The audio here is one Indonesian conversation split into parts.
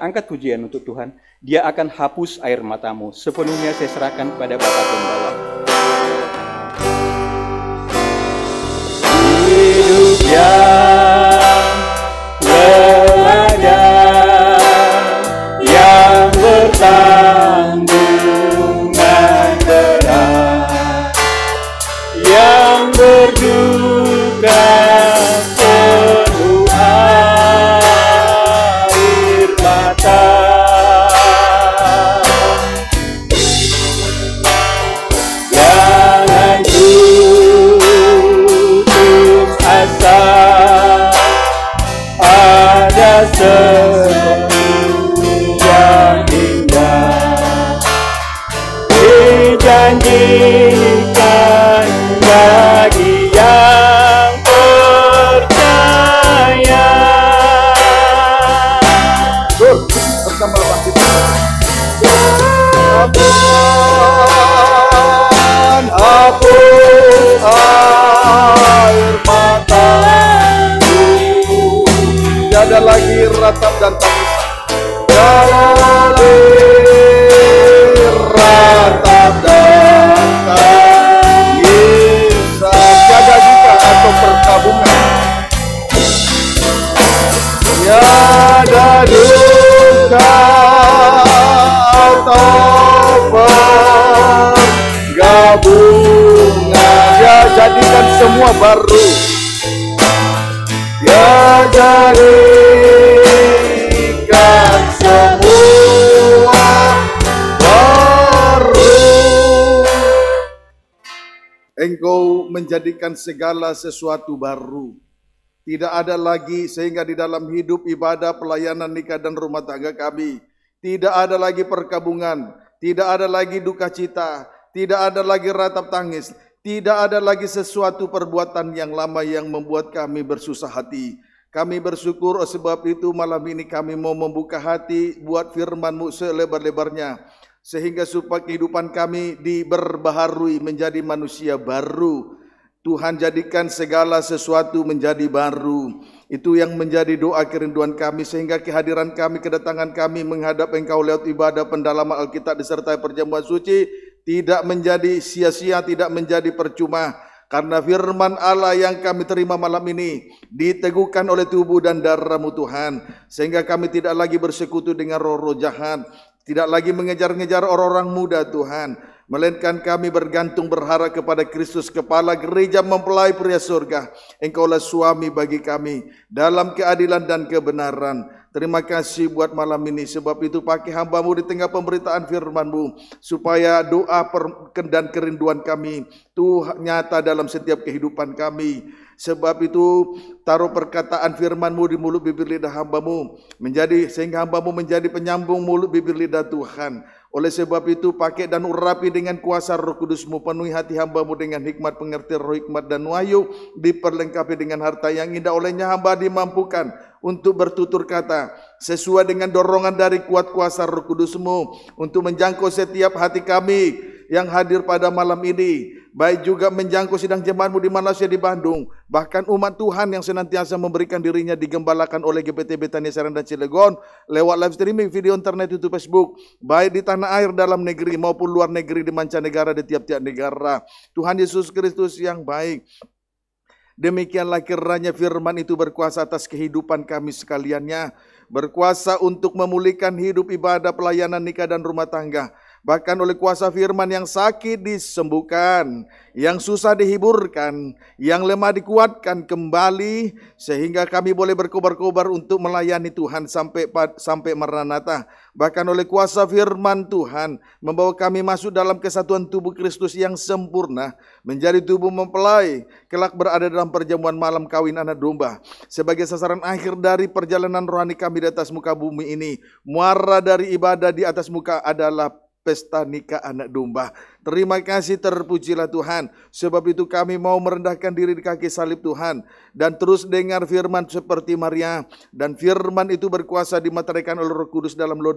angkat pujian untuk Tuhan, dia akan hapus air matamu. Sepenuhnya saya serahkan kepada Bapak Gembala. Hidup yang tatap dan tangisan. Galir ratap dan tangisan. Jaga jika atau perkabungan. Tiada duka atau pergabungan. Ya jadikan semua baru. Ya jadikan menjadikan segala sesuatu baru. Tidak ada lagi sehingga di dalam hidup, ibadah, pelayanan, nikah, dan rumah tangga kami. Tidak ada lagi perkabungan, tidak ada lagi duka cita, tidak ada lagi ratap tangis, tidak ada lagi sesuatu perbuatan yang lama yang membuat kami bersusah hati. Kami bersyukur sebab itu malam ini kami mau membuka hati buat firmanMu selebar-lebarnya. Sehingga supaya kehidupan kami diberbaharui menjadi manusia baru Tuhan jadikan segala sesuatu menjadi baru. Itu yang menjadi doa kerinduan kami sehingga kehadiran kami, kedatangan kami menghadap Engkau lewat ibadah pendalaman Alkitab disertai perjamuan suci tidak menjadi sia-sia, tidak menjadi percuma. Karena firman Allah yang kami terima malam ini diteguhkan oleh tubuh dan darahmu Tuhan. Sehingga kami tidak lagi bersekutu dengan roh-roh jahat. Tidak lagi mengejar-ngejar orang-orang muda Tuhan Melainkan kami bergantung berharap kepada Kristus Kepala Gereja mempelai pria surga. Engkaulah suami bagi kami dalam keadilan dan kebenaran. Terima kasih buat malam ini sebab itu pakai hambamu di tengah pemberitaan firmanmu supaya doa dan kerinduan kami Tuhan nyata dalam setiap kehidupan kami. Sebab itu taruh perkataan firmanmu di mulut bibir lidah hambamu menjadi sehingga hambamu menjadi penyambung mulut bibir lidah Tuhan oleh sebab itu pakai dan urapi dengan kuasa roh kudusmu Penuhi hati hambamu dengan hikmat pengertian roh hikmat dan wahyu Diperlengkapi dengan harta yang indah olehnya hamba dimampukan Untuk bertutur kata Sesuai dengan dorongan dari kuat kuasa roh kudusmu Untuk menjangkau setiap hati kami yang hadir pada malam ini baik juga menjangkau sidang jemaatmu di Malaysia di Bandung, bahkan umat Tuhan yang senantiasa memberikan dirinya digembalakan oleh GPT Betani Serang dan Cilegon lewat live streaming video internet YouTube Facebook, baik di tanah air dalam negeri maupun luar negeri di mancanegara di tiap-tiap negara. Tuhan Yesus Kristus yang baik, Demikianlah kiranya firman itu berkuasa atas kehidupan kami sekaliannya. Berkuasa untuk memulihkan hidup ibadah pelayanan nikah dan rumah tangga. Bahkan oleh kuasa firman yang sakit disembuhkan, yang susah dihiburkan, yang lemah dikuatkan kembali sehingga kami boleh berkobar-kobar untuk melayani Tuhan sampai sampai Maranatha. Bahkan oleh kuasa firman Tuhan membawa kami masuk dalam kesatuan tubuh Kristus yang sempurna, menjadi tubuh mempelai, kelak berada dalam perjamuan malam kawin anak domba. Sebagai sasaran akhir dari perjalanan rohani kami di atas muka bumi ini, muara dari ibadah di atas muka adalah pesta nikah anak domba. Terima kasih terpujilah Tuhan. Sebab itu kami mau merendahkan diri di kaki salib Tuhan. Dan terus dengar firman seperti Maria. Dan firman itu berkuasa dimaterikan oleh roh kudus dalam lo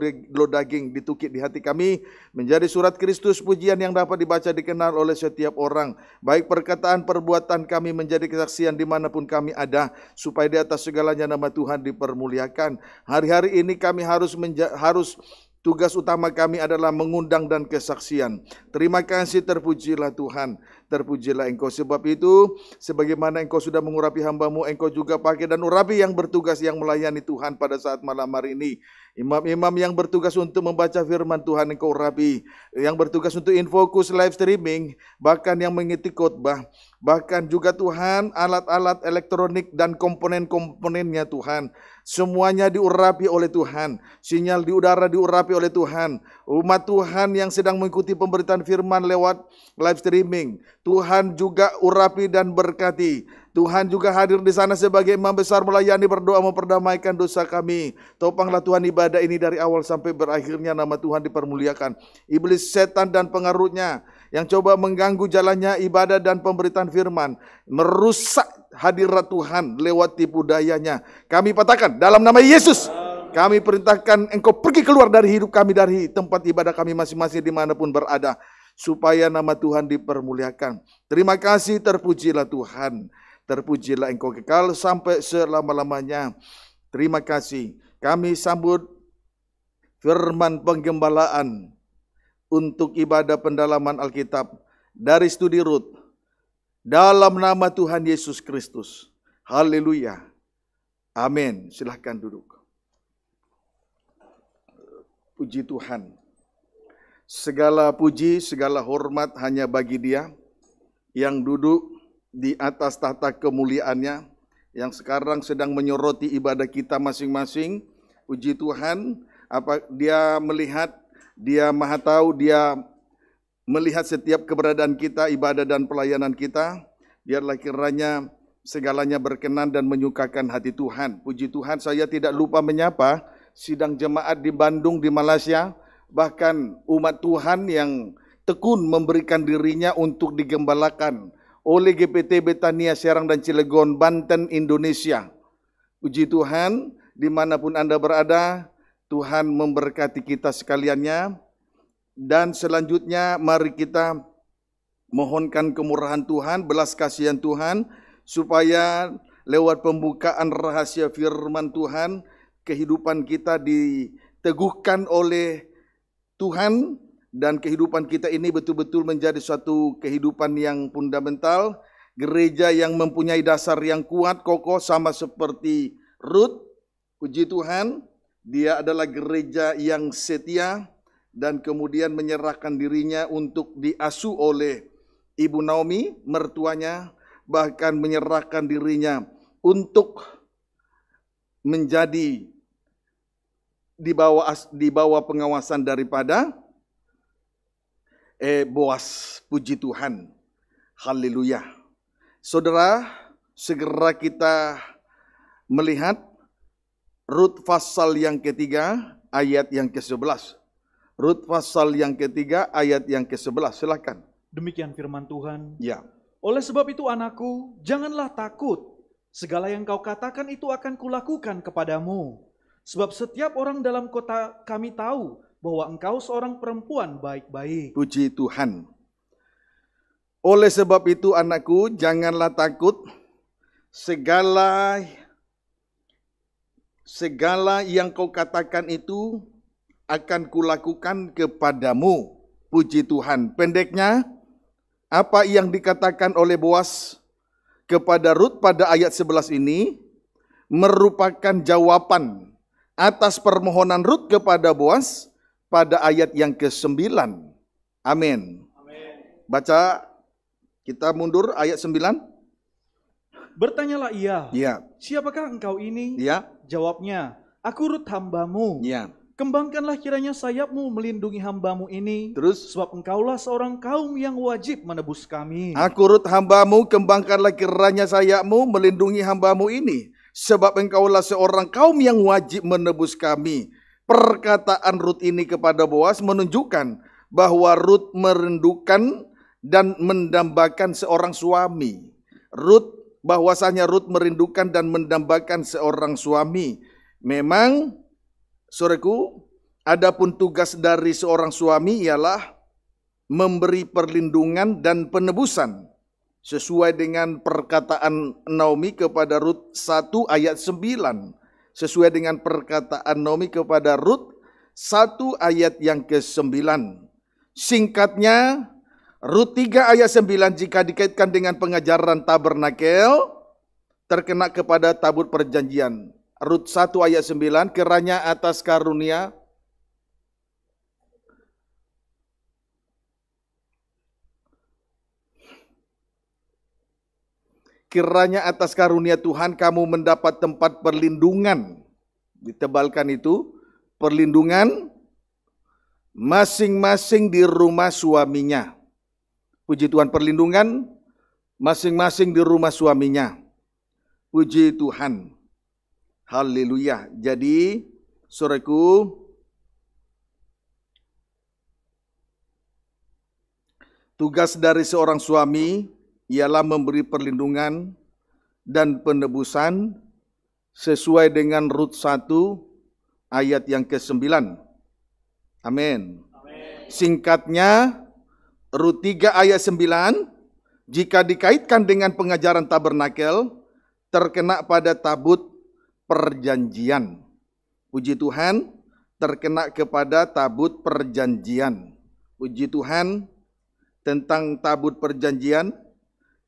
daging. Ditukik di hati kami. Menjadi surat Kristus pujian yang dapat dibaca dikenal oleh setiap orang. Baik perkataan perbuatan kami menjadi kesaksian dimanapun kami ada. Supaya di atas segalanya nama Tuhan dipermuliakan. Hari-hari ini kami harus harus Tugas utama kami adalah mengundang dan kesaksian. Terima kasih, terpujilah Tuhan. Terpujilah engkau. Sebab itu, sebagaimana engkau sudah mengurapi hambamu, engkau juga pakai dan urapi yang bertugas yang melayani Tuhan pada saat malam hari ini. Imam-imam yang bertugas untuk membaca firman Tuhan engkau urapi. Yang bertugas untuk infokus live streaming, bahkan yang mengikuti khotbah. Bahkan juga Tuhan, alat-alat elektronik dan komponen-komponennya Tuhan. Semuanya diurapi oleh Tuhan. Sinyal di udara diurapi oleh Tuhan. Umat Tuhan yang sedang mengikuti pemberitaan firman lewat live streaming. Tuhan juga urapi dan berkati. Tuhan juga hadir di sana sebagai imam besar melayani berdoa memperdamaikan dosa kami. Topanglah Tuhan ibadah ini dari awal sampai berakhirnya nama Tuhan dipermuliakan. Iblis setan dan pengaruhnya yang coba mengganggu jalannya ibadah dan pemberitaan firman, merusak hadirat Tuhan lewat tipu dayanya. Kami patahkan dalam nama Yesus. Kami perintahkan engkau pergi keluar dari hidup kami dari tempat ibadah kami masing-masing dimanapun berada. Supaya nama Tuhan dipermuliakan. Terima kasih, terpujilah Tuhan. Terpujilah engkau kekal sampai selama-lamanya. Terima kasih. Kami sambut firman penggembalaan untuk ibadah pendalaman Alkitab dari studi Rut dalam nama Tuhan Yesus Kristus. Haleluya. Amin. Silahkan duduk. Puji Tuhan. Segala puji, segala hormat hanya bagi Dia yang duduk di atas tahta kemuliaannya yang sekarang sedang menyoroti ibadah kita masing-masing. Puji Tuhan, apa dia melihat dia maha tahu, dia melihat setiap keberadaan kita, ibadah dan pelayanan kita. Biarlah kiranya segalanya berkenan dan menyukakan hati Tuhan. Puji Tuhan, saya tidak lupa menyapa sidang jemaat di Bandung, di Malaysia. Bahkan umat Tuhan yang tekun memberikan dirinya untuk digembalakan oleh GPT Betania Serang dan Cilegon, Banten, Indonesia. Puji Tuhan, dimanapun Anda berada, Tuhan memberkati kita sekaliannya. Dan selanjutnya mari kita mohonkan kemurahan Tuhan, belas kasihan Tuhan supaya lewat pembukaan rahasia firman Tuhan kehidupan kita diteguhkan oleh Tuhan dan kehidupan kita ini betul-betul menjadi suatu kehidupan yang fundamental, gereja yang mempunyai dasar yang kuat, kokoh sama seperti Ruth. Puji Tuhan, dia adalah gereja yang setia dan kemudian menyerahkan dirinya untuk diasuh oleh Ibu Naomi, mertuanya, bahkan menyerahkan dirinya untuk menjadi di bawah di bawah pengawasan daripada eh Boas. Puji Tuhan. Haleluya. Saudara, segera kita melihat Rut pasal yang ketiga ayat yang ke-11. Rut pasal yang ketiga ayat yang ke-11. Silakan. Demikian firman Tuhan. Ya. Oleh sebab itu anakku, janganlah takut. Segala yang kau katakan itu akan kulakukan kepadamu. Sebab setiap orang dalam kota kami tahu bahwa engkau seorang perempuan baik-baik. Puji Tuhan. Oleh sebab itu anakku, janganlah takut. Segala segala yang kau katakan itu akan kulakukan kepadamu. Puji Tuhan. Pendeknya, apa yang dikatakan oleh Boas kepada Rut pada ayat 11 ini merupakan jawaban atas permohonan Rut kepada Boas pada ayat yang ke-9. Amin. Baca kita mundur ayat 9. Bertanyalah ia, ya. siapakah engkau ini? Ya. Jawabnya, aku Rut hambamu. Ya. Kembangkanlah kiranya sayapmu melindungi hambamu ini. Terus? Sebab engkaulah seorang kaum yang wajib menebus kami. Aku Rut hambamu, kembangkanlah kiranya sayapmu melindungi hambamu ini. Sebab engkaulah seorang kaum yang wajib menebus kami. Perkataan Rut ini kepada Boas menunjukkan bahwa Rut merindukan dan mendambakan seorang suami. Rut bahwasanya Ruth merindukan dan mendambakan seorang suami. Memang ada adapun tugas dari seorang suami ialah memberi perlindungan dan penebusan sesuai dengan perkataan Naomi kepada Rut 1 ayat 9 sesuai dengan perkataan Naomi kepada Rut 1 ayat yang ke-9 singkatnya Rut 3 ayat 9 jika dikaitkan dengan pengajaran tabernakel terkena kepada tabut perjanjian. Rut 1 ayat 9 kiranya atas karunia kiranya atas karunia Tuhan kamu mendapat tempat perlindungan. Ditebalkan itu, perlindungan masing-masing di rumah suaminya. Puji Tuhan perlindungan masing-masing di rumah suaminya. Puji Tuhan. Haleluya. Jadi, soreku tugas dari seorang suami ialah memberi perlindungan dan penebusan sesuai dengan Rut 1 ayat yang ke-9. Amin. Singkatnya, Rut 3 ayat 9 jika dikaitkan dengan pengajaran tabernakel terkena pada tabut perjanjian. Puji Tuhan, terkena kepada tabut perjanjian. Puji Tuhan, tentang tabut perjanjian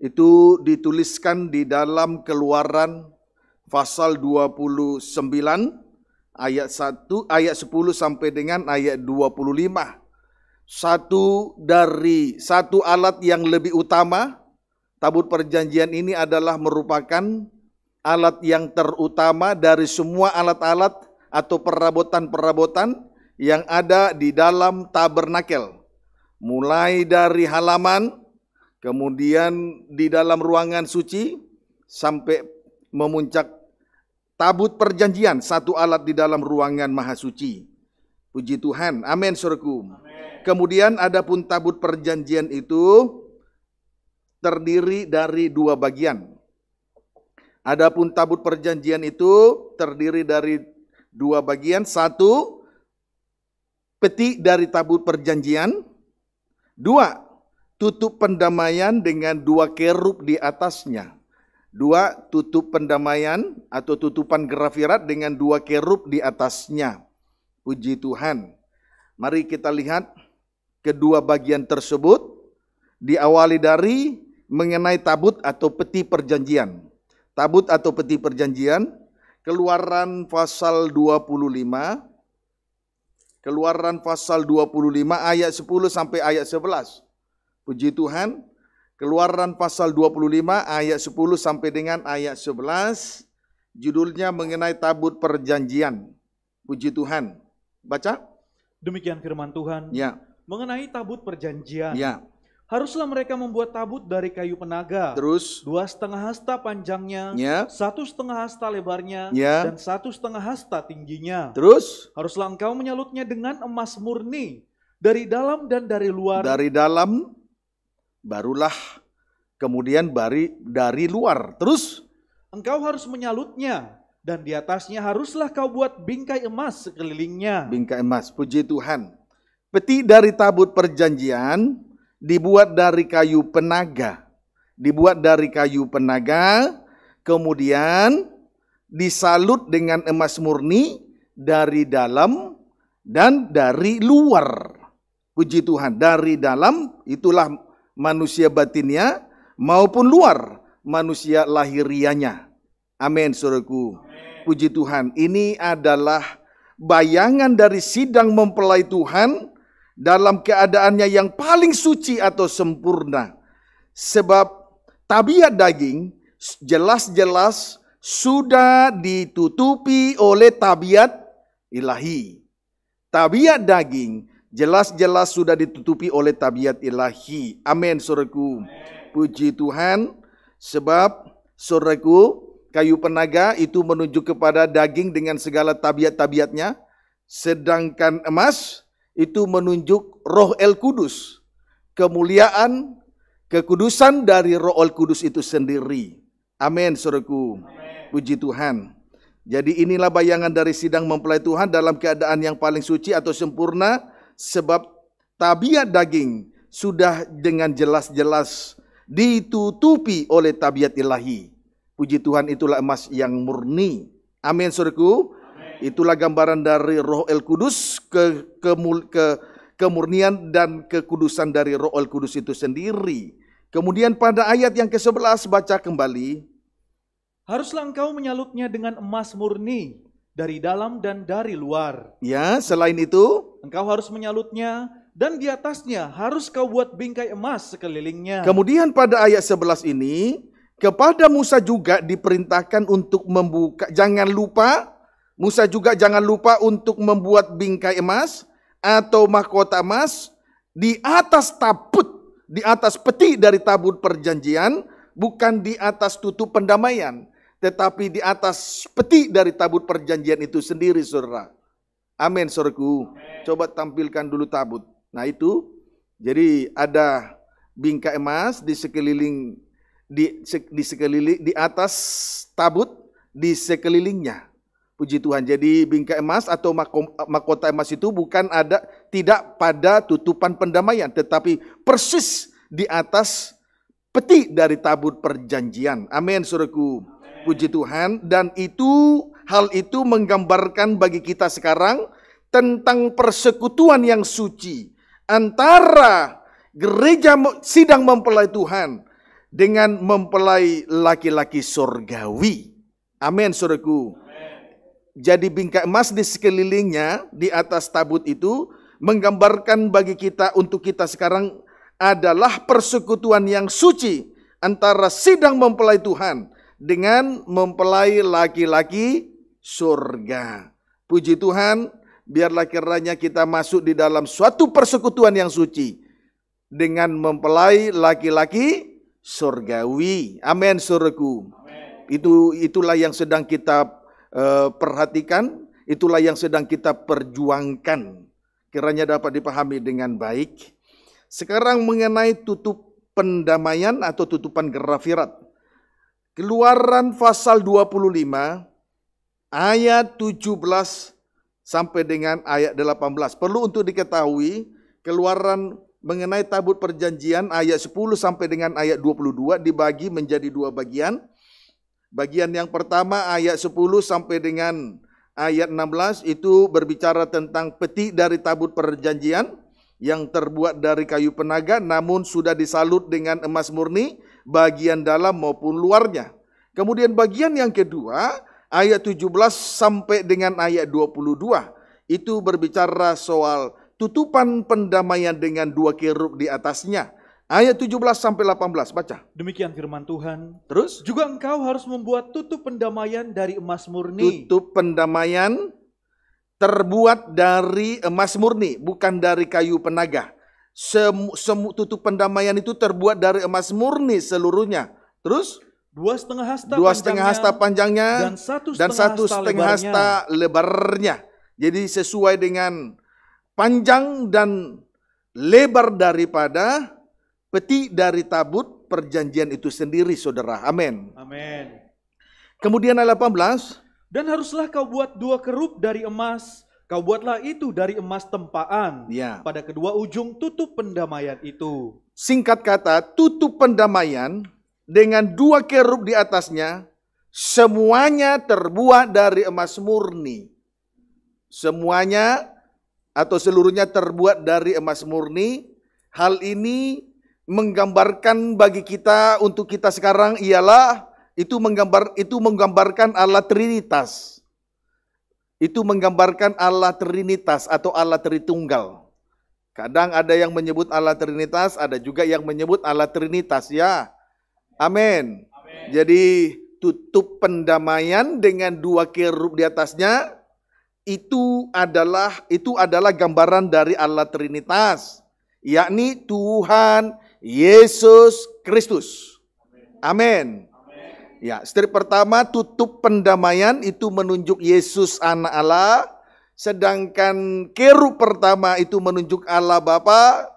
itu dituliskan di dalam keluaran pasal 29 ayat 1 ayat 10 sampai dengan ayat 25 satu dari satu alat yang lebih utama tabut perjanjian ini adalah merupakan alat yang terutama dari semua alat-alat atau perabotan-perabotan yang ada di dalam tabernakel mulai dari halaman kemudian di dalam ruangan suci sampai memuncak tabut perjanjian satu alat di dalam ruangan mahasuci. puji Tuhan amin surku Kemudian ada pun tabut perjanjian itu terdiri dari dua bagian. Adapun tabut perjanjian itu terdiri dari dua bagian. Satu, peti dari tabut perjanjian. Dua, tutup pendamaian dengan dua kerub di atasnya. Dua, tutup pendamaian atau tutupan gerafirat dengan dua kerub di atasnya. Puji Tuhan. Mari kita lihat kedua bagian tersebut diawali dari mengenai tabut atau peti perjanjian. Tabut atau peti perjanjian, Keluaran pasal 25 Keluaran pasal 25 ayat 10 sampai ayat 11. Puji Tuhan. Keluaran pasal 25 ayat 10 sampai dengan ayat 11. Judulnya mengenai tabut perjanjian. Puji Tuhan. Baca. Demikian firman Tuhan. Ya mengenai tabut perjanjian. Ya. Haruslah mereka membuat tabut dari kayu penaga. Terus dua setengah hasta panjangnya, ya. satu setengah hasta lebarnya, ya. dan satu setengah hasta tingginya. Terus haruslah engkau menyalutnya dengan emas murni dari dalam dan dari luar. Dari dalam barulah kemudian bari, dari luar. Terus engkau harus menyalutnya dan di atasnya haruslah kau buat bingkai emas sekelilingnya. Bingkai emas, puji Tuhan. Peti dari tabut perjanjian dibuat dari kayu penaga. Dibuat dari kayu penaga, kemudian disalut dengan emas murni dari dalam dan dari luar. Puji Tuhan, dari dalam itulah manusia batinnya maupun luar manusia lahirianya. Amin, suruhku. Puji Tuhan, ini adalah bayangan dari sidang mempelai Tuhan dalam keadaannya yang paling suci atau sempurna. Sebab tabiat daging jelas-jelas sudah ditutupi oleh tabiat ilahi. Tabiat daging jelas-jelas sudah ditutupi oleh tabiat ilahi. Amin, suraku. Puji Tuhan, sebab suraku kayu penaga itu menunjuk kepada daging dengan segala tabiat-tabiatnya, sedangkan emas itu menunjuk roh El Kudus, kemuliaan, kekudusan dari roh El Kudus itu sendiri. Amin, suruhku. Puji Tuhan. Jadi inilah bayangan dari sidang mempelai Tuhan dalam keadaan yang paling suci atau sempurna sebab tabiat daging sudah dengan jelas-jelas ditutupi oleh tabiat ilahi. Puji Tuhan itulah emas yang murni. Amin suruhku. Itulah gambaran dari roh El Kudus ke, ke, ke kemurnian dan kekudusan dari Roh Kudus itu sendiri. Kemudian pada ayat yang ke-11 baca kembali, haruslah engkau menyalutnya dengan emas murni dari dalam dan dari luar. Ya, selain itu, engkau harus menyalutnya dan di atasnya harus kau buat bingkai emas sekelilingnya. Kemudian pada ayat 11 ini, kepada Musa juga diperintahkan untuk membuka jangan lupa Musa juga jangan lupa untuk membuat bingkai emas atau mahkota emas di atas tabut, di atas peti dari tabut perjanjian, bukan di atas tutup pendamaian, tetapi di atas peti dari tabut perjanjian itu sendiri, saudara. Amin, saudaraku. Coba tampilkan dulu tabut. Nah itu, jadi ada bingkai emas di sekeliling di, di sekeliling di atas tabut di sekelilingnya. Puji Tuhan. Jadi bingkai emas atau mahkota emas itu bukan ada tidak pada tutupan pendamaian, tetapi persis di atas peti dari tabut perjanjian. Amin, suruhku. Puji Tuhan. Dan itu hal itu menggambarkan bagi kita sekarang tentang persekutuan yang suci antara gereja sidang mempelai Tuhan dengan mempelai laki-laki surgawi. Amin, suruhku jadi bingkai emas di sekelilingnya di atas tabut itu menggambarkan bagi kita untuk kita sekarang adalah persekutuan yang suci antara sidang mempelai Tuhan dengan mempelai laki-laki surga. Puji Tuhan, biarlah kiranya kita masuk di dalam suatu persekutuan yang suci dengan mempelai laki-laki surgawi. Amin, surku. Itu itulah yang sedang kita Eh, perhatikan, itulah yang sedang kita perjuangkan. Kiranya dapat dipahami dengan baik. Sekarang mengenai tutup pendamaian atau tutupan gerafirat. Keluaran pasal 25 ayat 17 sampai dengan ayat 18. Perlu untuk diketahui keluaran mengenai tabut perjanjian ayat 10 sampai dengan ayat 22 dibagi menjadi dua bagian. Bagian yang pertama ayat 10 sampai dengan ayat 16 itu berbicara tentang peti dari tabut perjanjian yang terbuat dari kayu penaga namun sudah disalut dengan emas murni bagian dalam maupun luarnya. Kemudian bagian yang kedua ayat 17 sampai dengan ayat 22 itu berbicara soal tutupan pendamaian dengan dua kerub di atasnya Ayat 17 sampai 18, baca. Demikian firman Tuhan. Terus? Juga engkau harus membuat tutup pendamaian dari emas murni. Tutup pendamaian terbuat dari emas murni, bukan dari kayu penaga. Sem, sem, tutup pendamaian itu terbuat dari emas murni seluruhnya. Terus? Dua setengah hasta, dua setengah hasta panjangnya dan satu setengah, dan satu setengah hasta, hasta lebarnya. Jadi sesuai dengan panjang dan lebar daripada peti dari tabut perjanjian itu sendiri, saudara. Amin. Amin. Kemudian ayat 18. Dan haruslah kau buat dua kerup dari emas. Kau buatlah itu dari emas tempaan. Ya. Pada kedua ujung tutup pendamaian itu. Singkat kata, tutup pendamaian dengan dua kerub di atasnya, semuanya terbuat dari emas murni. Semuanya atau seluruhnya terbuat dari emas murni. Hal ini menggambarkan bagi kita untuk kita sekarang ialah itu menggambar itu menggambarkan Allah Trinitas. Itu menggambarkan Allah Trinitas atau Allah Tritunggal. Kadang ada yang menyebut Allah Trinitas, ada juga yang menyebut Allah Trinitas ya. Amin. Jadi tutup pendamaian dengan dua kerub di atasnya itu adalah itu adalah gambaran dari Allah Trinitas, yakni Tuhan Yesus Kristus. Amin. Ya, strip pertama tutup pendamaian itu menunjuk Yesus anak Allah, sedangkan kerub pertama itu menunjuk Allah Bapa.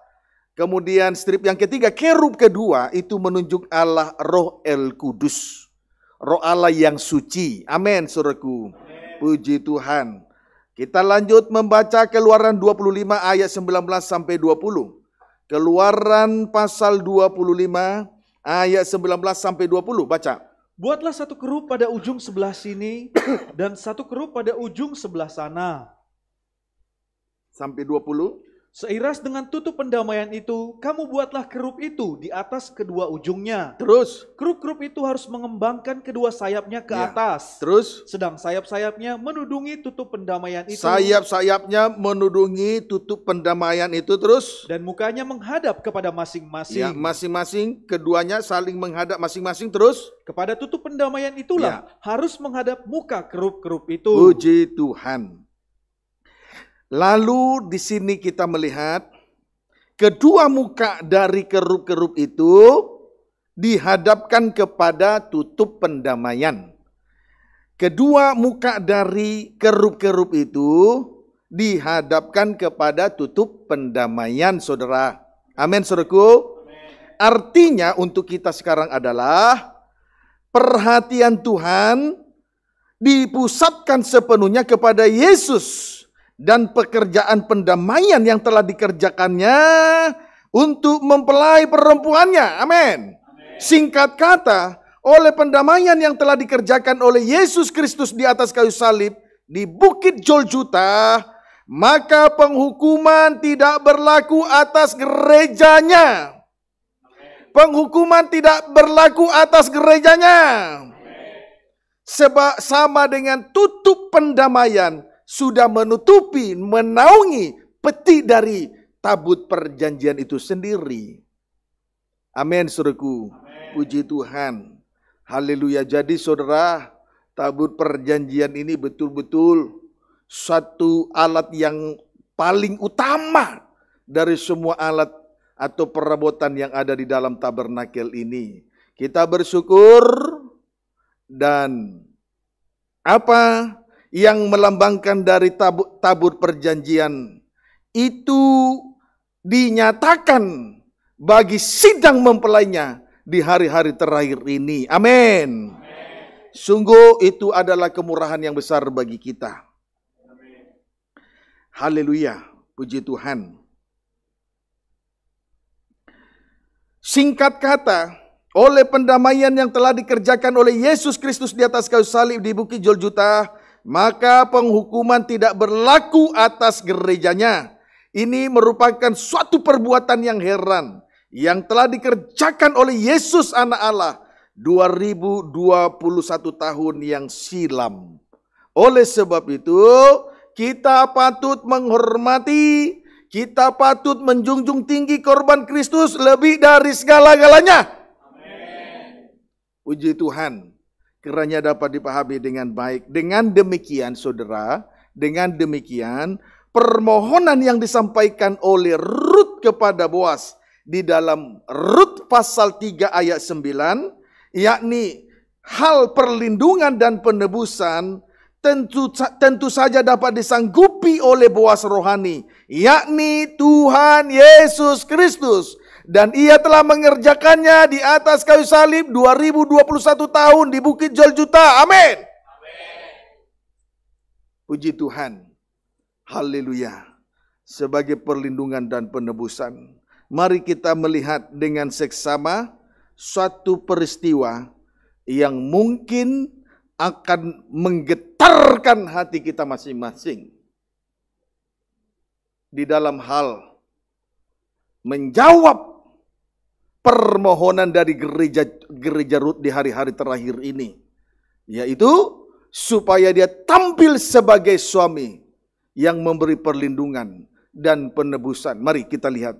Kemudian strip yang ketiga, kerub kedua itu menunjuk Allah Roh El Kudus. Roh Allah yang suci. Amin, suruhku. Puji Tuhan. Kita lanjut membaca Keluaran 25 ayat 19 sampai 20. Keluaran pasal 25 ayat 19 sampai 20. Baca. Buatlah satu kerup pada ujung sebelah sini dan satu kerup pada ujung sebelah sana. Sampai 20. Seiras dengan tutup pendamaian itu, kamu buatlah kerup itu di atas kedua ujungnya. Terus, kerup-kerup itu harus mengembangkan kedua sayapnya ke ya. atas. Terus, sedang sayap-sayapnya menudungi tutup pendamaian itu. Sayap-sayapnya menudungi tutup pendamaian itu terus dan mukanya menghadap kepada masing-masing. Ya, masing-masing keduanya saling menghadap masing-masing terus kepada tutup pendamaian itulah ya. harus menghadap muka kerup-kerup itu. Puji Tuhan. Lalu di sini kita melihat kedua muka dari kerup-kerup itu dihadapkan kepada tutup pendamaian. Kedua muka dari kerup-kerup itu dihadapkan kepada tutup pendamaian saudara. Amin saudaraku. Artinya untuk kita sekarang adalah perhatian Tuhan dipusatkan sepenuhnya kepada Yesus dan pekerjaan pendamaian yang telah dikerjakannya untuk mempelai perempuannya. Amin. Singkat kata, oleh pendamaian yang telah dikerjakan oleh Yesus Kristus di atas kayu salib di Bukit Joljuta, maka penghukuman tidak berlaku atas gerejanya. Penghukuman tidak berlaku atas gerejanya. Sebab sama dengan tutup pendamaian sudah menutupi, menaungi peti dari tabut perjanjian itu sendiri. Amin, suruhku. Amen. Puji Tuhan. Haleluya. Jadi saudara, tabut perjanjian ini betul-betul satu alat yang paling utama dari semua alat atau perabotan yang ada di dalam tabernakel ini. Kita bersyukur dan apa yang melambangkan dari tabur perjanjian itu dinyatakan bagi sidang mempelainya di hari-hari terakhir ini. Amin. Sungguh itu adalah kemurahan yang besar bagi kita. Haleluya. Puji Tuhan. Singkat kata, oleh pendamaian yang telah dikerjakan oleh Yesus Kristus di atas kayu salib di Bukit Joljuta, maka penghukuman tidak berlaku atas gerejanya. Ini merupakan suatu perbuatan yang heran yang telah dikerjakan oleh Yesus anak Allah 2021 tahun yang silam. Oleh sebab itu, kita patut menghormati, kita patut menjunjung tinggi korban Kristus lebih dari segala-galanya. Puji Tuhan kiranya dapat dipahami dengan baik. Dengan demikian saudara, dengan demikian permohonan yang disampaikan oleh Rut kepada Boas di dalam Rut pasal 3 ayat 9 yakni hal perlindungan dan penebusan tentu tentu saja dapat disanggupi oleh Boas rohani yakni Tuhan Yesus Kristus dan ia telah mengerjakannya di atas kayu salib 2021 tahun di Bukit Joljuta. Amin. Puji Tuhan. Haleluya. Sebagai perlindungan dan penebusan. Mari kita melihat dengan seksama suatu peristiwa yang mungkin akan menggetarkan hati kita masing-masing di dalam hal menjawab permohonan dari gereja gereja Rut di hari-hari terakhir ini yaitu supaya dia tampil sebagai suami yang memberi perlindungan dan penebusan. Mari kita lihat.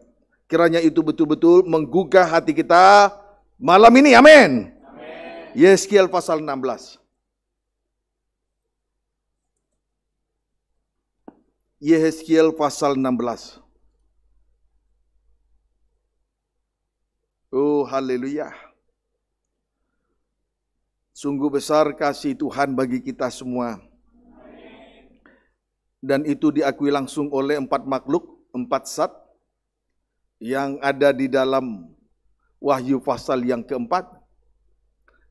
Kiranya itu betul-betul menggugah hati kita malam ini. Amin. Yeskiel pasal 16. Yeskiel pasal 16. Oh, haleluya. Sungguh besar kasih Tuhan bagi kita semua. Dan itu diakui langsung oleh empat makhluk, empat sat yang ada di dalam wahyu pasal yang keempat.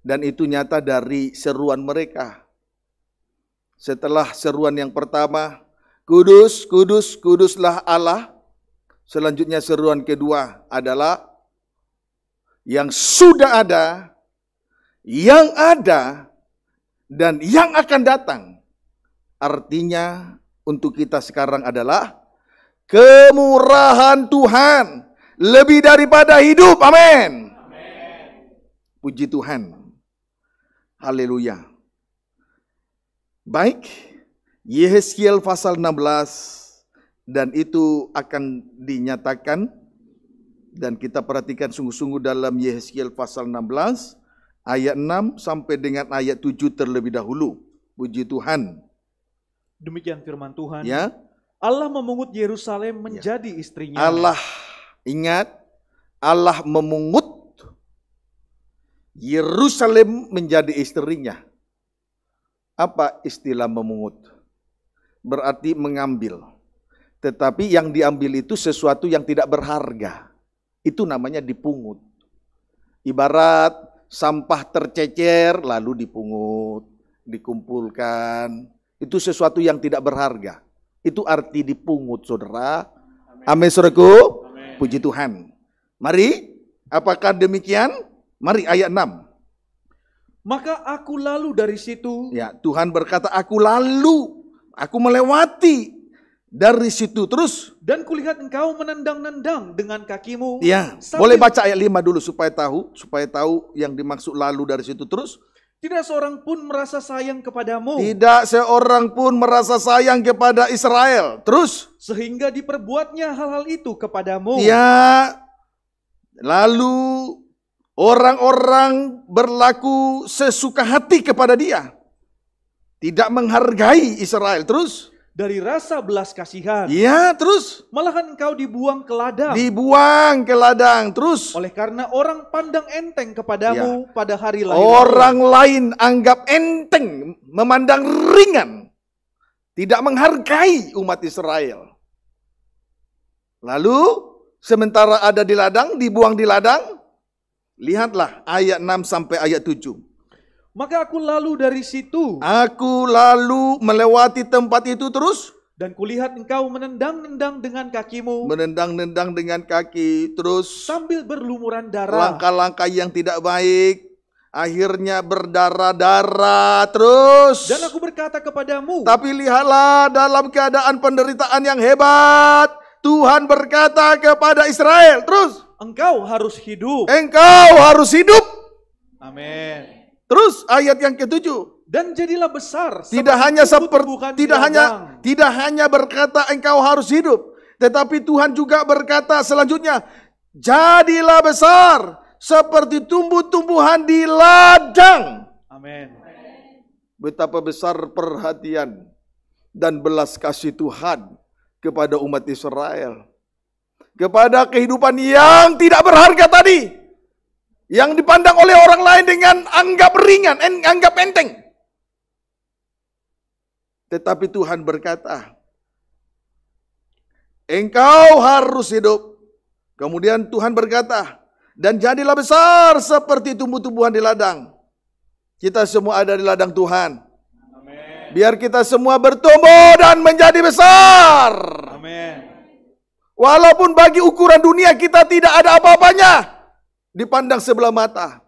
Dan itu nyata dari seruan mereka. Setelah seruan yang pertama, kudus, kudus, kuduslah Allah. Selanjutnya seruan kedua adalah yang sudah ada, yang ada, dan yang akan datang. Artinya untuk kita sekarang adalah kemurahan Tuhan lebih daripada hidup. Amin. Puji Tuhan. Haleluya. Baik, Yehezkiel pasal 16 dan itu akan dinyatakan dan kita perhatikan sungguh-sungguh dalam Yehezkiel pasal 16 ayat 6 sampai dengan ayat 7 terlebih dahulu. Puji Tuhan. Demikian firman Tuhan. Ya. Allah memungut Yerusalem menjadi ya. istrinya. Allah ingat Allah memungut Yerusalem menjadi istrinya. Apa istilah memungut? Berarti mengambil. Tetapi yang diambil itu sesuatu yang tidak berharga. Itu namanya dipungut. Ibarat sampah tercecer lalu dipungut, dikumpulkan. Itu sesuatu yang tidak berharga. Itu arti dipungut, saudara. Amin, saudaraku. Puji Tuhan. Mari, apakah demikian? Mari ayat 6. Maka aku lalu dari situ. Ya, Tuhan berkata, aku lalu. Aku melewati dari situ terus. Dan kulihat engkau menendang-nendang dengan kakimu. Ya, boleh baca ayat 5 dulu supaya tahu. Supaya tahu yang dimaksud lalu dari situ terus. Tidak seorang pun merasa sayang kepadamu. Tidak seorang pun merasa sayang kepada Israel. Terus. Sehingga diperbuatnya hal-hal itu kepadamu. Ya. Lalu orang-orang berlaku sesuka hati kepada dia. Tidak menghargai Israel. Terus dari rasa belas kasihan. Iya, terus? Malahan engkau dibuang ke ladang. Dibuang ke ladang, terus? Oleh karena orang pandang enteng kepadamu ya. pada hari lain. Orang lain anggap enteng, memandang ringan. Tidak menghargai umat Israel. Lalu, sementara ada di ladang, dibuang di ladang. Lihatlah ayat 6 sampai ayat 7. Maka aku lalu dari situ. Aku lalu melewati tempat itu terus. Dan kulihat engkau menendang-nendang dengan kakimu. Menendang-nendang dengan kaki terus. Sambil berlumuran darah. Langkah-langkah yang tidak baik. Akhirnya berdarah-darah terus. Dan aku berkata kepadamu. Tapi lihatlah dalam keadaan penderitaan yang hebat. Tuhan berkata kepada Israel. Terus. Engkau harus hidup. Engkau harus hidup. Amin. Terus ayat yang ketujuh. Dan jadilah besar. Tidak hanya seperti tidak hanya tidak hanya berkata engkau harus hidup, tetapi Tuhan juga berkata selanjutnya, jadilah besar seperti tumbuh-tumbuhan di ladang. Amin. Betapa besar perhatian dan belas kasih Tuhan kepada umat Israel. Kepada kehidupan yang tidak berharga tadi yang dipandang oleh orang lain dengan anggap ringan, en, anggap enteng. Tetapi Tuhan berkata, engkau harus hidup. Kemudian Tuhan berkata, dan jadilah besar seperti tumbuh-tumbuhan di ladang. Kita semua ada di ladang Tuhan. Amen. Biar kita semua bertumbuh dan menjadi besar. Amen. Walaupun bagi ukuran dunia kita tidak ada apa-apanya dipandang sebelah mata.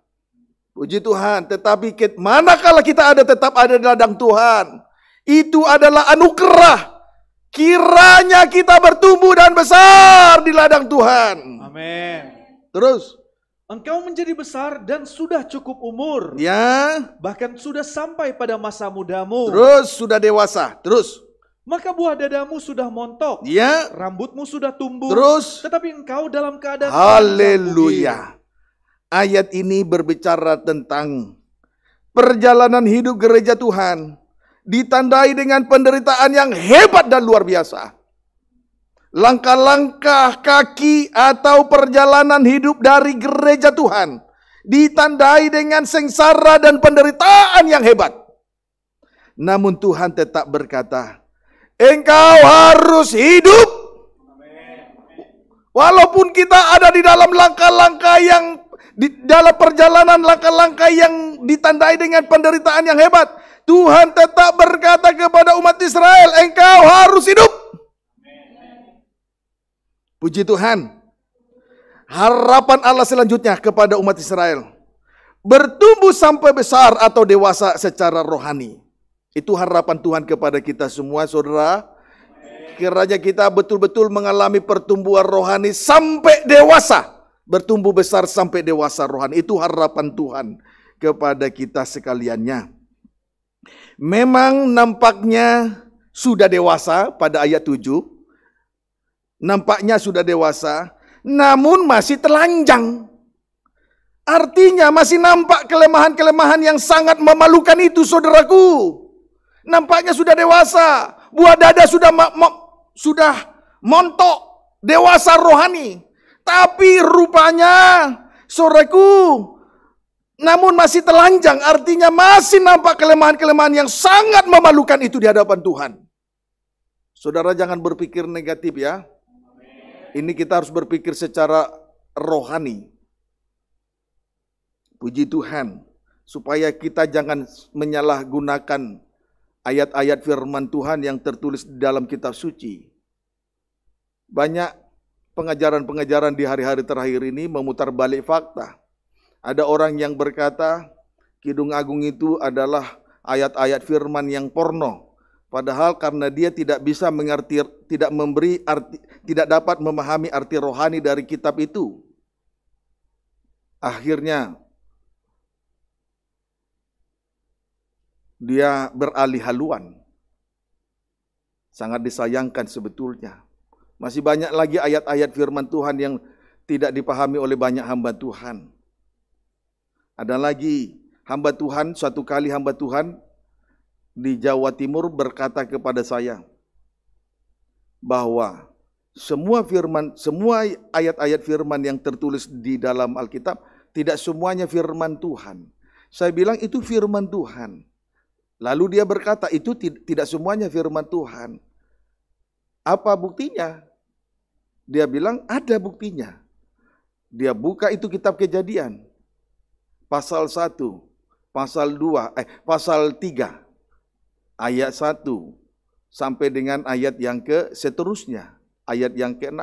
Puji Tuhan, tetapi manakala kita ada tetap ada di ladang Tuhan, itu adalah anugerah. Kiranya kita bertumbuh dan besar di ladang Tuhan. Amin. Terus Engkau menjadi besar dan sudah cukup umur. Ya. Bahkan sudah sampai pada masa mudamu. Terus sudah dewasa. Terus. Maka buah dadamu sudah montok. Ya. Rambutmu sudah tumbuh. Terus. Tetapi engkau dalam keadaan. Haleluya. Ayat ini berbicara tentang perjalanan hidup gereja Tuhan ditandai dengan penderitaan yang hebat dan luar biasa. Langkah-langkah kaki atau perjalanan hidup dari gereja Tuhan ditandai dengan sengsara dan penderitaan yang hebat. Namun Tuhan tetap berkata, "Engkau harus hidup." Walaupun kita ada di dalam langkah-langkah yang di dalam perjalanan langkah-langkah yang ditandai dengan penderitaan yang hebat, Tuhan tetap berkata kepada umat Israel, engkau harus hidup. Puji Tuhan. Harapan Allah selanjutnya kepada umat Israel. Bertumbuh sampai besar atau dewasa secara rohani. Itu harapan Tuhan kepada kita semua saudara. Kiranya kita betul-betul mengalami pertumbuhan rohani sampai dewasa bertumbuh besar sampai dewasa rohani. Itu harapan Tuhan kepada kita sekaliannya. Memang nampaknya sudah dewasa pada ayat 7. Nampaknya sudah dewasa, namun masih telanjang. Artinya masih nampak kelemahan-kelemahan yang sangat memalukan itu saudaraku. Nampaknya sudah dewasa, buah dada sudah sudah montok, dewasa rohani. Tapi rupanya, soreku namun masih telanjang, artinya masih nampak kelemahan-kelemahan yang sangat memalukan itu di hadapan Tuhan. Saudara jangan berpikir negatif ya. Ini kita harus berpikir secara rohani. Puji Tuhan, supaya kita jangan menyalahgunakan ayat-ayat firman Tuhan yang tertulis di dalam kitab suci. Banyak pengajaran-pengajaran di hari-hari terakhir ini memutar balik fakta. Ada orang yang berkata, Kidung Agung itu adalah ayat-ayat firman yang porno. Padahal karena dia tidak bisa mengerti, tidak memberi arti, tidak dapat memahami arti rohani dari kitab itu. Akhirnya dia beralih haluan. Sangat disayangkan sebetulnya masih banyak lagi ayat-ayat firman Tuhan yang tidak dipahami oleh banyak hamba Tuhan. Ada lagi hamba Tuhan, suatu kali hamba Tuhan di Jawa Timur berkata kepada saya bahwa semua firman, semua ayat-ayat firman yang tertulis di dalam Alkitab tidak semuanya firman Tuhan. Saya bilang itu firman Tuhan. Lalu dia berkata itu tidak semuanya firman Tuhan. Apa buktinya? Dia bilang ada buktinya. Dia buka itu kitab kejadian. Pasal 1, pasal 2, eh pasal 3. Ayat 1 sampai dengan ayat yang ke seterusnya, ayat yang ke-6.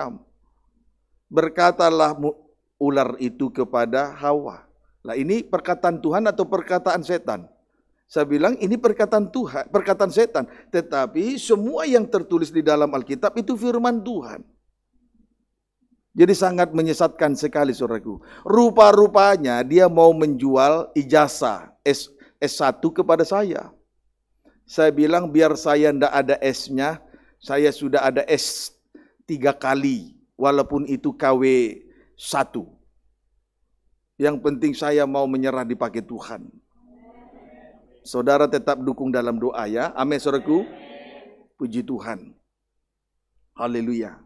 Berkatalah ular itu kepada Hawa. Lah ini perkataan Tuhan atau perkataan setan? Saya bilang ini perkataan Tuhan, perkataan setan. Tetapi semua yang tertulis di dalam Alkitab itu firman Tuhan. Jadi sangat menyesatkan sekali saudaraku. Rupa-rupanya dia mau menjual ijasa S, S1 kepada saya. Saya bilang biar saya ndak ada S-nya, saya sudah ada S tiga kali walaupun itu KW satu. Yang penting saya mau menyerah dipakai Tuhan. Saudara tetap dukung dalam doa ya. Amin saudaraku. Puji Tuhan. Haleluya.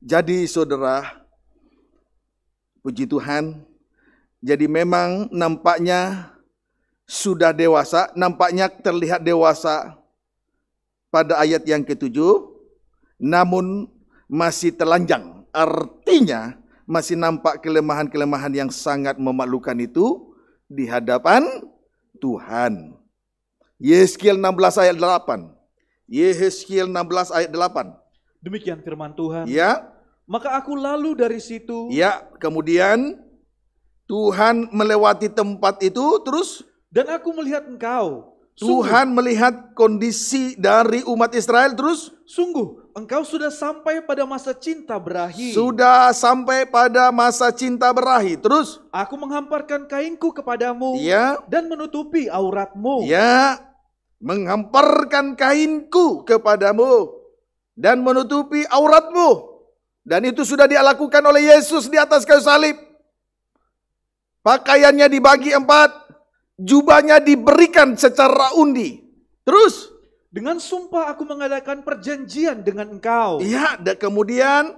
Jadi saudara, puji Tuhan, jadi memang nampaknya sudah dewasa, nampaknya terlihat dewasa pada ayat yang ketujuh, namun masih telanjang. Artinya masih nampak kelemahan-kelemahan yang sangat memalukan itu di hadapan Tuhan. Yeskiel 16 ayat 8. Yeskiel 16 ayat 8. Demikian firman Tuhan. Ya maka aku lalu dari situ. Ya, kemudian Tuhan melewati tempat itu terus dan aku melihat engkau. Sungguh, Tuhan melihat kondisi dari umat Israel terus sungguh engkau sudah sampai pada masa cinta berahi. Sudah sampai pada masa cinta berahi. Terus aku menghamparkan kainku kepadamu ya. dan menutupi auratmu. Ya, menghamparkan kainku kepadamu dan menutupi auratmu. Dan itu sudah dia lakukan oleh Yesus di atas kayu salib. Pakaiannya dibagi empat, jubahnya diberikan secara undi. Terus, dengan sumpah aku mengadakan perjanjian dengan engkau. Iya, dan kemudian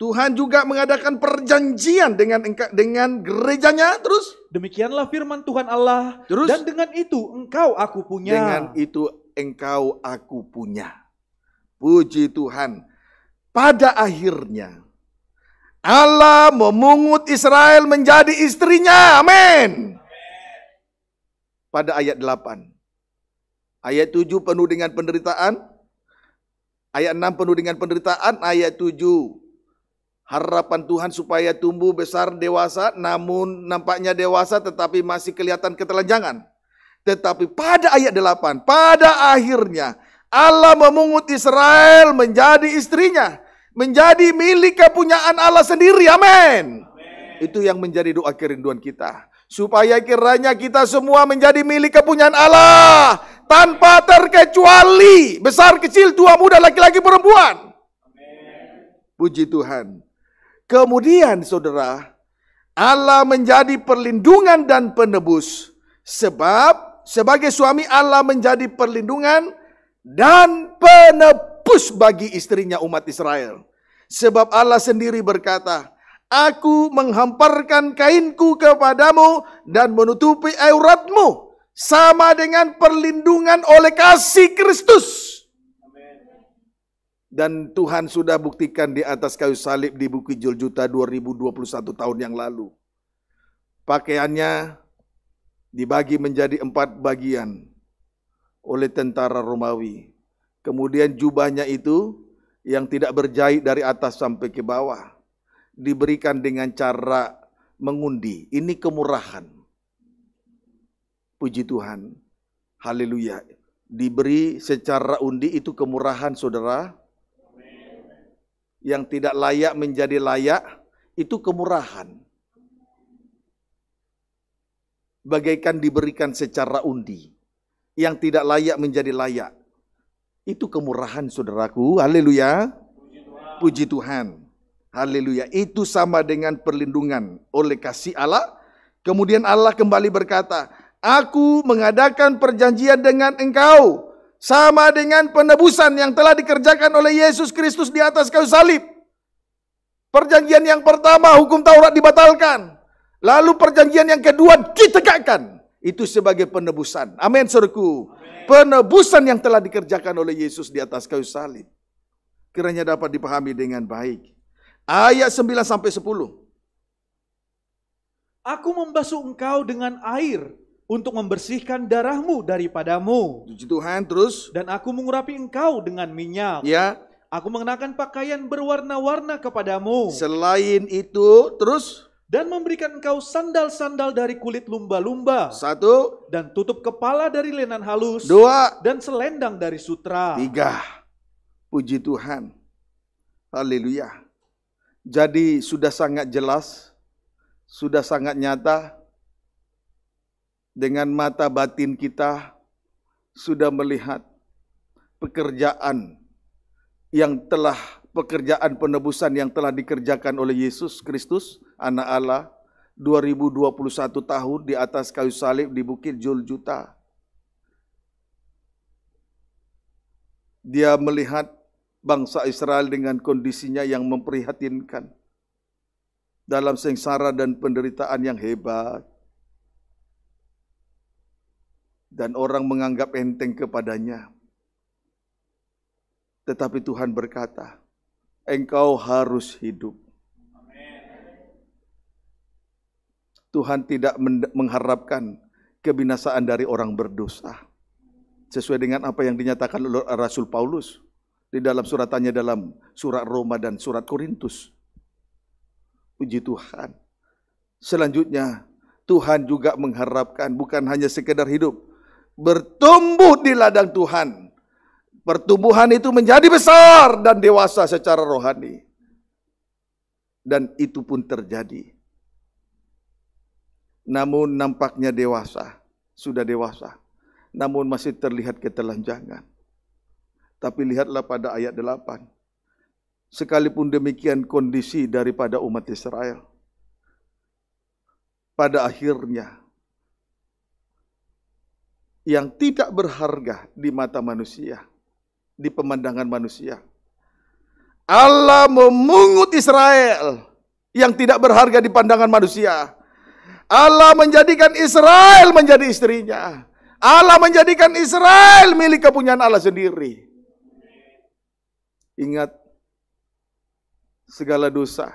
Tuhan juga mengadakan perjanjian dengan dengan gerejanya terus. Demikianlah firman Tuhan Allah. Terus. Dan dengan itu engkau aku punya. Dengan itu engkau aku punya. Puji Tuhan. Pada akhirnya Allah memungut Israel menjadi istrinya. Amin. Pada ayat 8. Ayat 7 penuh dengan penderitaan. Ayat 6 penuh dengan penderitaan. Ayat 7 harapan Tuhan supaya tumbuh besar dewasa namun nampaknya dewasa tetapi masih kelihatan ketelanjangan. Tetapi pada ayat 8, pada akhirnya Allah memungut Israel menjadi istrinya menjadi milik kepunyaan Allah sendiri. Amin. Itu yang menjadi doa kerinduan kita. Supaya kiranya kita semua menjadi milik kepunyaan Allah. Tanpa terkecuali. Besar, kecil, tua, muda, laki-laki, perempuan. Amen. Puji Tuhan. Kemudian saudara, Allah menjadi perlindungan dan penebus. Sebab sebagai suami Allah menjadi perlindungan dan penebus kudus bagi istrinya umat Israel. Sebab Allah sendiri berkata, Aku menghamparkan kainku kepadamu dan menutupi auratmu. Sama dengan perlindungan oleh kasih Kristus. Dan Tuhan sudah buktikan di atas kayu salib di Bukit Juljuta 2021 tahun yang lalu. Pakaiannya dibagi menjadi empat bagian oleh tentara Romawi. Kemudian jubahnya itu yang tidak berjahit dari atas sampai ke bawah diberikan dengan cara mengundi. Ini kemurahan. Puji Tuhan. Haleluya. Diberi secara undi itu kemurahan saudara. Yang tidak layak menjadi layak itu kemurahan. Bagaikan diberikan secara undi. Yang tidak layak menjadi layak itu kemurahan saudaraku. Haleluya. Puji Tuhan. Haleluya. Itu sama dengan perlindungan oleh kasih Allah. Kemudian Allah kembali berkata, Aku mengadakan perjanjian dengan engkau. Sama dengan penebusan yang telah dikerjakan oleh Yesus Kristus di atas kayu salib. Perjanjian yang pertama, hukum Taurat dibatalkan. Lalu perjanjian yang kedua ditegakkan itu sebagai penebusan. Amin, surku. Penebusan yang telah dikerjakan oleh Yesus di atas kayu salib. Kiranya dapat dipahami dengan baik. Ayat 9 sampai 10. Aku membasuh engkau dengan air untuk membersihkan darahmu daripadamu. Puji Tuhan, terus. Dan aku mengurapi engkau dengan minyak. Ya. Aku mengenakan pakaian berwarna-warna kepadamu. Selain itu, terus dan memberikan engkau sandal-sandal dari kulit lumba-lumba. Satu. Dan tutup kepala dari lenan halus. Dua. Dan selendang dari sutra. Tiga. Puji Tuhan. Haleluya. Jadi sudah sangat jelas, sudah sangat nyata dengan mata batin kita sudah melihat pekerjaan yang telah pekerjaan penebusan yang telah dikerjakan oleh Yesus Kristus, anak Allah, 2021 tahun di atas kayu salib di Bukit Juljuta. Dia melihat bangsa Israel dengan kondisinya yang memprihatinkan dalam sengsara dan penderitaan yang hebat. Dan orang menganggap enteng kepadanya. Tetapi Tuhan berkata, engkau harus hidup. Tuhan tidak mengharapkan kebinasaan dari orang berdosa. Sesuai dengan apa yang dinyatakan oleh Rasul Paulus di dalam suratannya dalam surat Roma dan surat Korintus. Puji Tuhan. Selanjutnya, Tuhan juga mengharapkan bukan hanya sekedar hidup, bertumbuh di ladang Tuhan Pertumbuhan itu menjadi besar dan dewasa secara rohani. Dan itu pun terjadi. Namun nampaknya dewasa, sudah dewasa. Namun masih terlihat ketelanjangan. Tapi lihatlah pada ayat 8. Sekalipun demikian kondisi daripada umat Israel. Pada akhirnya yang tidak berharga di mata manusia di pemandangan manusia. Allah memungut Israel yang tidak berharga di pandangan manusia. Allah menjadikan Israel menjadi istrinya. Allah menjadikan Israel milik kepunyaan Allah sendiri. Ingat segala dosa,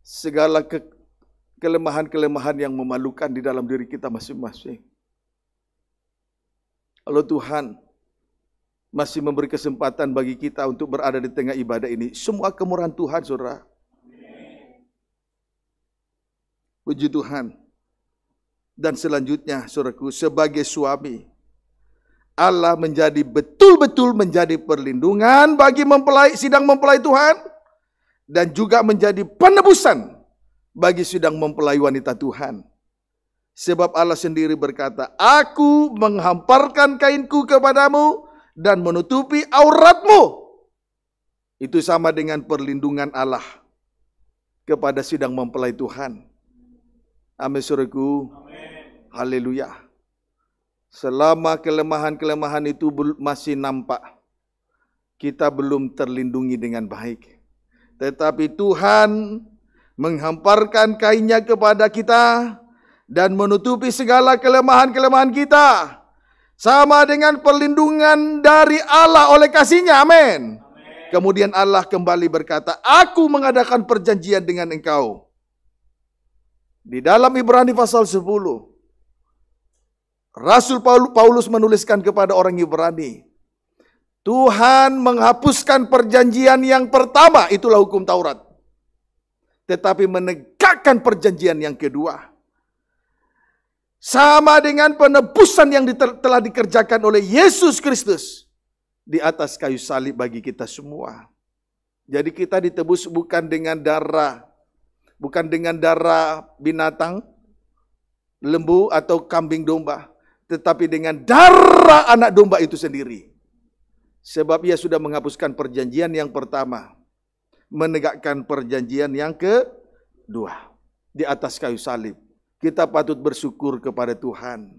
segala ke kelemahan-kelemahan yang memalukan di dalam diri kita masing-masing. Kalau Tuhan masih memberi kesempatan bagi kita untuk berada di tengah ibadah ini. Semua kemurahan Tuhan, saudara. Puji Tuhan. Dan selanjutnya, saudaraku, sebagai suami, Allah menjadi betul-betul menjadi perlindungan bagi mempelai sidang mempelai Tuhan dan juga menjadi penebusan bagi sidang mempelai wanita Tuhan. Sebab Allah sendiri berkata, Aku menghamparkan kainku kepadamu dan menutupi auratmu. Itu sama dengan perlindungan Allah kepada sidang mempelai Tuhan. Amin suruhku. Haleluya. Selama kelemahan-kelemahan itu masih nampak, kita belum terlindungi dengan baik. Tetapi Tuhan menghamparkan kainnya kepada kita dan menutupi segala kelemahan-kelemahan kita sama dengan perlindungan dari Allah oleh kasihnya. Amin. Kemudian Allah kembali berkata, Aku mengadakan perjanjian dengan engkau. Di dalam Ibrani pasal 10, Rasul Paulus menuliskan kepada orang Ibrani, Tuhan menghapuskan perjanjian yang pertama, itulah hukum Taurat. Tetapi menegakkan perjanjian yang kedua sama dengan penebusan yang telah dikerjakan oleh Yesus Kristus di atas kayu salib bagi kita semua. Jadi kita ditebus bukan dengan darah, bukan dengan darah binatang, lembu atau kambing domba, tetapi dengan darah anak domba itu sendiri. Sebab ia sudah menghapuskan perjanjian yang pertama, menegakkan perjanjian yang kedua di atas kayu salib kita patut bersyukur kepada Tuhan.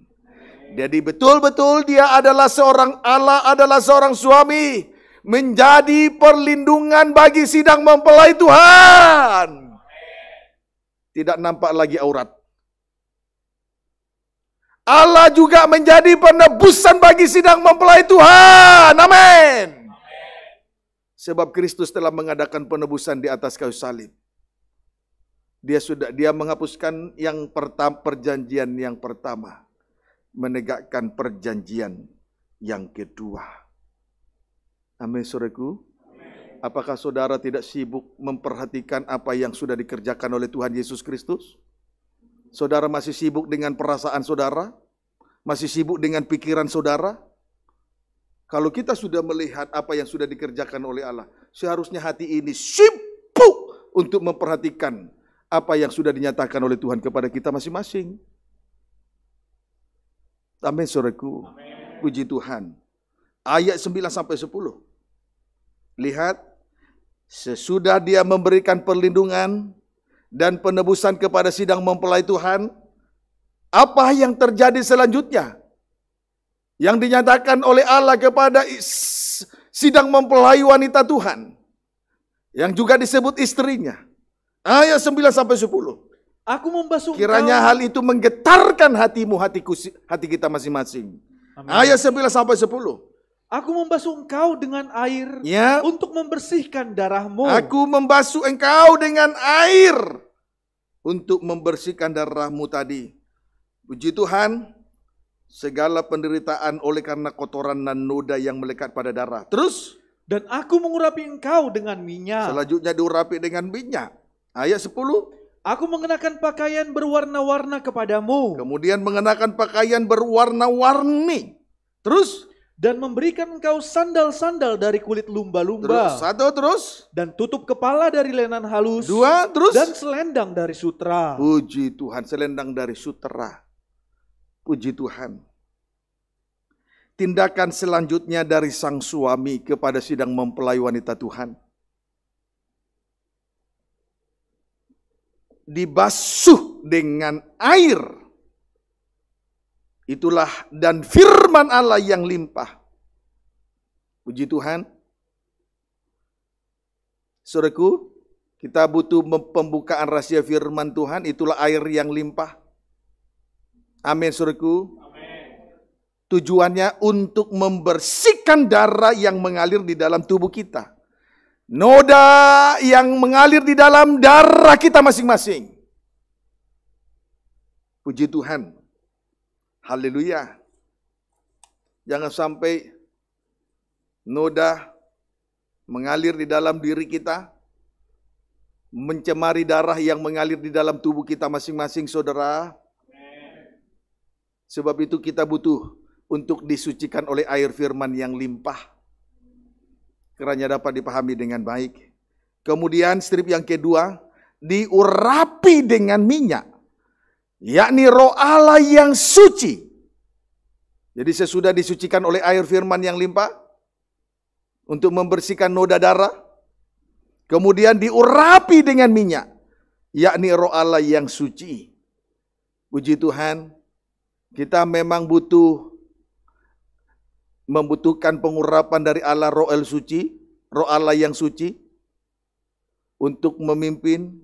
Jadi betul-betul dia adalah seorang Allah, adalah seorang suami. Menjadi perlindungan bagi sidang mempelai Tuhan. Tidak nampak lagi aurat. Allah juga menjadi penebusan bagi sidang mempelai Tuhan. Amin. Sebab Kristus telah mengadakan penebusan di atas kayu salib. Dia sudah dia menghapuskan yang pertama perjanjian yang pertama, menegakkan perjanjian yang kedua. Amin suraku Apakah saudara tidak sibuk memperhatikan apa yang sudah dikerjakan oleh Tuhan Yesus Kristus? Saudara masih sibuk dengan perasaan saudara? Masih sibuk dengan pikiran saudara? Kalau kita sudah melihat apa yang sudah dikerjakan oleh Allah, seharusnya hati ini sibuk untuk memperhatikan apa yang sudah dinyatakan oleh Tuhan kepada kita masing-masing. Amin saudaraku. Puji Tuhan. Ayat 9 sampai 10. Lihat sesudah dia memberikan perlindungan dan penebusan kepada sidang mempelai Tuhan, apa yang terjadi selanjutnya? Yang dinyatakan oleh Allah kepada sidang mempelai wanita Tuhan yang juga disebut istrinya. Ayat 9 sampai 10. Aku membasuh Kiranya kau. hal itu menggetarkan hatimu, hatiku, hati kita masing-masing. Ayat 9 sampai 10. Aku membasuh engkau dengan air ya. untuk membersihkan darahmu. Aku membasuh engkau dengan air untuk membersihkan darahmu tadi. Puji Tuhan, segala penderitaan oleh karena kotoran dan noda yang melekat pada darah. Terus? Dan aku mengurapi engkau dengan minyak. Selanjutnya diurapi dengan minyak. Ayat 10. Aku mengenakan pakaian berwarna-warna kepadamu. Kemudian mengenakan pakaian berwarna-warni. Terus dan memberikan engkau sandal-sandal dari kulit lumba-lumba. Terus, satu terus. Dan tutup kepala dari lenan halus. Dua terus. Dan selendang dari sutra. Puji Tuhan, selendang dari sutra. Puji Tuhan. Tindakan selanjutnya dari sang suami kepada sidang mempelai wanita Tuhan. dibasuh dengan air. Itulah dan firman Allah yang limpah. Puji Tuhan. Suruhku, kita butuh pembukaan rahasia firman Tuhan, itulah air yang limpah. Amin, saudaraku. Tujuannya untuk membersihkan darah yang mengalir di dalam tubuh kita. Noda yang mengalir di dalam darah kita masing-masing. Puji Tuhan. Haleluya. Jangan sampai noda mengalir di dalam diri kita, mencemari darah yang mengalir di dalam tubuh kita masing-masing, saudara. Sebab itu kita butuh untuk disucikan oleh air firman yang limpah. Kiranya dapat dipahami dengan baik. Kemudian strip yang kedua, diurapi dengan minyak. Yakni roh Allah yang suci. Jadi sesudah disucikan oleh air firman yang limpah. Untuk membersihkan noda darah. Kemudian diurapi dengan minyak. Yakni roh Allah yang suci. Puji Tuhan, kita memang butuh membutuhkan pengurapan dari Allah roh el suci, roh Allah yang suci untuk memimpin,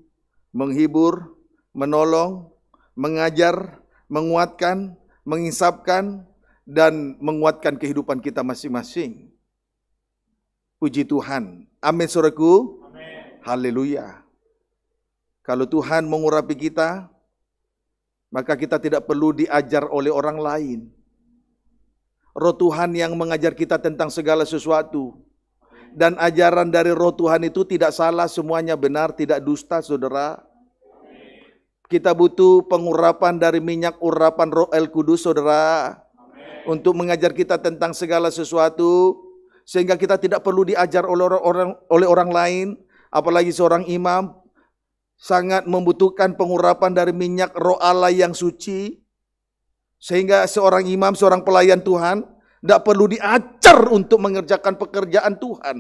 menghibur, menolong, mengajar, menguatkan, mengisapkan dan menguatkan kehidupan kita masing-masing. Puji Tuhan. Amin suraku. Haleluya. Kalau Tuhan mengurapi kita, maka kita tidak perlu diajar oleh orang lain Roh Tuhan yang mengajar kita tentang segala sesuatu. Dan ajaran dari roh Tuhan itu tidak salah, semuanya benar, tidak dusta, saudara. Kita butuh pengurapan dari minyak urapan roh El Kudus, saudara. Untuk mengajar kita tentang segala sesuatu. Sehingga kita tidak perlu diajar oleh orang, oleh orang lain. Apalagi seorang imam sangat membutuhkan pengurapan dari minyak roh Allah yang suci sehingga seorang imam, seorang pelayan Tuhan tidak perlu diajar untuk mengerjakan pekerjaan Tuhan.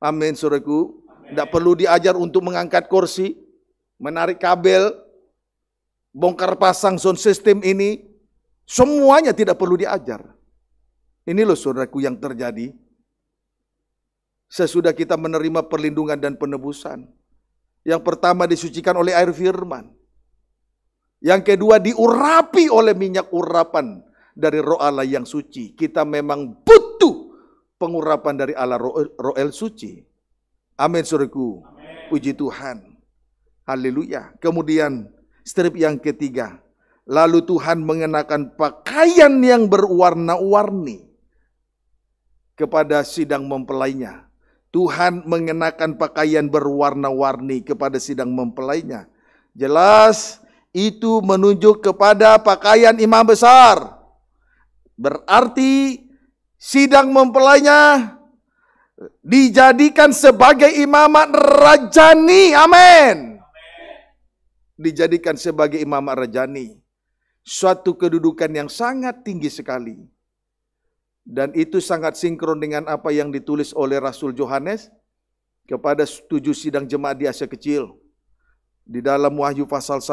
Amin, suruhku. Tidak perlu diajar untuk mengangkat kursi, menarik kabel, bongkar pasang sound system ini. Semuanya tidak perlu diajar. Ini loh saudaraku yang terjadi. Sesudah kita menerima perlindungan dan penebusan. Yang pertama disucikan oleh air firman. Yang kedua diurapi oleh minyak urapan dari roh Allah yang suci. Kita memang butuh pengurapan dari Allah roh el suci. Amin suruhku. Puji Tuhan. Haleluya. Kemudian strip yang ketiga. Lalu Tuhan mengenakan pakaian yang berwarna-warni kepada sidang mempelainya. Tuhan mengenakan pakaian berwarna-warni kepada sidang mempelainya. Jelas itu menunjuk kepada pakaian imam besar. Berarti sidang mempelainya dijadikan sebagai imamat rajani. Amin. Dijadikan sebagai imamat rajani. Suatu kedudukan yang sangat tinggi sekali. Dan itu sangat sinkron dengan apa yang ditulis oleh Rasul Yohanes kepada tujuh sidang jemaat di Asia Kecil. Di dalam Wahyu pasal 1,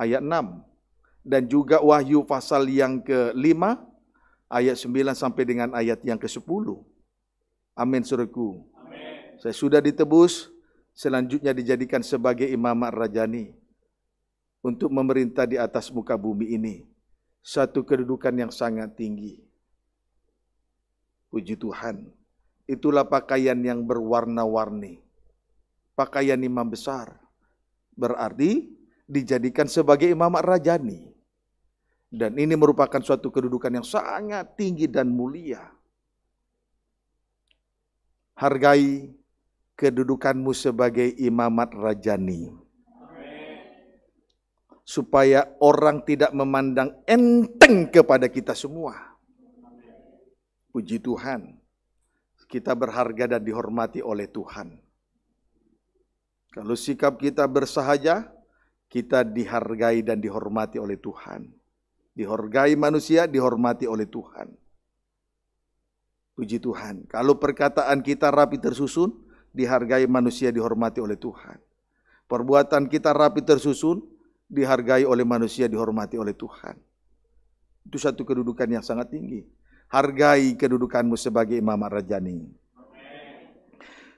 ayat 6 dan juga Wahyu pasal yang ke-5 ayat 9 sampai dengan ayat yang ke-10. Amin suruhku. Amin. Saya sudah ditebus, selanjutnya dijadikan sebagai imam rajani untuk memerintah di atas muka bumi ini. Satu kedudukan yang sangat tinggi. Puji Tuhan. Itulah pakaian yang berwarna-warni. Pakaian imam besar. Berarti dijadikan sebagai imamat rajani. Dan ini merupakan suatu kedudukan yang sangat tinggi dan mulia. Hargai kedudukanmu sebagai imamat rajani. Supaya orang tidak memandang enteng kepada kita semua. Puji Tuhan. Kita berharga dan dihormati oleh Tuhan. Kalau sikap kita bersahaja, kita dihargai dan dihormati oleh Tuhan. dihargai manusia, dihormati oleh Tuhan. Puji Tuhan. Kalau perkataan kita rapi tersusun, dihargai manusia, dihormati oleh Tuhan. Perbuatan kita rapi tersusun, dihargai oleh manusia, dihormati oleh Tuhan. Itu satu kedudukan yang sangat tinggi. Hargai kedudukanmu sebagai imam rajani.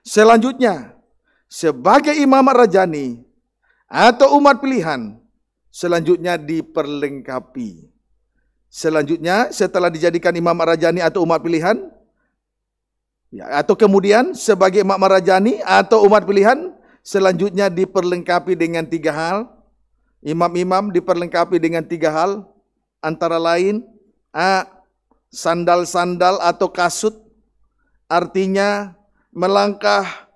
Selanjutnya, sebagai imam rajani, atau umat pilihan selanjutnya diperlengkapi. Selanjutnya setelah dijadikan imam marajani atau umat pilihan ya, atau kemudian sebagai imam marajani atau umat pilihan selanjutnya diperlengkapi dengan tiga hal. Imam-imam diperlengkapi dengan tiga hal antara lain a sandal-sandal atau kasut artinya melangkah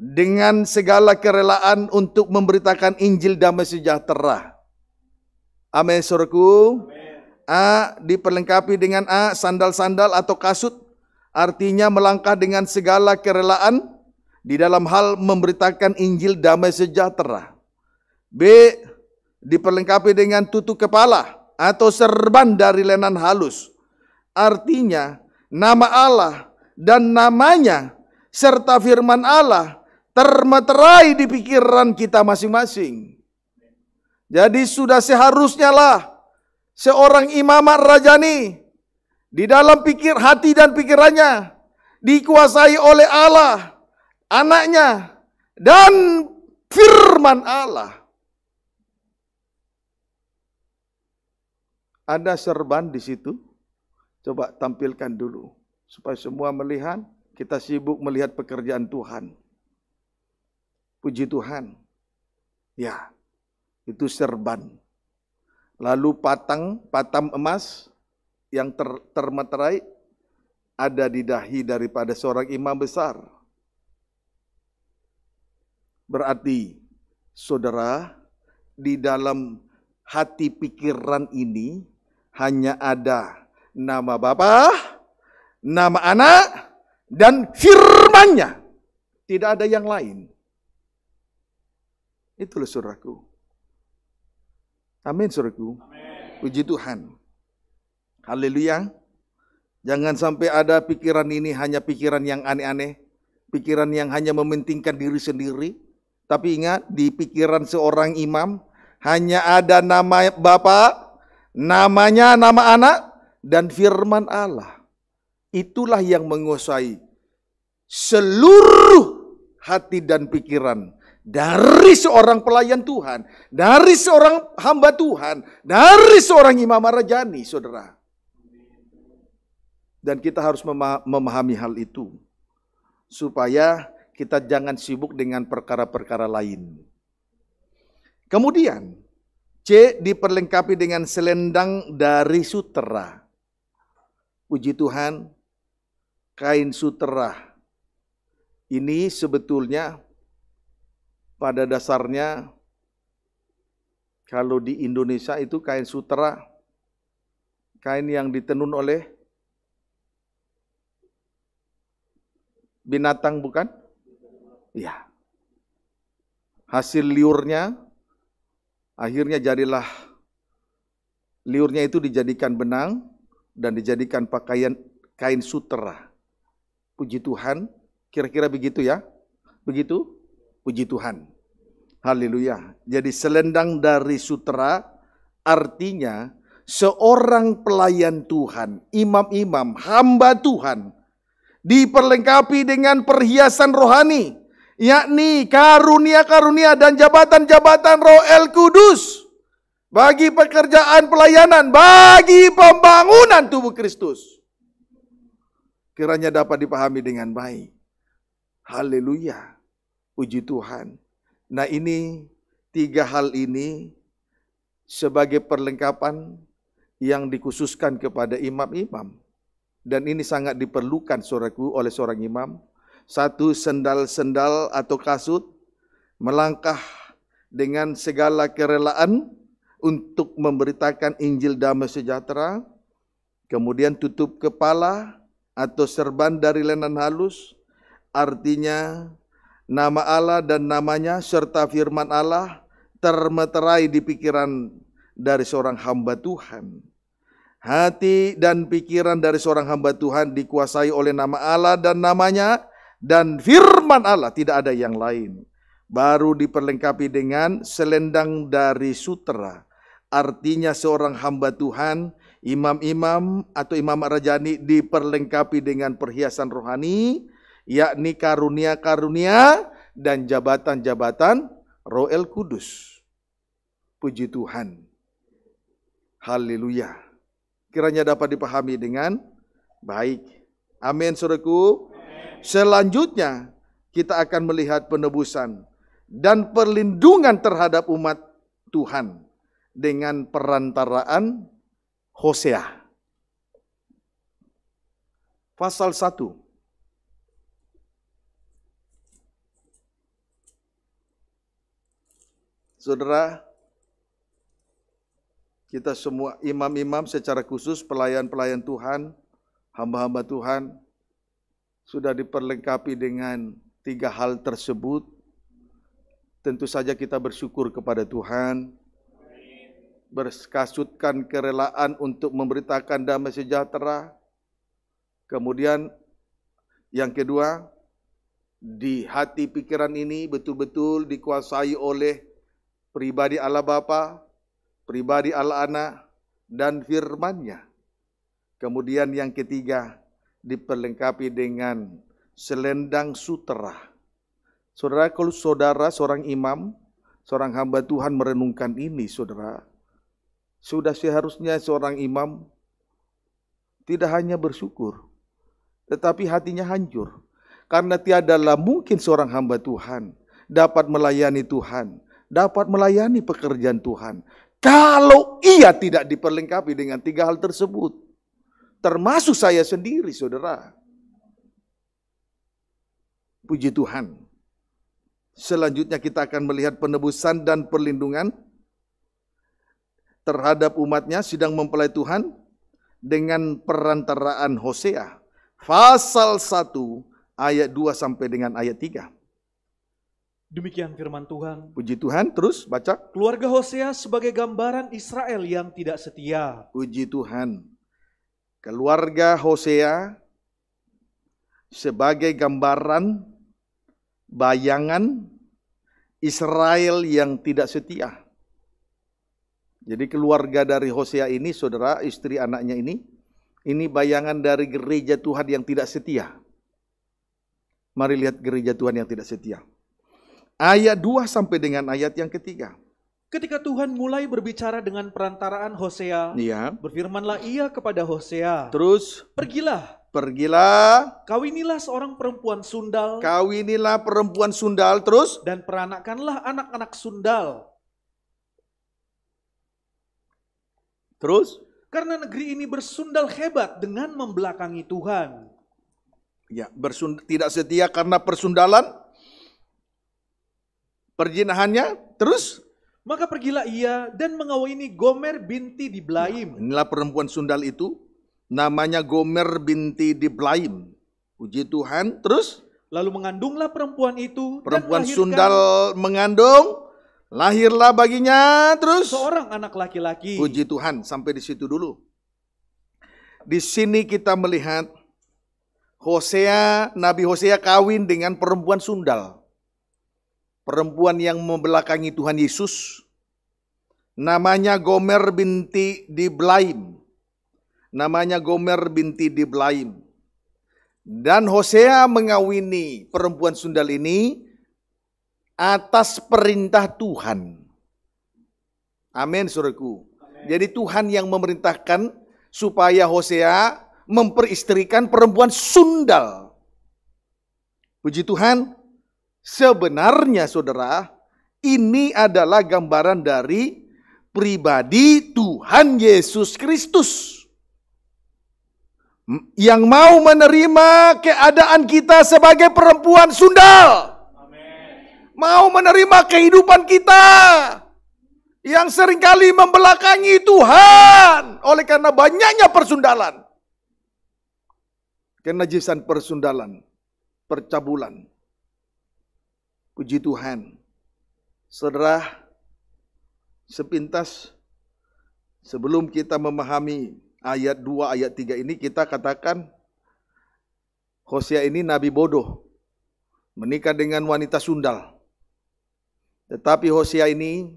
dengan segala kerelaan untuk memberitakan Injil damai sejahtera. Amin, surku. A diperlengkapi dengan A sandal-sandal atau kasut artinya melangkah dengan segala kerelaan di dalam hal memberitakan Injil damai sejahtera. B diperlengkapi dengan tutup kepala atau serban dari lenan halus. Artinya nama Allah dan namanya serta firman Allah termeterai di pikiran kita masing-masing. Jadi sudah seharusnya lah seorang imamat rajani di dalam pikir hati dan pikirannya dikuasai oleh Allah, anaknya dan firman Allah. Ada serban di situ? Coba tampilkan dulu supaya semua melihat kita sibuk melihat pekerjaan Tuhan. Puji Tuhan. Ya, itu serban. Lalu patang, patam emas yang ter, termeterai ada di dahi daripada seorang imam besar. Berarti, saudara, di dalam hati pikiran ini hanya ada nama Bapa, nama anak, dan firmannya. Tidak ada yang lain. Itulah suraku, Amin suraku, Puji Tuhan. Haleluya. Jangan sampai ada pikiran ini hanya pikiran yang aneh-aneh. Pikiran yang hanya mementingkan diri sendiri. Tapi ingat, di pikiran seorang imam hanya ada nama bapak, namanya nama anak, dan firman Allah. Itulah yang menguasai seluruh hati dan pikiran dari seorang pelayan Tuhan, dari seorang hamba Tuhan, dari seorang imam rajani, saudara. Dan kita harus memahami hal itu. Supaya kita jangan sibuk dengan perkara-perkara lain. Kemudian, C diperlengkapi dengan selendang dari sutera. Puji Tuhan, kain sutera ini sebetulnya pada dasarnya kalau di Indonesia itu kain sutera kain yang ditenun oleh binatang bukan? Ya. Hasil liurnya akhirnya jadilah liurnya itu dijadikan benang dan dijadikan pakaian kain sutera Puji Tuhan, kira-kira begitu ya. Begitu? Puji Tuhan. Haleluya. Jadi selendang dari sutra artinya seorang pelayan Tuhan, imam-imam, hamba Tuhan diperlengkapi dengan perhiasan rohani yakni karunia-karunia dan jabatan-jabatan Roh El Kudus bagi pekerjaan pelayanan, bagi pembangunan tubuh Kristus. Kiranya dapat dipahami dengan baik. Haleluya. Puji Tuhan. Nah ini tiga hal ini sebagai perlengkapan yang dikhususkan kepada imam-imam. Dan ini sangat diperlukan suaraku oleh seorang imam. Satu sendal-sendal atau kasut melangkah dengan segala kerelaan untuk memberitakan Injil damai sejahtera. Kemudian tutup kepala atau serban dari lenan halus. Artinya Nama Allah dan namanya serta firman Allah termeterai di pikiran dari seorang hamba Tuhan. Hati dan pikiran dari seorang hamba Tuhan dikuasai oleh nama Allah dan namanya dan firman Allah tidak ada yang lain. Baru diperlengkapi dengan selendang dari sutra. Artinya seorang hamba Tuhan, imam-imam atau imam rajani diperlengkapi dengan perhiasan rohani yakni karunia-karunia dan jabatan-jabatan roh el Kudus. Puji Tuhan. Haleluya. Kiranya dapat dipahami dengan baik. Amin, saudaraku. Selanjutnya, kita akan melihat penebusan dan perlindungan terhadap umat Tuhan dengan perantaraan Hosea. Pasal 1 Saudara, kita semua imam-imam secara khusus pelayan-pelayan Tuhan, hamba-hamba Tuhan sudah diperlengkapi dengan tiga hal tersebut. Tentu saja kita bersyukur kepada Tuhan, berkasutkan kerelaan untuk memberitakan damai sejahtera. Kemudian yang kedua, di hati pikiran ini betul-betul dikuasai oleh pribadi Allah Bapa, pribadi Allah Anak, dan Firman-Nya. Kemudian yang ketiga diperlengkapi dengan selendang sutera. Saudara, kalau saudara seorang imam, seorang hamba Tuhan merenungkan ini, saudara, sudah seharusnya seorang imam tidak hanya bersyukur, tetapi hatinya hancur. Karena tiadalah mungkin seorang hamba Tuhan dapat melayani Tuhan dapat melayani pekerjaan Tuhan. Kalau ia tidak diperlengkapi dengan tiga hal tersebut, termasuk saya sendiri, saudara. Puji Tuhan. Selanjutnya kita akan melihat penebusan dan perlindungan terhadap umatnya sidang mempelai Tuhan dengan perantaraan Hosea. Pasal 1 ayat 2 sampai dengan ayat 3. Demikian firman Tuhan. Puji Tuhan, terus baca. Keluarga Hosea sebagai gambaran Israel yang tidak setia. Puji Tuhan. Keluarga Hosea sebagai gambaran bayangan Israel yang tidak setia. Jadi keluarga dari Hosea ini, saudara, istri anaknya ini, ini bayangan dari gereja Tuhan yang tidak setia. Mari lihat gereja Tuhan yang tidak setia. Ayat 2 sampai dengan ayat yang ketiga. Ketika Tuhan mulai berbicara dengan perantaraan Hosea, ya. berfirmanlah ia kepada Hosea. Terus, pergilah. Pergilah. Kawinilah seorang perempuan sundal. Kawinilah perempuan sundal. Terus. Dan peranakanlah anak-anak sundal. Terus. Karena negeri ini bersundal hebat dengan membelakangi Tuhan. Ya, bersund tidak setia karena persundalan Perjinahannya terus maka pergilah ia dan mengawini Gomer binti Diblaim. inilah perempuan sundal itu, namanya Gomer binti Diblaim. Puji Tuhan, terus lalu mengandunglah perempuan itu. Perempuan dan sundal mengandung, lahirlah baginya terus seorang anak laki-laki. Puji Tuhan, sampai di situ dulu. Di sini kita melihat Hosea, Nabi Hosea kawin dengan perempuan sundal perempuan yang membelakangi Tuhan Yesus. Namanya Gomer binti Diblaim. Namanya Gomer binti Diblaim. Dan Hosea mengawini perempuan sundal ini atas perintah Tuhan. Amin suruhku. Jadi Tuhan yang memerintahkan supaya Hosea memperistrikan perempuan sundal. Puji Tuhan, Sebenarnya saudara, ini adalah gambaran dari pribadi Tuhan Yesus Kristus yang mau menerima keadaan kita sebagai perempuan sundal. Mau menerima kehidupan kita yang seringkali membelakangi Tuhan oleh karena banyaknya persundalan. Kenajisan persundalan, percabulan, Puji Tuhan. Saudara, sepintas sebelum kita memahami ayat 2 ayat 3 ini kita katakan Hosea ini nabi bodoh menikah dengan wanita sundal. Tetapi Hosea ini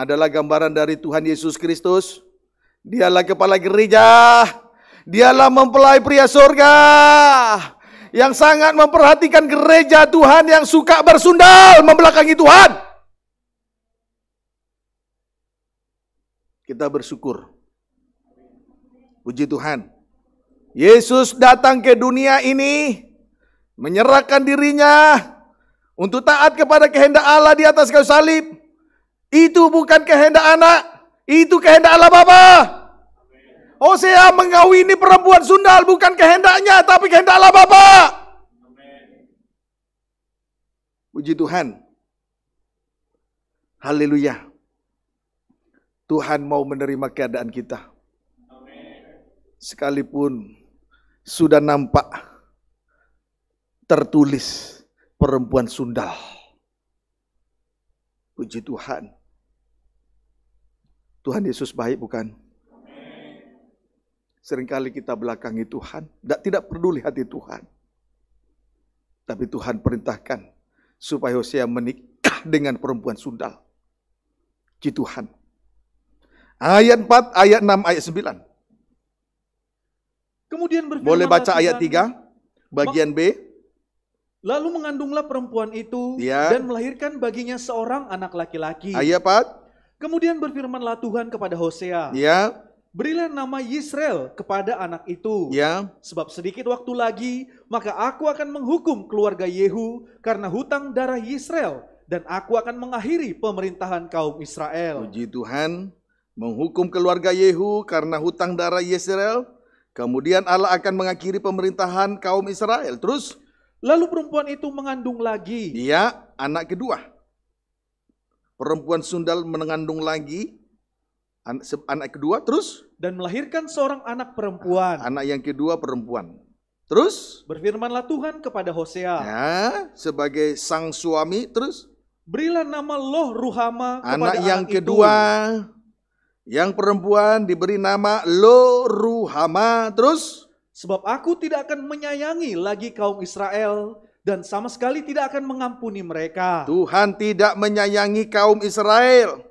adalah gambaran dari Tuhan Yesus Kristus. Dialah kepala gereja. Dialah mempelai pria surga yang sangat memperhatikan gereja Tuhan yang suka bersundal membelakangi Tuhan. Kita bersyukur. Puji Tuhan. Yesus datang ke dunia ini menyerahkan dirinya untuk taat kepada kehendak Allah di atas kayu salib. Itu bukan kehendak anak, itu kehendak Allah Bapa. Hosea oh, mengawini perempuan Sundal bukan kehendaknya, tapi kehendak Allah Bapa. Puji Tuhan. Haleluya. Tuhan mau menerima keadaan kita. Sekalipun sudah nampak tertulis perempuan Sundal. Puji Tuhan. Tuhan Yesus baik bukan? Seringkali kita belakangi Tuhan, tidak tidak peduli hati Tuhan. Tapi Tuhan perintahkan supaya Hosea menikah dengan perempuan sundal. Ci Tuhan. Ayat 4, ayat 6, ayat 9. Kemudian berfirman Boleh baca ayat 3, bagian B. Lalu mengandunglah perempuan itu ya. dan melahirkan baginya seorang anak laki-laki. Ayat 4. Kemudian berfirmanlah Tuhan kepada Hosea. Ya. Berilah nama Yisrael kepada anak itu. Ya. Sebab sedikit waktu lagi, maka aku akan menghukum keluarga Yehu karena hutang darah Yisrael. Dan aku akan mengakhiri pemerintahan kaum Israel. Puji Tuhan, menghukum keluarga Yehu karena hutang darah Yisrael. Kemudian Allah akan mengakhiri pemerintahan kaum Israel. Terus? Lalu perempuan itu mengandung lagi. Iya, anak kedua. Perempuan sundal mengandung lagi Anak, anak kedua terus dan melahirkan seorang anak perempuan. Anak yang kedua perempuan. Terus berfirmanlah Tuhan kepada Hosea. Ya, sebagai sang suami terus berilah nama Loh Ruhama kepada anak yang anak kedua. Itu. Yang perempuan diberi nama Loh Ruhama terus sebab aku tidak akan menyayangi lagi kaum Israel dan sama sekali tidak akan mengampuni mereka. Tuhan tidak menyayangi kaum Israel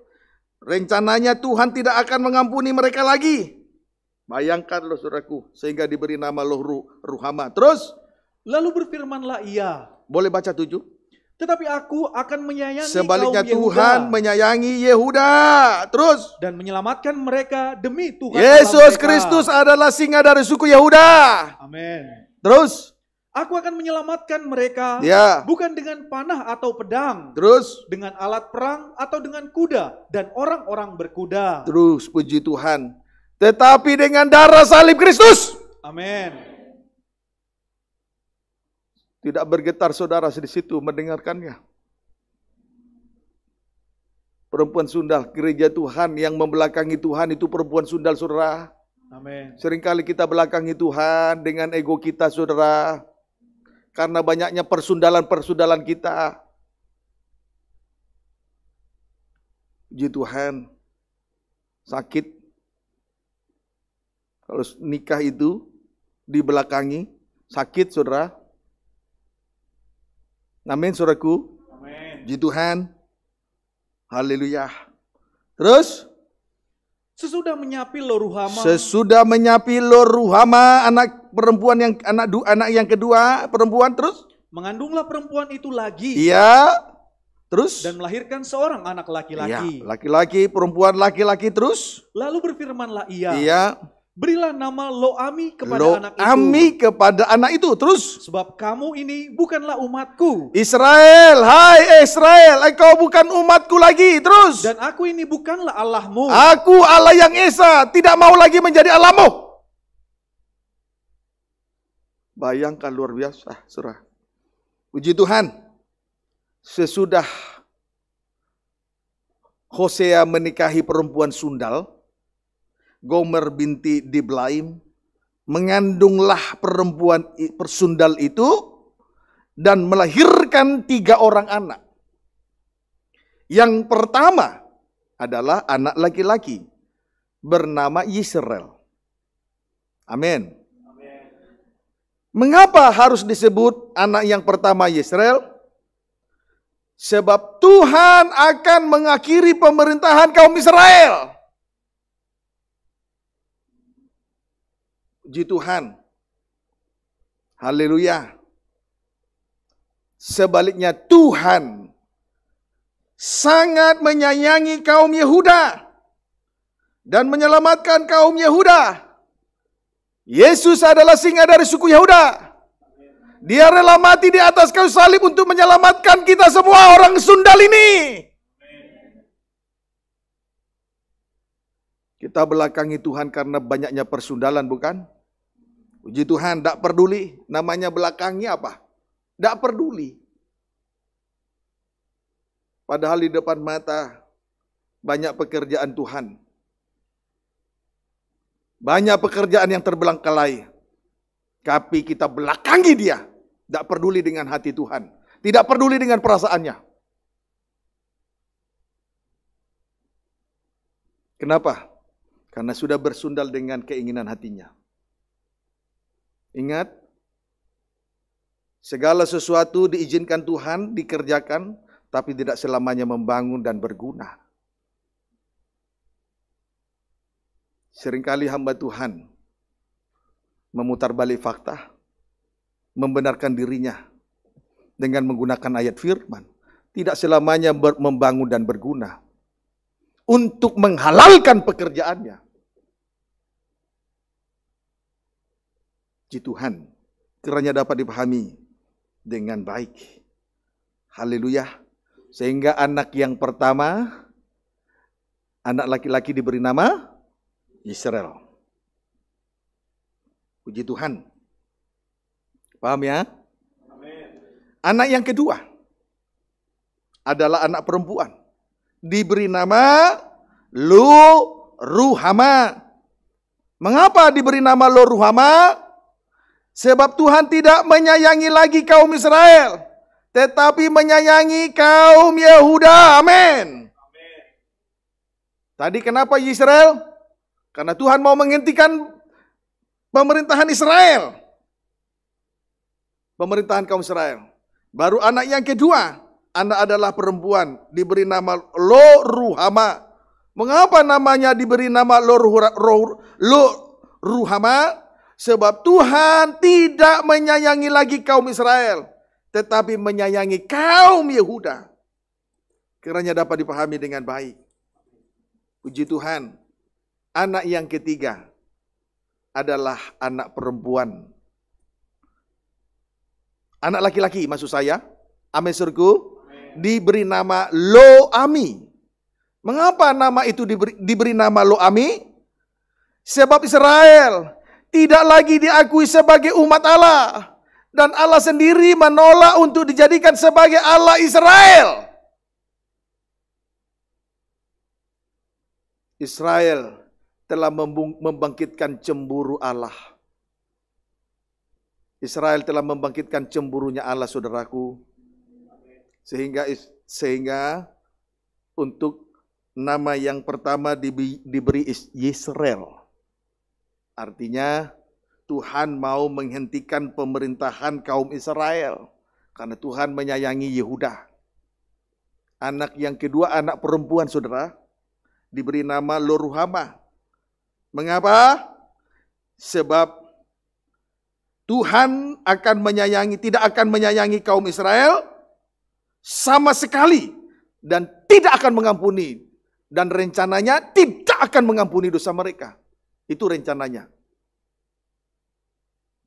Rencananya Tuhan tidak akan mengampuni mereka lagi. Bayangkan loh saudaraku, sehingga diberi nama loh Ruhama. Terus, lalu berfirmanlah ia. Boleh baca tujuh? Tetapi aku akan menyayangi Sebaliknya kaum Tuhan menyayangi Yehuda. Terus. Dan menyelamatkan mereka demi Tuhan. Yesus Kristus adalah singa dari suku Yehuda. Amin. Terus. Aku akan menyelamatkan mereka ya. bukan dengan panah atau pedang. Terus dengan alat perang atau dengan kuda dan orang-orang berkuda. Terus puji Tuhan. Tetapi dengan darah salib Kristus. Amin. Tidak bergetar saudara di situ mendengarkannya. Perempuan sundal gereja Tuhan yang membelakangi Tuhan itu perempuan sundal saudara. Amin. Seringkali kita belakangi Tuhan dengan ego kita saudara karena banyaknya persundalan-persundalan kita. Puji Tuhan, sakit. Kalau nikah itu di belakangi, sakit saudara. Amin saudaraku. Amin. Puji Tuhan. Haleluya. Terus, Sesudah menyapi Loruhama. Sesudah menyapi Loruhama, anak perempuan yang anak du, anak yang kedua perempuan terus. Mengandunglah perempuan itu lagi. Iya. Terus? Dan melahirkan seorang anak laki-laki. Iya, laki-laki, perempuan laki-laki terus. Lalu berfirmanlah ia. Iya. Berilah nama Loami kepada Lo anak itu. Loami kepada anak itu. Terus. Sebab kamu ini bukanlah umatku. Israel, hai Israel, engkau bukan umatku lagi. Terus. Dan aku ini bukanlah Allahmu. Aku Allah yang Esa, tidak mau lagi menjadi Allahmu. Bayangkan luar biasa surah. Puji Tuhan. Sesudah Hosea menikahi perempuan sundal, Gomer binti Diblaim mengandunglah perempuan persundal itu dan melahirkan tiga orang anak. Yang pertama adalah anak laki-laki bernama Yisrael. Amin. Mengapa harus disebut anak yang pertama Yisrael? Sebab Tuhan akan mengakhiri pemerintahan kaum Israel. Puji Tuhan. Haleluya. Sebaliknya Tuhan sangat menyayangi kaum Yehuda dan menyelamatkan kaum Yehuda. Yesus adalah singa dari suku Yehuda. Dia rela mati di atas kayu salib untuk menyelamatkan kita semua orang Sundal ini. Kita belakangi Tuhan karena banyaknya persundalan bukan? Uji Tuhan, tak peduli namanya belakangi apa. Tak peduli. Padahal di depan mata banyak pekerjaan Tuhan. Banyak pekerjaan yang terbelang kelai. Tapi kita belakangi dia. tak peduli dengan hati Tuhan. Tidak peduli dengan perasaannya. Kenapa? Karena sudah bersundal dengan keinginan hatinya. Ingat, segala sesuatu diizinkan Tuhan dikerjakan, tapi tidak selamanya membangun dan berguna. Seringkali hamba Tuhan memutar balik fakta, membenarkan dirinya dengan menggunakan ayat firman. Tidak selamanya membangun dan berguna. Untuk menghalalkan pekerjaannya. puji Tuhan. Kiranya dapat dipahami dengan baik. Haleluya. Sehingga anak yang pertama, anak laki-laki diberi nama Israel. Puji Tuhan. Paham ya? Amin. Anak yang kedua adalah anak perempuan. Diberi nama Lu Ruhama. Mengapa diberi nama Lu Ruhama? Sebab Tuhan tidak menyayangi lagi kaum Israel, tetapi menyayangi kaum Yehuda. Amin. Tadi kenapa Israel? Karena Tuhan mau menghentikan pemerintahan Israel. Pemerintahan kaum Israel. Baru anak yang kedua, anak adalah perempuan, diberi nama Lo Mengapa namanya diberi nama Lo, Sebab Tuhan tidak menyayangi lagi kaum Israel, tetapi menyayangi kaum Yehuda. Kiranya dapat dipahami dengan baik. Puji Tuhan, anak yang ketiga adalah anak perempuan. Anak laki-laki maksud saya, Amin surku, diberi nama Loami. Mengapa nama itu diberi, diberi nama Loami? Sebab Israel tidak lagi diakui sebagai umat Allah dan Allah sendiri menolak untuk dijadikan sebagai Allah Israel. Israel telah membangkitkan cemburu Allah. Israel telah membangkitkan cemburunya Allah, saudaraku. Sehingga sehingga untuk nama yang pertama diberi Israel. Artinya Tuhan mau menghentikan pemerintahan kaum Israel karena Tuhan menyayangi Yehuda. Anak yang kedua anak perempuan saudara diberi nama Loruhama. Mengapa? Sebab Tuhan akan menyayangi, tidak akan menyayangi kaum Israel sama sekali dan tidak akan mengampuni dan rencananya tidak akan mengampuni dosa mereka. Itu rencananya.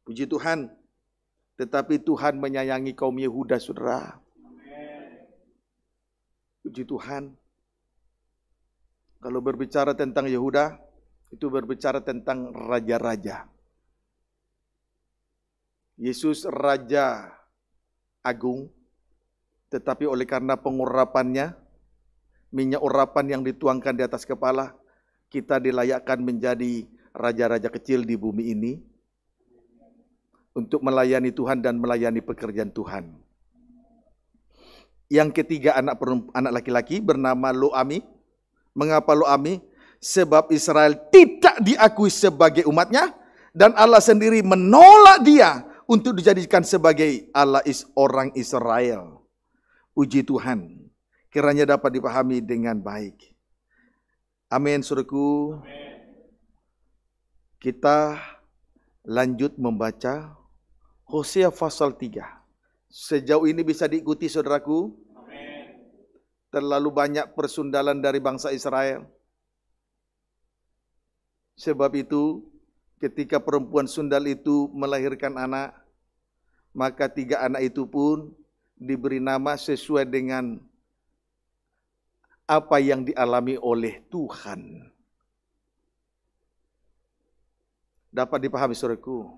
Puji Tuhan. Tetapi Tuhan menyayangi kaum Yehuda, saudara. Puji Tuhan. Kalau berbicara tentang Yehuda, itu berbicara tentang raja-raja. Yesus raja agung, tetapi oleh karena pengurapannya, minyak urapan yang dituangkan di atas kepala, kita dilayakkan menjadi raja-raja kecil di bumi ini untuk melayani Tuhan dan melayani pekerjaan Tuhan. Yang ketiga anak anak laki-laki bernama Loami. Mengapa Loami? Sebab Israel tidak diakui sebagai umatnya dan Allah sendiri menolak dia untuk dijadikan sebagai Allah is orang Israel. Uji Tuhan, kiranya dapat dipahami dengan baik. Amin, suruhku. Amin. Kita lanjut membaca Hosea pasal 3. Sejauh ini bisa diikuti saudaraku. Amen. Terlalu banyak persundalan dari bangsa Israel. Sebab itu ketika perempuan sundal itu melahirkan anak, maka tiga anak itu pun diberi nama sesuai dengan apa yang dialami oleh Tuhan. dapat dipahami saudaraku.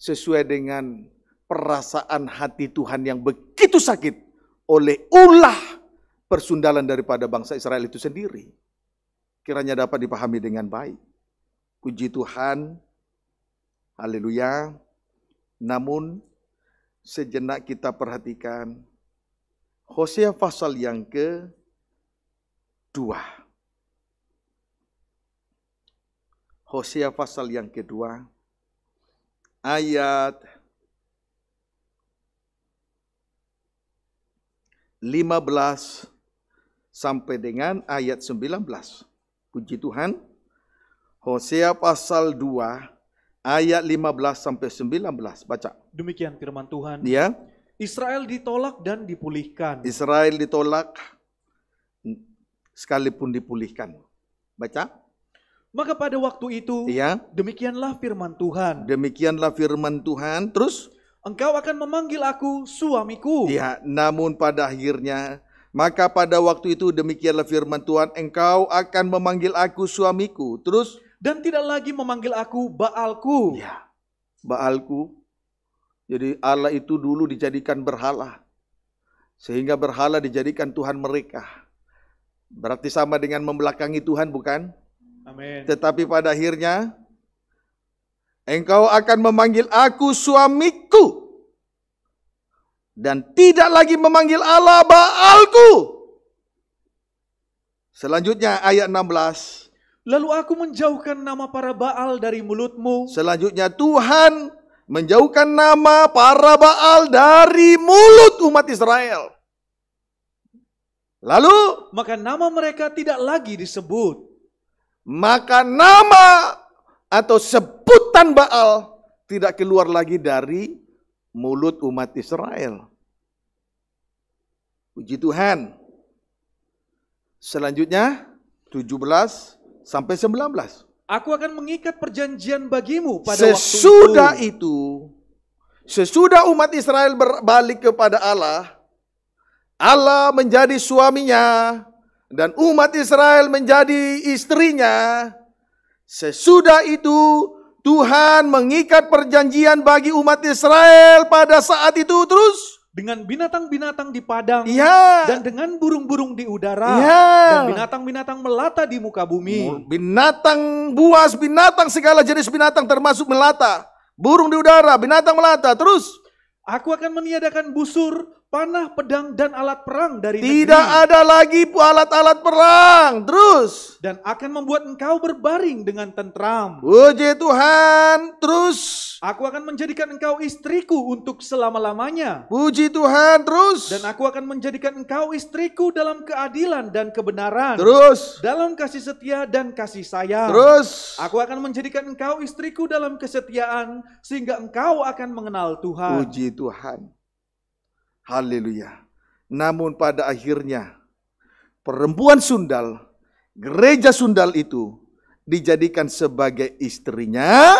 Sesuai dengan perasaan hati Tuhan yang begitu sakit oleh ulah persundalan daripada bangsa Israel itu sendiri. Kiranya dapat dipahami dengan baik. Puji Tuhan. Haleluya. Namun sejenak kita perhatikan Hosea pasal yang ke 2 Hosea pasal yang kedua ayat 15 sampai dengan ayat 19. Puji Tuhan. Hosea pasal 2 ayat 15 sampai 19. Baca. Demikian firman Tuhan. Ya. Israel ditolak dan dipulihkan. Israel ditolak sekalipun dipulihkan. Baca. Maka pada waktu itu, ya. demikianlah firman Tuhan. Demikianlah firman Tuhan. Terus, engkau akan memanggil aku suamiku. Ya, namun pada akhirnya, maka pada waktu itu demikianlah firman Tuhan, engkau akan memanggil aku suamiku. Terus, dan tidak lagi memanggil aku Baalku. Ya, Baalku. Jadi Allah itu dulu dijadikan berhala. Sehingga berhala dijadikan Tuhan mereka. Berarti sama dengan membelakangi Tuhan bukan? Amin. Tetapi pada akhirnya engkau akan memanggil aku suamiku dan tidak lagi memanggil Allah Baalku. Selanjutnya ayat 16. Lalu aku menjauhkan nama para Baal dari mulutmu. Selanjutnya Tuhan menjauhkan nama para Baal dari mulut umat Israel. Lalu maka nama mereka tidak lagi disebut maka nama atau sebutan Baal tidak keluar lagi dari mulut umat Israel. Puji Tuhan. Selanjutnya 17 sampai 19. Aku akan mengikat perjanjian bagimu pada sesudah waktu itu. itu. Sesudah umat Israel berbalik kepada Allah, Allah menjadi suaminya dan umat Israel menjadi istrinya. Sesudah itu Tuhan mengikat perjanjian bagi umat Israel pada saat itu terus dengan binatang-binatang di padang ya. dan dengan burung-burung di udara ya. dan binatang-binatang melata di muka bumi. Binatang buas, binatang segala jenis binatang termasuk melata, burung di udara, binatang melata. Terus Aku akan meniadakan busur, panah, pedang, dan alat perang dari Tidak negeri. ada lagi alat-alat perang. Terus. Dan akan membuat engkau berbaring dengan tentram. Puji Tuhan. Terus. Aku akan menjadikan engkau istriku untuk selama-lamanya. Puji Tuhan. Terus. Dan aku akan menjadikan engkau istriku dalam keadilan dan kebenaran. Terus. Dalam kasih setia dan kasih sayang. Terus. Aku akan menjadikan engkau istriku dalam kesetiaan sehingga engkau akan mengenal Tuhan. Puji Tuhan. Haleluya. Namun pada akhirnya perempuan sundal, gereja sundal itu dijadikan sebagai istrinya.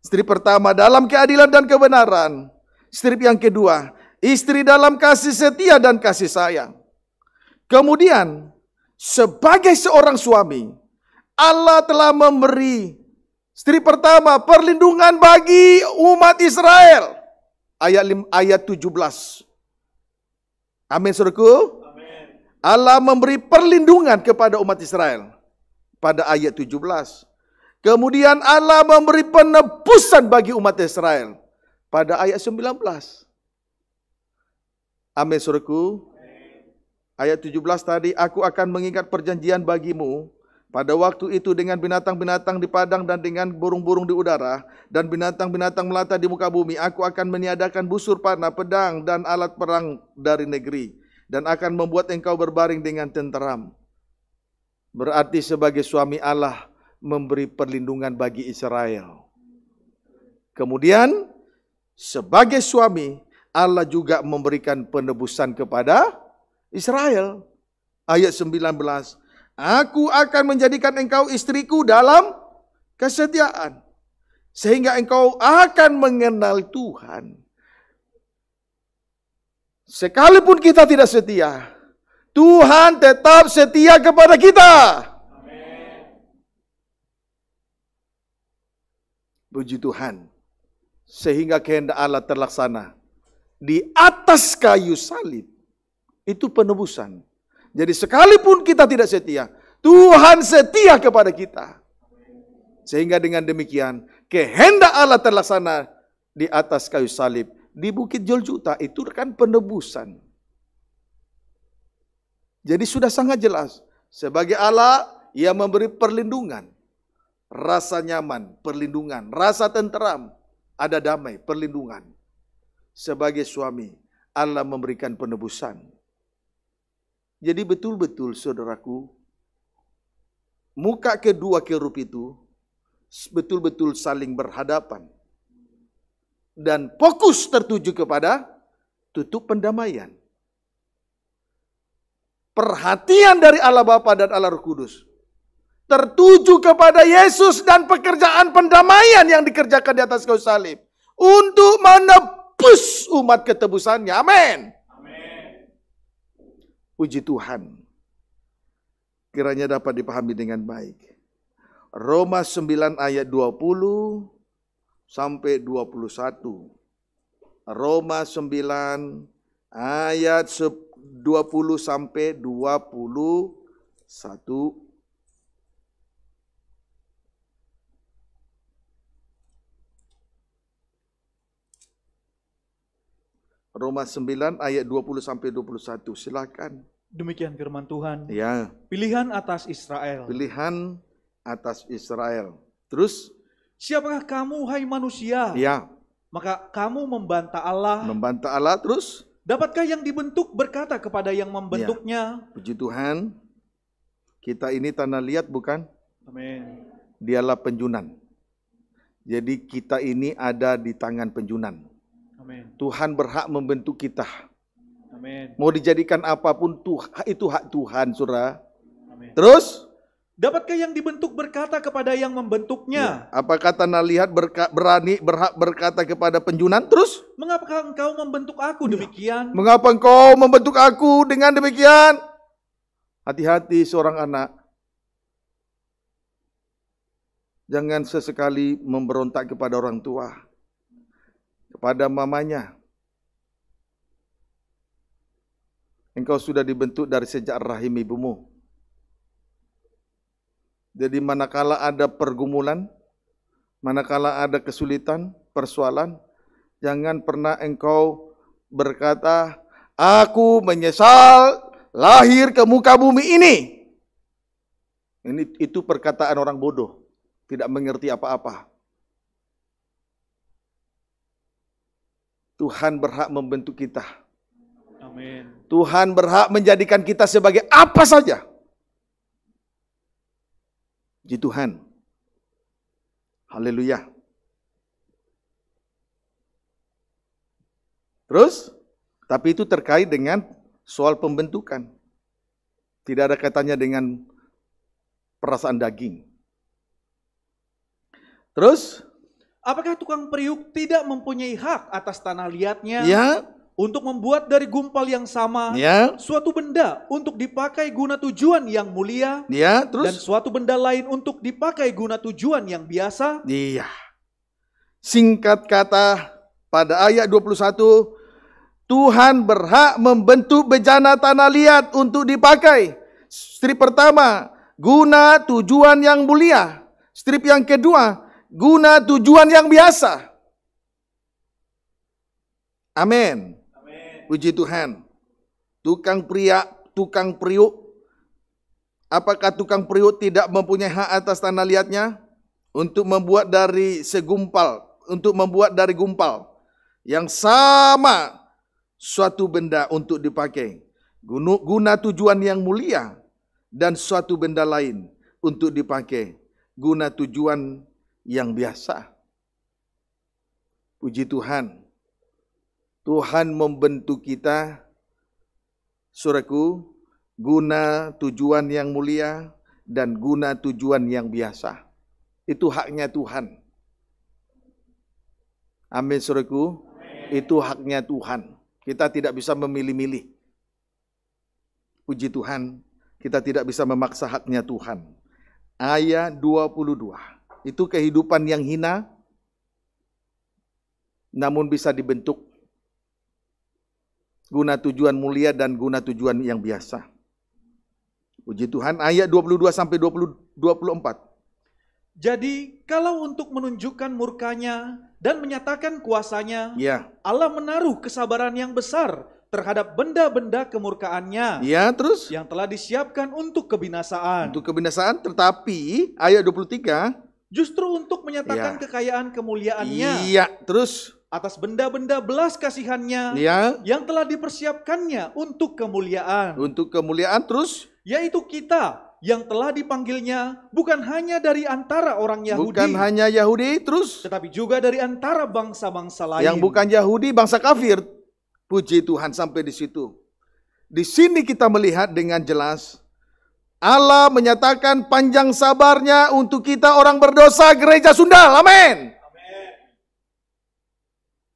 Istri pertama dalam keadilan dan kebenaran. istri yang kedua, istri dalam kasih setia dan kasih sayang. Kemudian, sebagai seorang suami, Allah telah memberi Istri pertama, perlindungan bagi umat Israel. Ayat ayat 17. Amin suruhku. Allah memberi perlindungan kepada umat Israel pada ayat 17. Kemudian Allah memberi penebusan bagi umat Israel pada ayat 19. Amin suruhku. Ayat 17 tadi, aku akan mengingat perjanjian bagimu pada waktu itu dengan binatang-binatang di padang dan dengan burung-burung di udara dan binatang-binatang melata di muka bumi, aku akan meniadakan busur panah, pedang dan alat perang dari negeri dan akan membuat engkau berbaring dengan tenteram. Berarti sebagai suami Allah memberi perlindungan bagi Israel. Kemudian sebagai suami Allah juga memberikan penebusan kepada Israel. Ayat 19 Aku akan menjadikan engkau istriku dalam kesetiaan. Sehingga engkau akan mengenal Tuhan. Sekalipun kita tidak setia, Tuhan tetap setia kepada kita. Amen. Puji Tuhan. Sehingga kehendak Allah terlaksana. Di atas kayu salib, itu penebusan jadi sekalipun kita tidak setia, Tuhan setia kepada kita. Sehingga dengan demikian, kehendak Allah terlaksana di atas kayu salib. Di Bukit Joljuta itu kan penebusan. Jadi sudah sangat jelas. Sebagai Allah, ia memberi perlindungan. Rasa nyaman, perlindungan. Rasa tenteram, ada damai, perlindungan. Sebagai suami, Allah memberikan penebusan jadi betul-betul saudaraku, muka kedua kerub itu betul-betul saling berhadapan. Dan fokus tertuju kepada tutup pendamaian. Perhatian dari Allah Bapa dan Allah Roh Kudus tertuju kepada Yesus dan pekerjaan pendamaian yang dikerjakan di atas kayu salib untuk menebus umat ketebusannya. Amin puji Tuhan. Kiranya dapat dipahami dengan baik. Roma 9 ayat 20 sampai 21. Roma 9 ayat 20 sampai 21. Roma 9 ayat 20 sampai 21. Silakan. Demikian firman Tuhan. Ya. Pilihan atas Israel. Pilihan atas Israel. Terus siapakah kamu hai manusia? Ya. Maka kamu membantah Allah. Membantah Allah terus? Dapatkah yang dibentuk berkata kepada yang membentuknya? Ya. Puji Tuhan. Kita ini tanah liat bukan? Amin. Dialah penjunan. Jadi kita ini ada di tangan penjunan. Amen. Tuhan berhak membentuk kita. Amin. Mau dijadikan apapun Tuhan, itu hak Tuhan, Surah. Terus? Dapatkah yang dibentuk berkata kepada yang membentuknya? Ya. Apa kata nalihat berka, berani berhak berkata kepada penjunan? Terus? Mengapa engkau membentuk aku iya. demikian? Mengapa engkau membentuk aku dengan demikian? Hati-hati seorang anak. Jangan sesekali memberontak kepada orang tua kepada mamanya. Engkau sudah dibentuk dari sejak rahim ibumu. Jadi manakala ada pergumulan, manakala ada kesulitan, persoalan, jangan pernah engkau berkata, aku menyesal lahir ke muka bumi ini. Ini itu perkataan orang bodoh, tidak mengerti apa-apa. Tuhan berhak membentuk kita. Amin. Tuhan berhak menjadikan kita sebagai apa saja. Di Tuhan. Haleluya. Terus, tapi itu terkait dengan soal pembentukan. Tidak ada kaitannya dengan perasaan daging. Terus, Apakah tukang periuk tidak mempunyai hak atas tanah liatnya? Ya. Untuk membuat dari gumpal yang sama ya. suatu benda untuk dipakai guna tujuan yang mulia ya, terus? dan suatu benda lain untuk dipakai guna tujuan yang biasa. Iya. Singkat kata pada ayat 21 Tuhan berhak membentuk bejana tanah liat untuk dipakai. Strip pertama, guna tujuan yang mulia. Strip yang kedua, guna tujuan yang biasa. Amin. Puji Tuhan. Tukang pria, tukang priuk. Apakah tukang priuk tidak mempunyai hak atas tanah liatnya untuk membuat dari segumpal, untuk membuat dari gumpal yang sama suatu benda untuk dipakai guna tujuan yang mulia dan suatu benda lain untuk dipakai guna tujuan yang biasa. Puji Tuhan. Tuhan membentuk kita, suraku, guna tujuan yang mulia dan guna tujuan yang biasa. Itu haknya Tuhan. Amin suraku. Amin. Itu haknya Tuhan. Kita tidak bisa memilih-milih. Puji Tuhan, kita tidak bisa memaksa haknya Tuhan. Ayat 22 itu kehidupan yang hina, namun bisa dibentuk guna tujuan mulia dan guna tujuan yang biasa. Puji Tuhan ayat 22 sampai 20, 24. Jadi kalau untuk menunjukkan murkanya dan menyatakan kuasanya, ya. Allah menaruh kesabaran yang besar terhadap benda-benda kemurkaannya. Ya, terus yang telah disiapkan untuk kebinasaan. Untuk kebinasaan, tetapi ayat 23 Justru untuk menyatakan ya. kekayaan kemuliaannya. Iya, terus atas benda-benda belas kasihannya ya. yang telah dipersiapkannya untuk kemuliaan. Untuk kemuliaan terus yaitu kita yang telah dipanggilnya bukan hanya dari antara orang Yahudi. Bukan hanya Yahudi terus tetapi juga dari antara bangsa-bangsa lain. Yang bukan Yahudi, bangsa kafir. Puji Tuhan sampai di situ. Di sini kita melihat dengan jelas Allah menyatakan panjang sabarnya untuk kita orang berdosa gereja Sundal. Amin.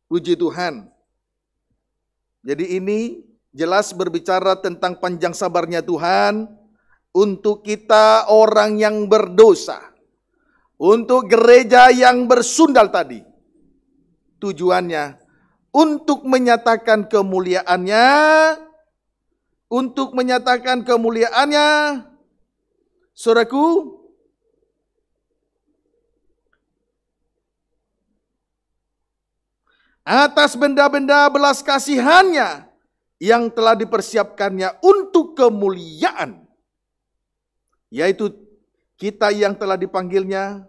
Puji Tuhan. Jadi ini jelas berbicara tentang panjang sabarnya Tuhan untuk kita orang yang berdosa. Untuk gereja yang bersundal tadi. Tujuannya untuk menyatakan kemuliaannya untuk menyatakan kemuliaannya Saudaraku, atas benda-benda belas kasihannya yang telah dipersiapkannya untuk kemuliaan, yaitu kita yang telah dipanggilnya,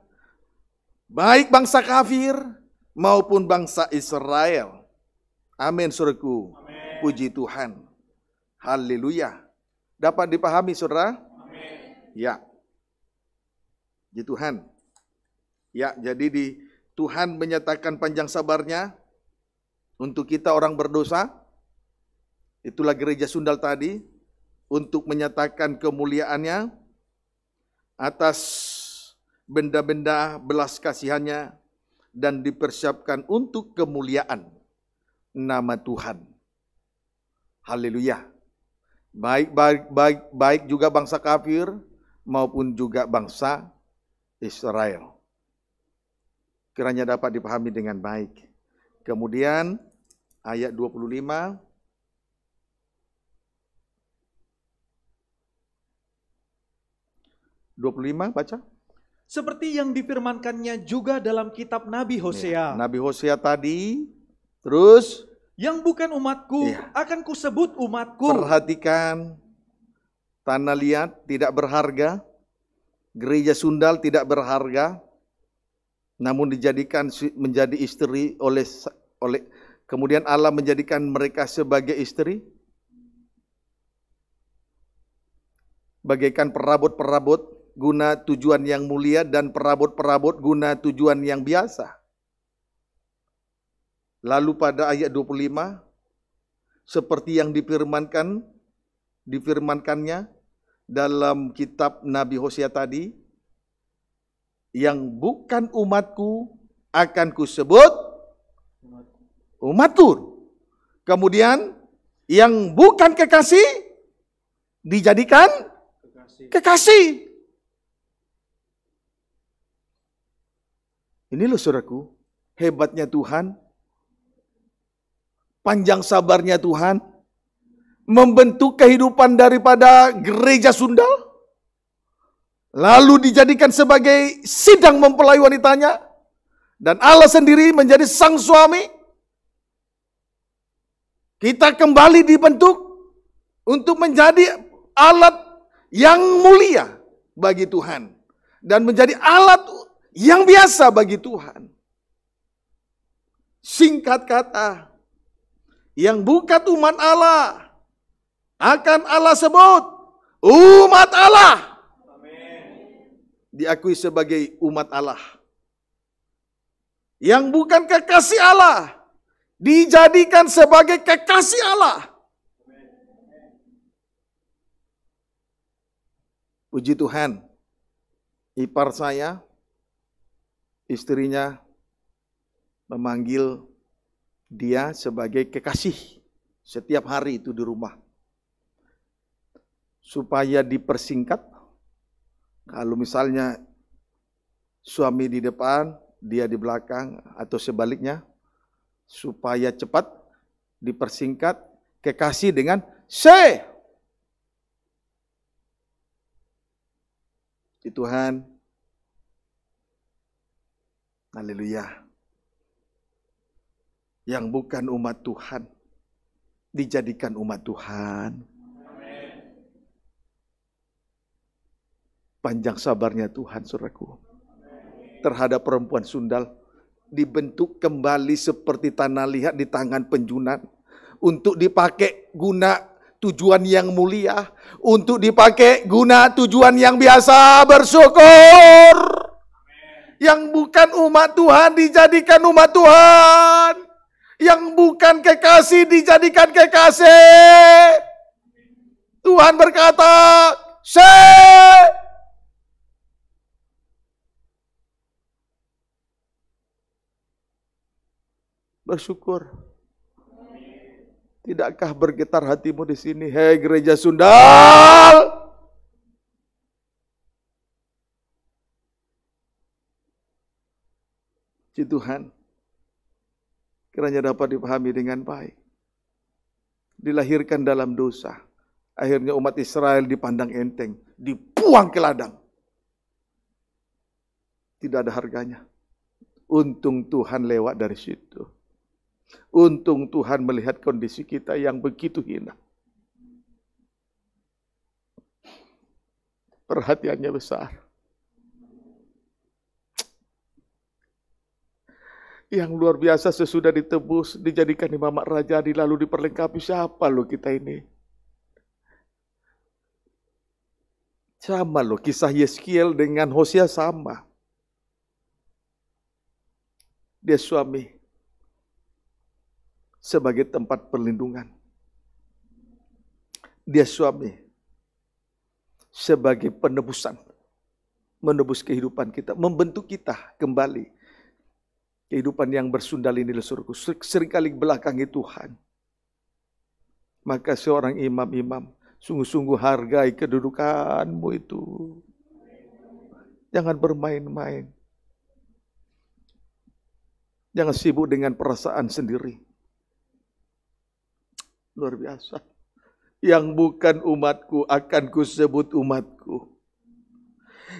baik bangsa kafir maupun bangsa Israel. Amin, soreku. Puji Tuhan. Haleluya. Dapat dipahami, saudara? Ya. Di Tuhan. Ya, jadi di Tuhan menyatakan panjang sabarnya untuk kita orang berdosa. Itulah gereja sundal tadi untuk menyatakan kemuliaannya atas benda-benda belas kasihannya dan dipersiapkan untuk kemuliaan nama Tuhan. Haleluya. Baik baik baik baik juga bangsa kafir maupun juga bangsa Israel. Kiranya dapat dipahami dengan baik. Kemudian ayat 25 25 baca seperti yang difirmankannya juga dalam kitab Nabi iya, Hosea. Ya, Nabi Hosea tadi terus yang bukan umatku ya. akan kusebut umatku. Perhatikan tanah liat tidak berharga, gereja sundal tidak berharga, namun dijadikan menjadi istri oleh oleh kemudian Allah menjadikan mereka sebagai istri bagaikan perabot-perabot guna tujuan yang mulia dan perabot-perabot guna tujuan yang biasa. Lalu pada ayat 25 seperti yang dipirmankan difirmankannya dalam kitab Nabi Hosea tadi yang bukan umatku akan kusebut umatku. Kemudian yang bukan kekasih dijadikan kekasih. kekasih. Ini loh suraku hebatnya Tuhan, panjang sabarnya Tuhan, membentuk kehidupan daripada gereja Sundal. Lalu dijadikan sebagai sidang mempelai wanitanya. Dan Allah sendiri menjadi sang suami. Kita kembali dibentuk untuk menjadi alat yang mulia bagi Tuhan. Dan menjadi alat yang biasa bagi Tuhan. Singkat kata, yang bukan umat Allah akan Allah sebut umat Allah. Diakui sebagai umat Allah. Yang bukan kekasih Allah dijadikan sebagai kekasih Allah. Puji Tuhan, ipar saya, istrinya memanggil dia sebagai kekasih setiap hari itu di rumah supaya dipersingkat. Kalau misalnya suami di depan, dia di belakang atau sebaliknya supaya cepat dipersingkat kekasih dengan se. Di Tuhan. Haleluya. Yang bukan umat Tuhan dijadikan umat Tuhan. Panjang sabarnya Tuhan, saudaraku. Terhadap perempuan sundal, dibentuk kembali seperti tanah liat di tangan penjunan. Untuk dipakai guna tujuan yang mulia. Untuk dipakai guna tujuan yang biasa bersyukur. Yang bukan umat Tuhan dijadikan umat Tuhan. Yang bukan kekasih dijadikan kekasih. Tuhan berkata, se. bersyukur. Tidakkah bergetar hatimu di sini, hei gereja Sundal? Cik Tuhan, kiranya dapat dipahami dengan baik. Dilahirkan dalam dosa, akhirnya umat Israel dipandang enteng, dipuang ke ladang. Tidak ada harganya. Untung Tuhan lewat dari situ. Untung Tuhan melihat kondisi kita yang begitu hina. Perhatiannya besar. Yang luar biasa sesudah ditebus, dijadikan Imam raja, lalu diperlengkapi siapa lo kita ini? Sama lo kisah Yeskiel dengan Hosea sama. Dia suami, sebagai tempat perlindungan. Dia suami sebagai penebusan, menebus kehidupan kita, membentuk kita kembali. Kehidupan yang bersundal ini lesurku, seringkali belakangi Tuhan. Maka seorang imam-imam sungguh-sungguh hargai kedudukanmu itu. Jangan bermain-main. Jangan sibuk dengan perasaan sendiri Luar biasa. Yang bukan umatku akan kusebut umatku.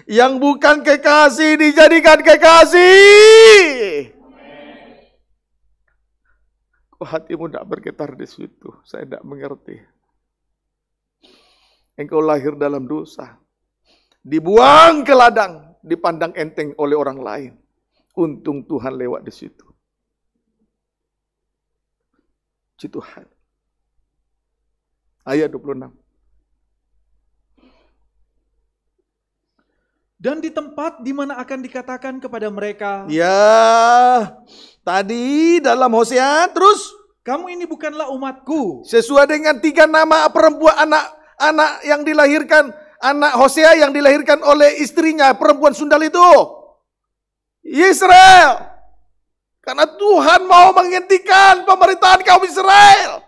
Yang bukan kekasih dijadikan kekasih. Kok hatimu tidak bergetar di situ? Saya tidak mengerti. Engkau lahir dalam dosa. Dibuang ke ladang. Dipandang enteng oleh orang lain. Untung Tuhan lewat di situ. Cituhan. Tuhan ayat 26. Dan di tempat di mana akan dikatakan kepada mereka, ya, tadi dalam Hosea terus kamu ini bukanlah umatku. Sesuai dengan tiga nama perempuan anak anak yang dilahirkan anak Hosea yang dilahirkan oleh istrinya perempuan sundal itu Israel karena Tuhan mau menghentikan pemerintahan kaum Israel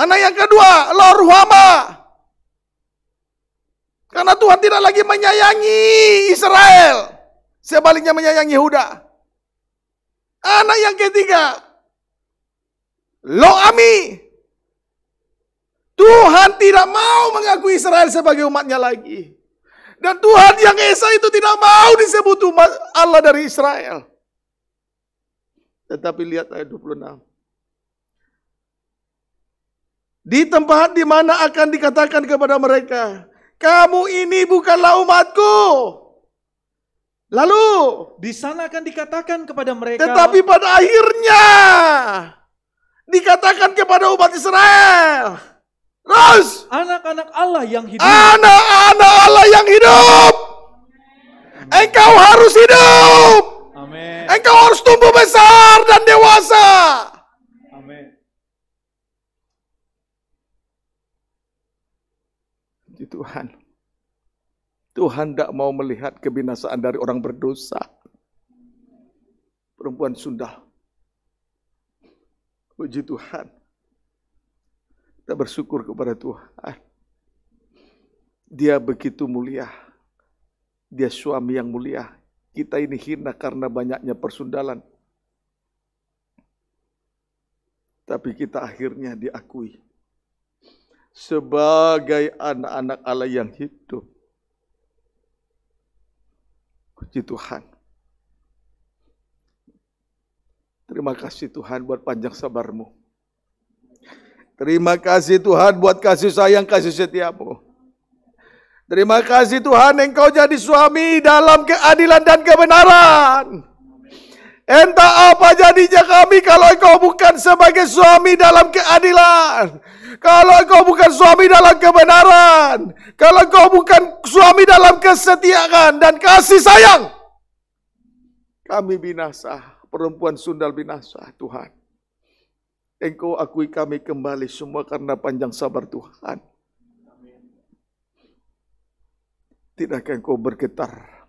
Anak yang kedua, lorhuama. Karena Tuhan tidak lagi menyayangi Israel. Sebaliknya menyayangi Yehuda. Anak yang ketiga, Ami. Tuhan tidak mau mengakui Israel sebagai umatnya lagi. Dan Tuhan yang Esa itu tidak mau disebut umat Allah dari Israel. Tetapi lihat ayat 26. Di tempat di mana akan dikatakan kepada mereka, kamu ini bukanlah umatku. Lalu di sana akan dikatakan kepada mereka. Tetapi pada akhirnya dikatakan kepada umat Israel. Terus anak-anak Allah yang hidup. Anak-anak Allah yang hidup. Engkau harus hidup. Amen. Engkau harus tumbuh besar dan dewasa. Tuhan. Tuhan tidak mau melihat kebinasaan dari orang berdosa. Perempuan Sunda. Puji Tuhan. Kita bersyukur kepada Tuhan. Dia begitu mulia. Dia suami yang mulia. Kita ini hina karena banyaknya persundalan. Tapi kita akhirnya diakui sebagai anak-anak Allah yang hidup. Puji Tuhan. Terima kasih Tuhan buat panjang sabarmu. Terima kasih Tuhan buat kasih sayang, kasih setiamu. Terima kasih Tuhan engkau jadi suami dalam keadilan dan kebenaran. Entah apa jadinya kami kalau engkau bukan sebagai suami dalam keadilan. Kalau engkau bukan suami dalam kebenaran, kalau engkau bukan suami dalam kesetiaan dan kasih sayang, kami binasa. Perempuan sundal binasa, Tuhan. Engkau akui kami kembali semua karena panjang sabar Tuhan. Tidakkah engkau bergetar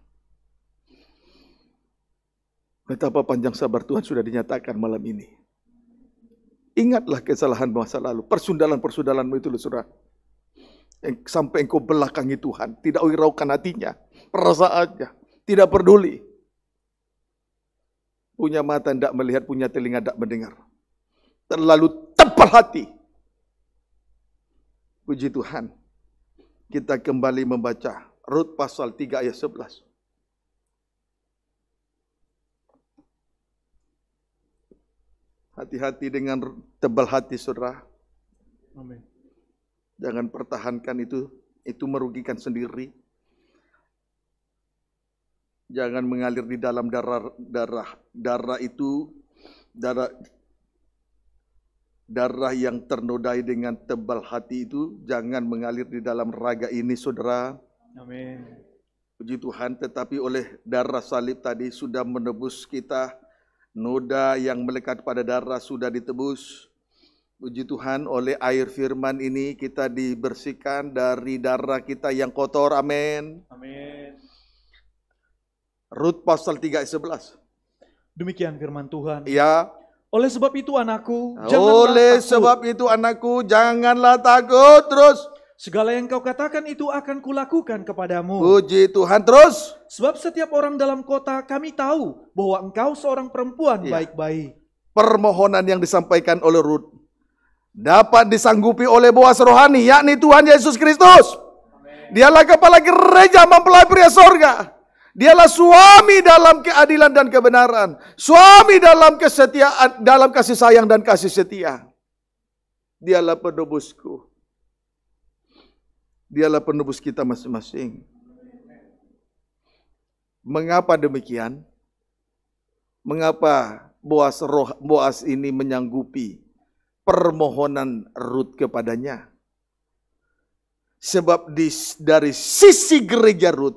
Betapa panjang sabar Tuhan sudah dinyatakan malam ini. Ingatlah kesalahan masa lalu, persundalan-persundalanmu itu loh yang Sampai engkau belakangi Tuhan, tidak wiraukan hatinya, perasaannya, tidak peduli. Punya mata tidak melihat, punya telinga tidak mendengar. Terlalu tebal hati. Puji Tuhan, kita kembali membaca Rut pasal 3 ayat 11. Hati-hati dengan tebal hati saudara. Amin. Jangan pertahankan itu, itu merugikan sendiri. Jangan mengalir di dalam darah darah darah itu darah darah yang ternodai dengan tebal hati itu jangan mengalir di dalam raga ini saudara. Amin. Puji Tuhan, tetapi oleh darah salib tadi sudah menebus kita Noda yang melekat pada darah sudah ditebus. Puji Tuhan oleh air firman ini kita dibersihkan dari darah kita yang kotor. Amin. Amin. Rut pasal 3 ayat 11. Demikian firman Tuhan. Ya. Oleh sebab itu anakku, janganlah Oleh takut. sebab itu anakku, janganlah takut. Terus. Segala yang kau katakan itu akan kulakukan kepadamu. Puji Tuhan terus. Sebab setiap orang dalam kota kami tahu bahwa engkau seorang perempuan baik iya. baik-baik. Permohonan yang disampaikan oleh Rut dapat disanggupi oleh Boas rohani, yakni Tuhan Yesus Kristus. Amen. Dialah kepala gereja mempelai pria sorga. Dialah suami dalam keadilan dan kebenaran. Suami dalam kesetiaan, dalam kasih sayang dan kasih setia. Dialah penebusku Dialah penebus kita masing-masing. Mengapa demikian? Mengapa Boas, roh, Boas ini menyanggupi permohonan Rut kepadanya? Sebab di, dari sisi gereja Rut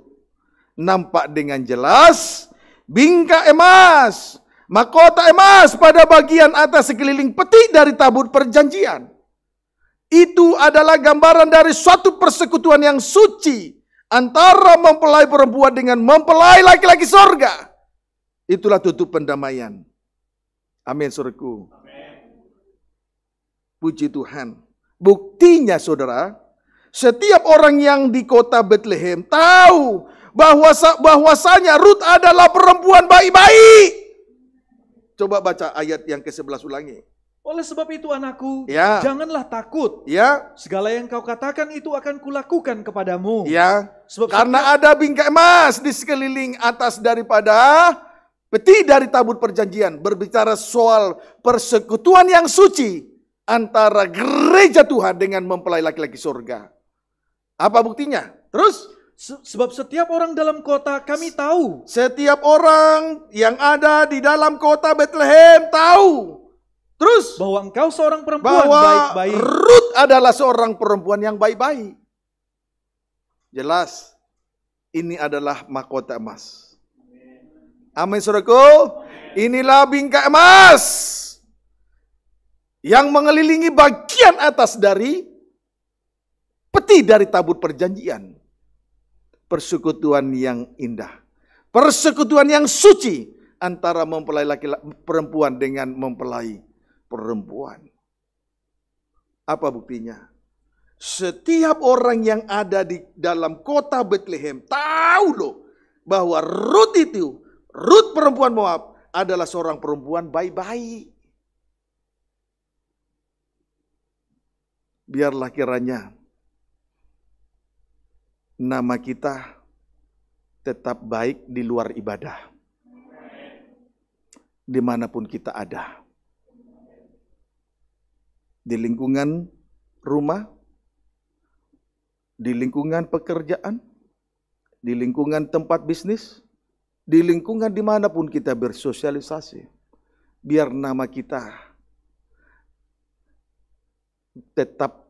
nampak dengan jelas bingka emas, mahkota emas pada bagian atas sekeliling peti dari tabut perjanjian. Itu adalah gambaran dari suatu persekutuan yang suci antara mempelai perempuan dengan mempelai laki-laki sorga. Itulah tutup pendamaian. Amin, surku. Puji Tuhan. Buktinya saudara, setiap orang yang di kota Bethlehem tahu bahwa bahwasanya Ruth adalah perempuan baik-baik. Coba baca ayat yang ke-11 ulangi. Oleh sebab itu anakku, ya. janganlah takut. Ya. Segala yang kau katakan itu akan kulakukan kepadamu. Ya. Sebab karena sebab... ada bingkai emas di sekeliling atas daripada peti dari tabut perjanjian berbicara soal persekutuan yang suci antara gereja Tuhan dengan mempelai laki-laki surga. Apa buktinya? Terus Sebab setiap orang dalam kota kami tahu. Setiap orang yang ada di dalam kota Bethlehem tahu Terus bahwa engkau seorang perempuan baik-baik. Ruth adalah seorang perempuan yang baik-baik. Jelas ini adalah mahkota emas. Amin Saudaraku. Inilah bingkai emas yang mengelilingi bagian atas dari peti dari tabut perjanjian. Persekutuan yang indah. Persekutuan yang suci antara mempelai laki-laki perempuan dengan mempelai perempuan. Apa buktinya? Setiap orang yang ada di dalam kota Bethlehem tahu loh bahwa Ruth itu, Ruth perempuan Moab adalah seorang perempuan baik-baik. Biarlah kiranya nama kita tetap baik di luar ibadah. Dimanapun kita ada di lingkungan rumah, di lingkungan pekerjaan, di lingkungan tempat bisnis, di lingkungan dimanapun kita bersosialisasi. Biar nama kita tetap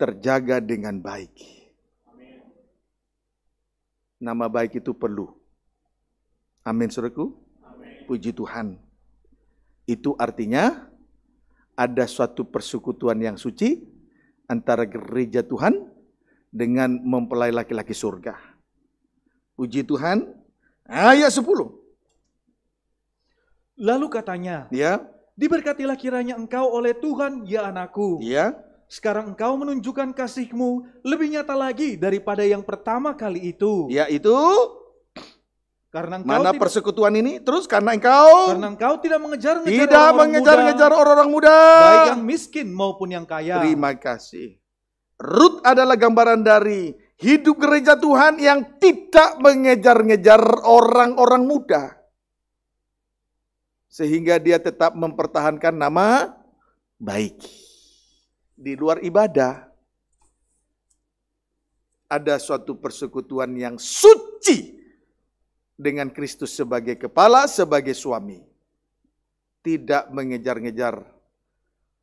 terjaga dengan baik. Nama baik itu perlu. Amin, saudaraku. Puji Tuhan. Itu artinya ada suatu persekutuan yang suci antara gereja Tuhan dengan mempelai laki-laki surga. Puji Tuhan, ayat 10. Lalu katanya, ya. diberkatilah kiranya engkau oleh Tuhan, ya anakku. Ya. Sekarang engkau menunjukkan kasihmu lebih nyata lagi daripada yang pertama kali itu. Yaitu karena engkau Mana persekutuan ini? Terus karena engkau karena engkau tidak mengejar-ngejar tidak mengejar-ngejar orang-orang muda, baik yang miskin maupun yang kaya. Terima kasih. Rut adalah gambaran dari hidup gereja Tuhan yang tidak mengejar-ngejar orang-orang muda. Sehingga dia tetap mempertahankan nama baik. Di luar ibadah ada suatu persekutuan yang suci dengan Kristus sebagai kepala, sebagai suami. Tidak mengejar-ngejar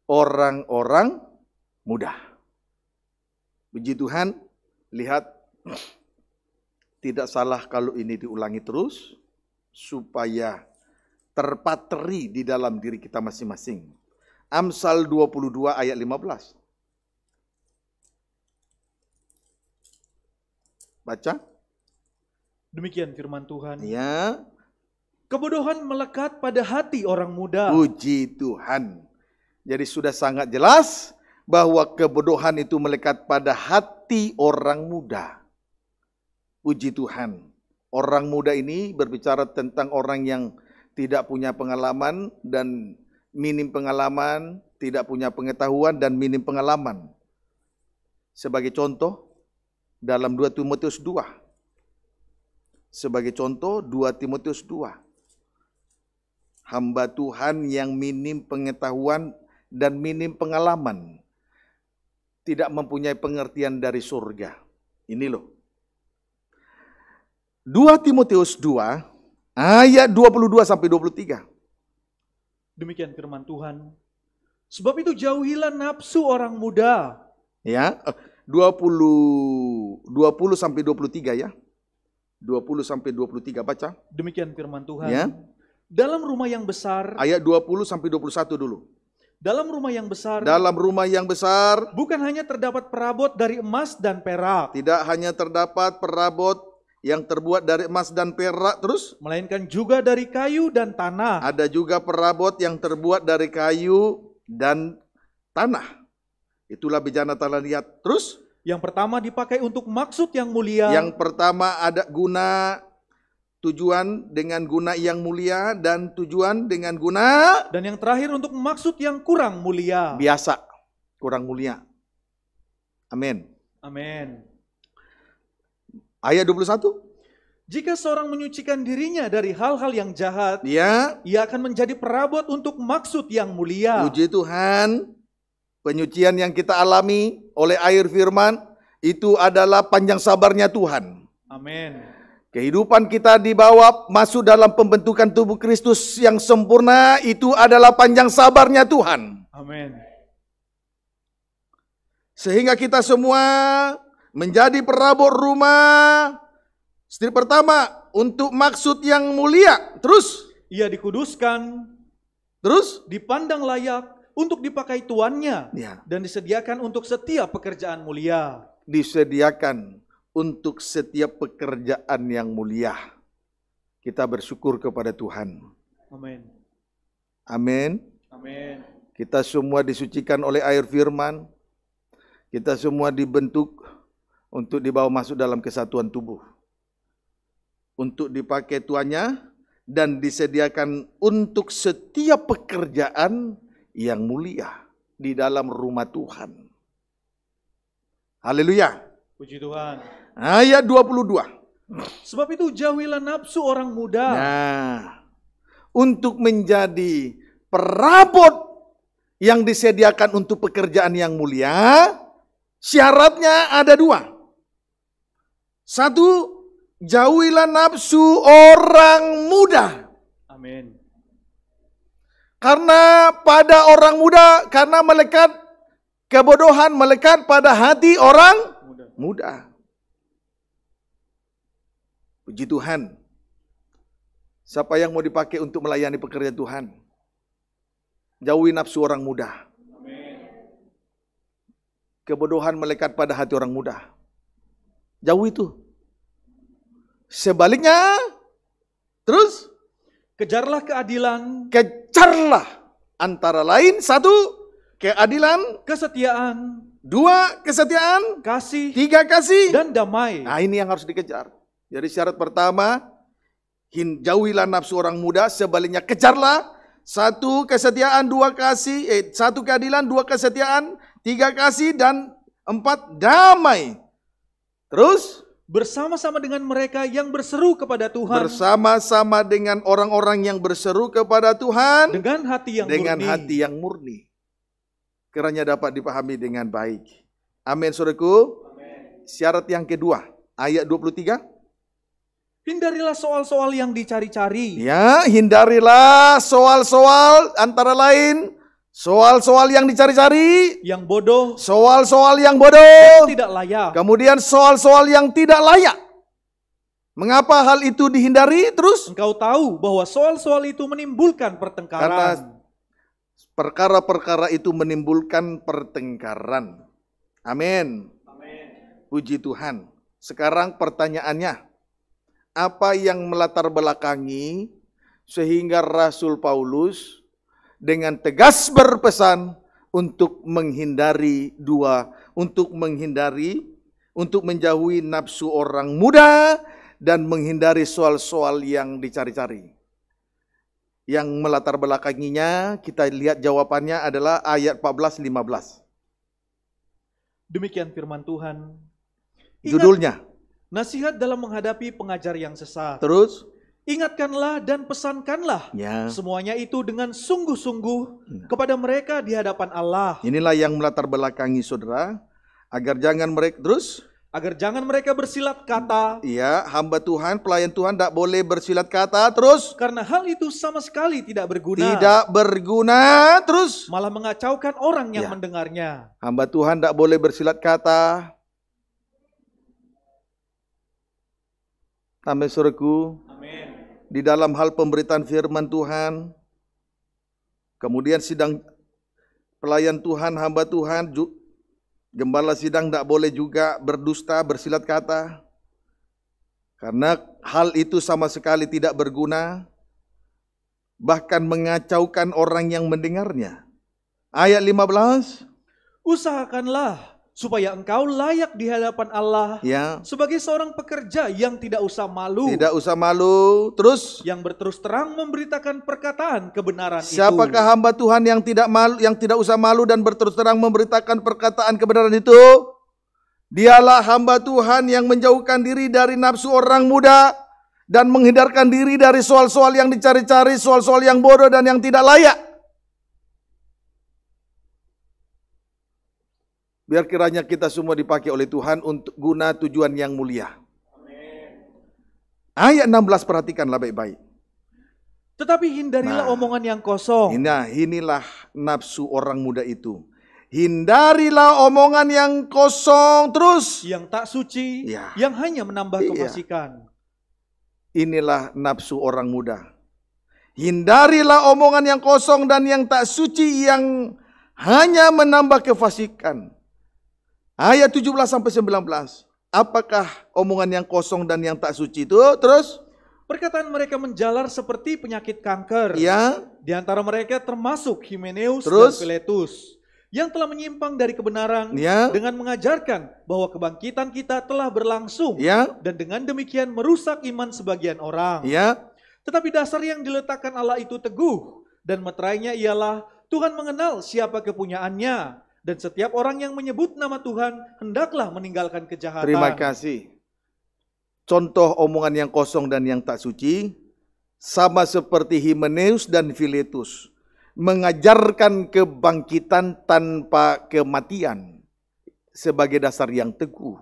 orang-orang mudah. Puji Tuhan, lihat tidak salah kalau ini diulangi terus supaya terpatri di dalam diri kita masing-masing. Amsal 22 ayat 15. Baca. Demikian firman Tuhan. Ya. Kebodohan melekat pada hati orang muda. Puji Tuhan. Jadi sudah sangat jelas bahwa kebodohan itu melekat pada hati orang muda. Puji Tuhan. Orang muda ini berbicara tentang orang yang tidak punya pengalaman dan minim pengalaman, tidak punya pengetahuan dan minim pengalaman. Sebagai contoh, dalam 2 Timotius 2, sebagai contoh 2 Timotius 2. Hamba Tuhan yang minim pengetahuan dan minim pengalaman. Tidak mempunyai pengertian dari surga. Ini loh. 2 Timotius 2 ayat 22 sampai 23. Demikian firman Tuhan. Sebab itu jauhilah nafsu orang muda. Ya, 20 20 sampai 23 ya. 20 sampai 23 baca. Demikian firman Tuhan. Ya. Dalam rumah yang besar. Ayat 20 sampai 21 dulu. Dalam rumah yang besar. Dalam rumah yang besar. Bukan hanya terdapat perabot dari emas dan perak. Tidak hanya terdapat perabot yang terbuat dari emas dan perak terus melainkan juga dari kayu dan tanah ada juga perabot yang terbuat dari kayu dan tanah itulah bejana tanah liat terus yang pertama dipakai untuk maksud yang mulia. Yang pertama ada guna tujuan dengan guna yang mulia dan tujuan dengan guna dan yang terakhir untuk maksud yang kurang mulia. Biasa, kurang mulia. Amin. Amin. Ayat 21. Jika seorang menyucikan dirinya dari hal-hal yang jahat, ya, ia akan menjadi perabot untuk maksud yang mulia. Puji Tuhan. Penyucian yang kita alami oleh air firman itu adalah panjang sabarnya Tuhan. Amin. Kehidupan kita dibawa masuk dalam pembentukan tubuh Kristus yang sempurna itu adalah panjang sabarnya Tuhan. Amin. Sehingga kita semua menjadi perabot rumah Istri pertama untuk maksud yang mulia. Terus ia dikuduskan. Terus dipandang layak untuk dipakai tuannya ya. dan disediakan untuk setiap pekerjaan mulia. Disediakan untuk setiap pekerjaan yang mulia. Kita bersyukur kepada Tuhan. Amin. Amin. Amin. Kita semua disucikan oleh air firman. Kita semua dibentuk untuk dibawa masuk dalam kesatuan tubuh. Untuk dipakai tuannya dan disediakan untuk setiap pekerjaan yang mulia di dalam rumah Tuhan. Haleluya. Puji Tuhan. Ayat 22. Sebab itu jauhilah nafsu orang muda. Nah, untuk menjadi perabot yang disediakan untuk pekerjaan yang mulia, syaratnya ada dua. Satu, jauhilah nafsu orang muda. Amin. Karena pada orang muda, karena melekat kebodohan melekat pada hati orang muda. muda. Puji Tuhan. Siapa yang mau dipakai untuk melayani pekerjaan Tuhan? Jauhi nafsu orang muda. Kebodohan melekat pada hati orang muda. Jauh itu. Sebaliknya, terus Kejarlah keadilan. Kejarlah antara lain satu keadilan, kesetiaan, dua kesetiaan, kasih, tiga kasih dan damai. Nah, ini yang harus dikejar. Jadi syarat pertama jauhilah nafsu orang muda, sebaliknya kejarlah satu kesetiaan, dua kasih, eh, satu keadilan, dua kesetiaan, tiga kasih dan empat damai. Terus bersama-sama dengan mereka yang berseru kepada Tuhan. Bersama-sama dengan orang-orang yang berseru kepada Tuhan dengan hati yang dengan murni. hati yang murni. Kiranya dapat dipahami dengan baik. Amin Saudaraku. Syarat yang kedua, ayat 23. Hindarilah soal-soal yang dicari-cari. Ya, hindarilah soal-soal antara lain Soal-soal yang dicari-cari, yang bodoh, soal-soal yang bodoh, yang tidak layak. Kemudian soal-soal yang tidak layak. Mengapa hal itu dihindari? Terus engkau tahu bahwa soal-soal itu menimbulkan pertengkaran. perkara-perkara itu menimbulkan pertengkaran. Amin. Amin. Puji Tuhan. Sekarang pertanyaannya, apa yang melatar belakangi sehingga Rasul Paulus dengan tegas berpesan untuk menghindari dua, untuk menghindari, untuk menjauhi nafsu orang muda dan menghindari soal-soal yang dicari-cari. Yang melatar belakanginya kita lihat jawabannya adalah ayat 14 15. Demikian firman Tuhan. Ingat, Judulnya. Nasihat dalam menghadapi pengajar yang sesat. Terus Ingatkanlah dan pesankanlah ya. semuanya itu dengan sungguh-sungguh ya. kepada mereka di hadapan Allah. Inilah yang melatar belakangi saudara, agar jangan mereka terus agar jangan mereka bersilat kata. Iya, hamba Tuhan, pelayan Tuhan tidak boleh bersilat kata terus. Karena hal itu sama sekali tidak berguna. Tidak berguna terus. Malah mengacaukan orang yang ya. mendengarnya. Hamba Tuhan tidak boleh bersilat kata. Tambah suruhku, di dalam hal pemberitaan firman Tuhan, kemudian sidang pelayan Tuhan, hamba Tuhan, gembala sidang tidak boleh juga berdusta, bersilat kata, karena hal itu sama sekali tidak berguna, bahkan mengacaukan orang yang mendengarnya. Ayat 15, Usahakanlah supaya engkau layak di hadapan Allah ya. sebagai seorang pekerja yang tidak usah malu. Tidak usah malu. Terus yang berterus terang memberitakan perkataan kebenaran Siapakah itu. Siapakah hamba Tuhan yang tidak malu yang tidak usah malu dan berterus terang memberitakan perkataan kebenaran itu? Dialah hamba Tuhan yang menjauhkan diri dari nafsu orang muda dan menghindarkan diri dari soal-soal yang dicari-cari, soal-soal yang bodoh dan yang tidak layak Biar kiranya kita semua dipakai oleh Tuhan untuk guna tujuan yang mulia. Ayat 16 perhatikanlah baik-baik. Tetapi hindarilah nah, omongan yang kosong. Nah, inilah nafsu orang muda itu. Hindarilah omongan yang kosong terus. Yang tak suci, ya. yang hanya menambah iya. kefasikan. Inilah nafsu orang muda. Hindarilah omongan yang kosong dan yang tak suci yang hanya menambah kefasikan. Ayat 17 sampai 19. Apakah omongan yang kosong dan yang tak suci itu? Terus Perkataan mereka menjalar seperti penyakit kanker. Ya. Di antara mereka termasuk Himeneus Terus? dan Filetus yang telah menyimpang dari kebenaran ya. dengan mengajarkan bahwa kebangkitan kita telah berlangsung ya. dan dengan demikian merusak iman sebagian orang. Ya. Tetapi dasar yang diletakkan Allah itu teguh dan meterainya ialah Tuhan mengenal siapa kepunyaannya dan setiap orang yang menyebut nama Tuhan hendaklah meninggalkan kejahatan. Terima kasih. Contoh omongan yang kosong dan yang tak suci sama seperti Himeneus dan Filetus mengajarkan kebangkitan tanpa kematian sebagai dasar yang teguh.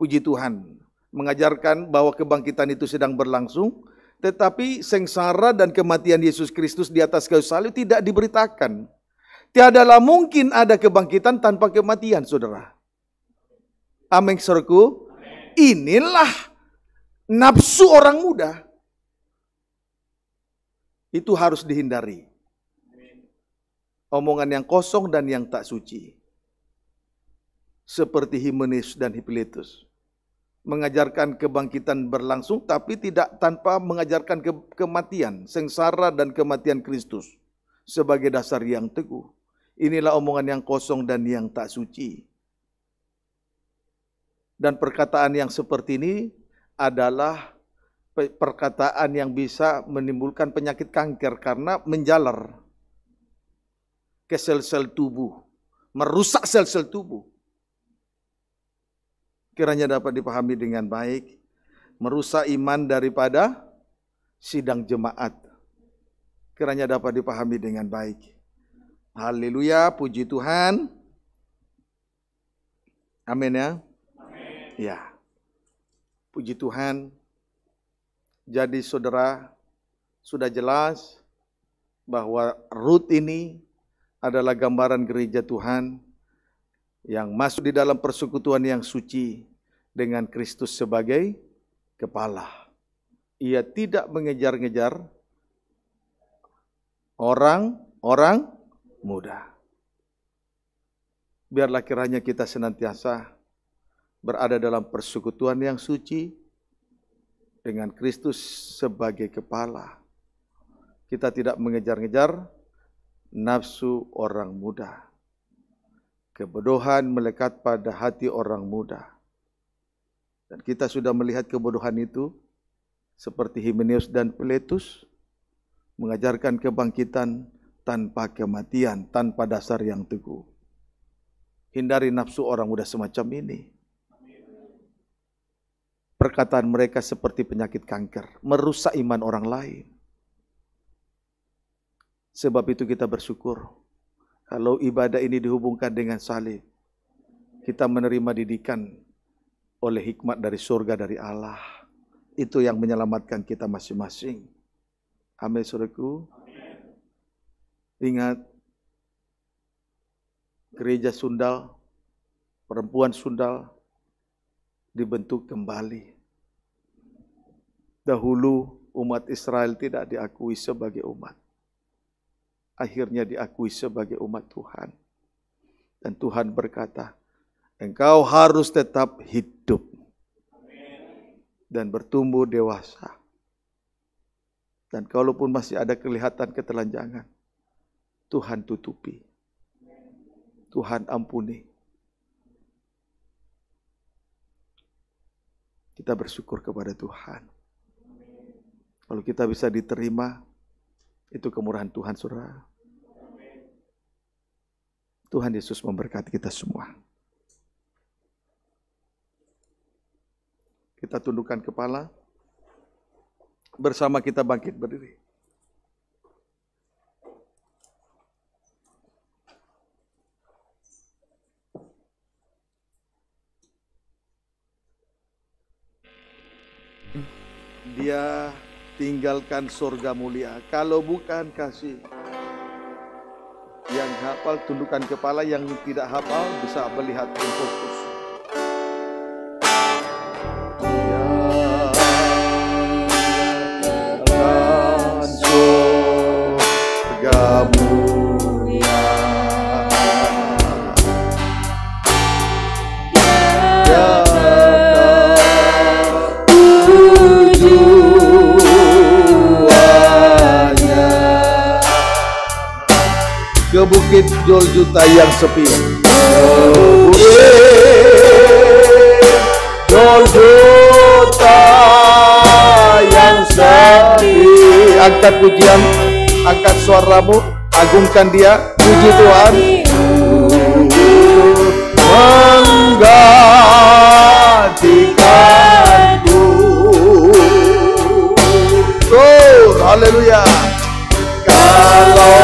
Puji Tuhan, mengajarkan bahwa kebangkitan itu sedang berlangsung, tetapi sengsara dan kematian Yesus Kristus di atas kayu salib tidak diberitakan. Tiadalah mungkin ada kebangkitan tanpa kematian, saudara. Amin, saudaraku. Inilah nafsu orang muda. Itu harus dihindari. Omongan yang kosong dan yang tak suci. Seperti Himenis dan Hipilitus. Mengajarkan kebangkitan berlangsung tapi tidak tanpa mengajarkan ke kematian, sengsara dan kematian Kristus sebagai dasar yang teguh. Inilah omongan yang kosong dan yang tak suci. Dan perkataan yang seperti ini adalah perkataan yang bisa menimbulkan penyakit kanker karena menjalar ke sel-sel tubuh, merusak sel-sel tubuh. Kiranya dapat dipahami dengan baik, merusak iman daripada sidang jemaat. Kiranya dapat dipahami dengan baik. Haleluya, puji Tuhan. Amin ya. Amin. Ya. Puji Tuhan. Jadi saudara, sudah jelas bahwa Rut ini adalah gambaran gereja Tuhan yang masuk di dalam persekutuan yang suci dengan Kristus sebagai kepala. Ia tidak mengejar-ngejar orang-orang mudah. Biarlah kiranya kita senantiasa berada dalam persekutuan yang suci dengan Kristus sebagai kepala. Kita tidak mengejar-ngejar nafsu orang muda. Kebodohan melekat pada hati orang muda. Dan kita sudah melihat kebodohan itu seperti Himenius dan Peletus mengajarkan kebangkitan tanpa kematian, tanpa dasar yang teguh. Hindari nafsu orang muda semacam ini. Perkataan mereka seperti penyakit kanker, merusak iman orang lain. Sebab itu kita bersyukur kalau ibadah ini dihubungkan dengan salib. Kita menerima didikan oleh hikmat dari surga dari Allah. Itu yang menyelamatkan kita masing-masing. Amin, saudaraku. Ingat gereja sundal, perempuan sundal dibentuk kembali. Dahulu umat Israel tidak diakui sebagai umat. Akhirnya diakui sebagai umat Tuhan. Dan Tuhan berkata, engkau harus tetap hidup dan bertumbuh dewasa. Dan kalaupun masih ada kelihatan ketelanjangan, Tuhan tutupi. Tuhan ampuni. Kita bersyukur kepada Tuhan. Kalau kita bisa diterima, itu kemurahan Tuhan, surah. Tuhan Yesus memberkati kita semua. Kita tundukkan kepala. Bersama kita bangkit berdiri. dia tinggalkan surga mulia. Kalau bukan kasih. Yang hafal tundukkan kepala, yang tidak hafal bisa melihat untuk juta yang sepi. Oh, juta yang sepi. Angkat pujian, angkat suaramu, agungkan dia, puji Tuhan. Menggantikanku. Oh, haleluya. Kalau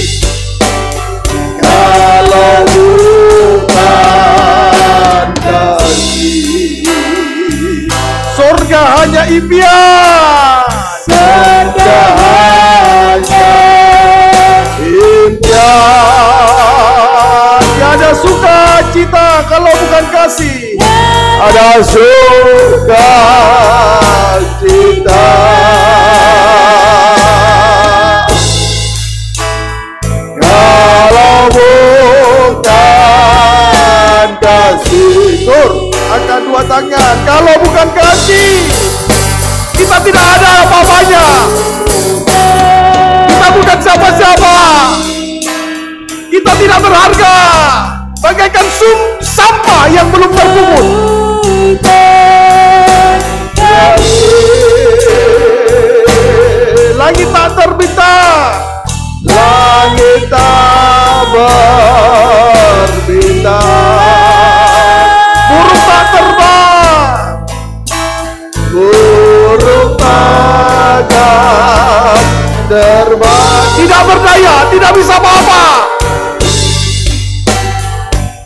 impian sederhana impian suka cita kalau bukan kasih ada suka cita. kalau bukan kasih tur angkat dua tangan kalau bukan kasih kita tidak ada apa-apanya. Kita bukan siapa-siapa. Kita tidak berharga. Bagaikan sum sampah yang belum terkubur. Langit tak terbintang. tidak berdaya, tidak bisa apa-apa.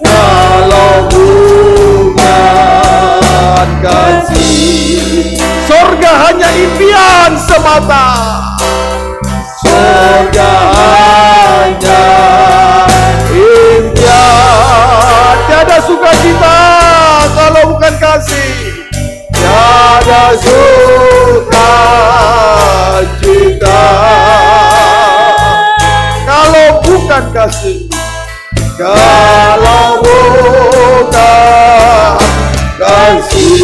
Walau bukan kasih, sorga hanya impian semata. Sorga hanya impian, tiada sukacita kalau bukan kasih, tiada sukacita. dan kasih kalau bukan kasih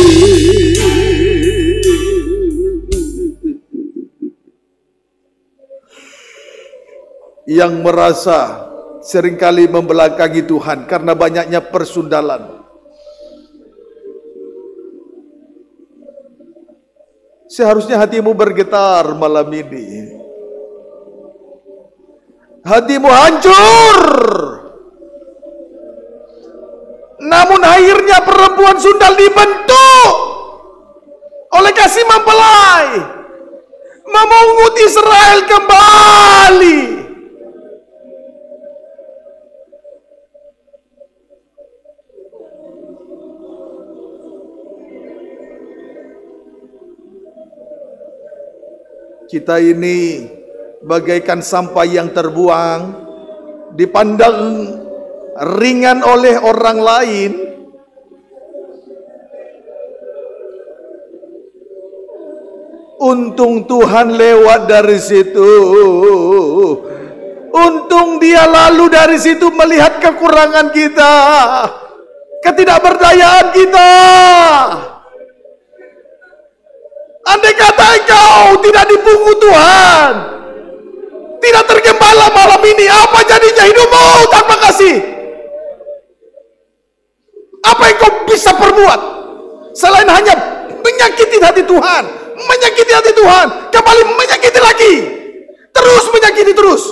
yang merasa seringkali membelakangi Tuhan karena banyaknya persundalan. Seharusnya hatimu bergetar malam ini hatimu hancur. Namun akhirnya perempuan sundal dibentuk oleh kasih mempelai memungut Israel kembali. Kita ini bagaikan sampah yang terbuang, dipandang ringan oleh orang lain. Untung Tuhan lewat dari situ. Untung dia lalu dari situ melihat kekurangan kita. Ketidakberdayaan kita. Andai kata engkau tidak dipungut Tuhan, tidak tergembala malam ini, apa jadinya hidupmu tanpa kasih? Apa yang kau bisa perbuat? Selain hanya menyakiti hati Tuhan, menyakiti hati Tuhan, kembali menyakiti lagi, terus menyakiti terus.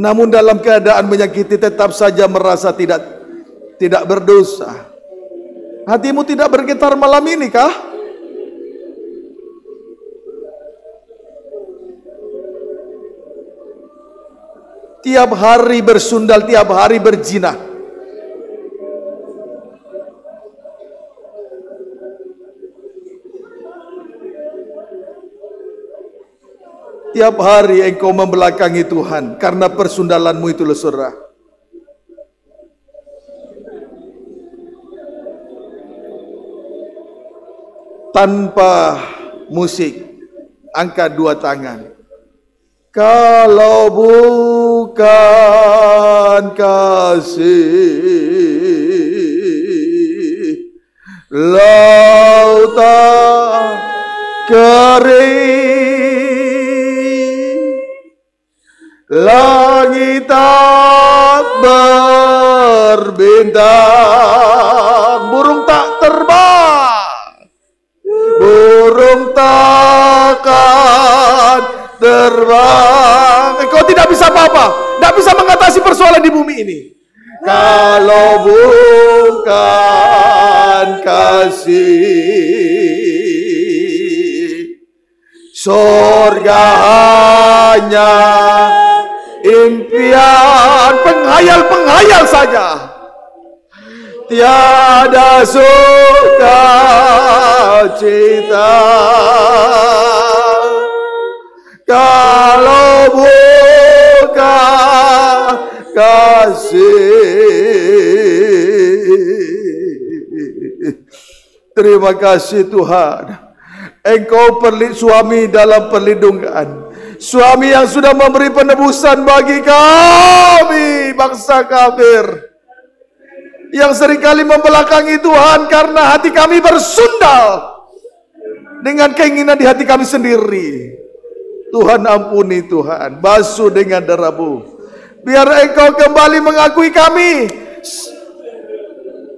Namun dalam keadaan menyakiti tetap saja merasa tidak tidak berdosa. Hatimu tidak bergetar malam ini kah? tiap hari bersundal, tiap hari berjinah. Tiap hari engkau membelakangi Tuhan karena persundalanmu itu lesurah. Tanpa musik, angkat dua tangan. Kalau bu bukan kasih lautan kering langit tak berbintang burung tak terbang burung takkan terbang. Engkau tidak bisa apa-apa. Tidak bisa mengatasi persoalan di bumi ini. Kalau bukan kasih Surga hanya impian Penghayal-penghayal saja Tiada suka cita kalau bukan kasih. Terima kasih Tuhan. Engkau perli suami dalam perlindungan. Suami yang sudah memberi penebusan bagi kami, bangsa kafir. Yang seringkali membelakangi Tuhan karena hati kami bersundal dengan keinginan di hati kami sendiri. Tuhan ampuni Tuhan, basuh dengan darahmu, Biar engkau kembali mengakui kami.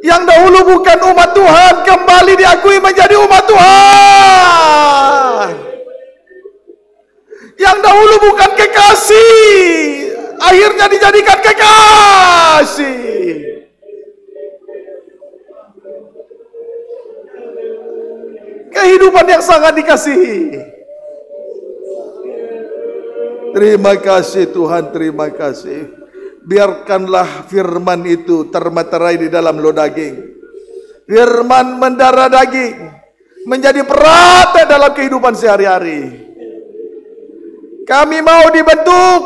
Yang dahulu bukan umat Tuhan, kembali diakui menjadi umat Tuhan. Yang dahulu bukan kekasih, akhirnya dijadikan kekasih. Kehidupan yang sangat dikasihi. Terima kasih Tuhan, terima kasih. Biarkanlah firman itu termaterai di dalam lo daging. Firman mendarah daging menjadi perata dalam kehidupan sehari-hari. Kami mau dibentuk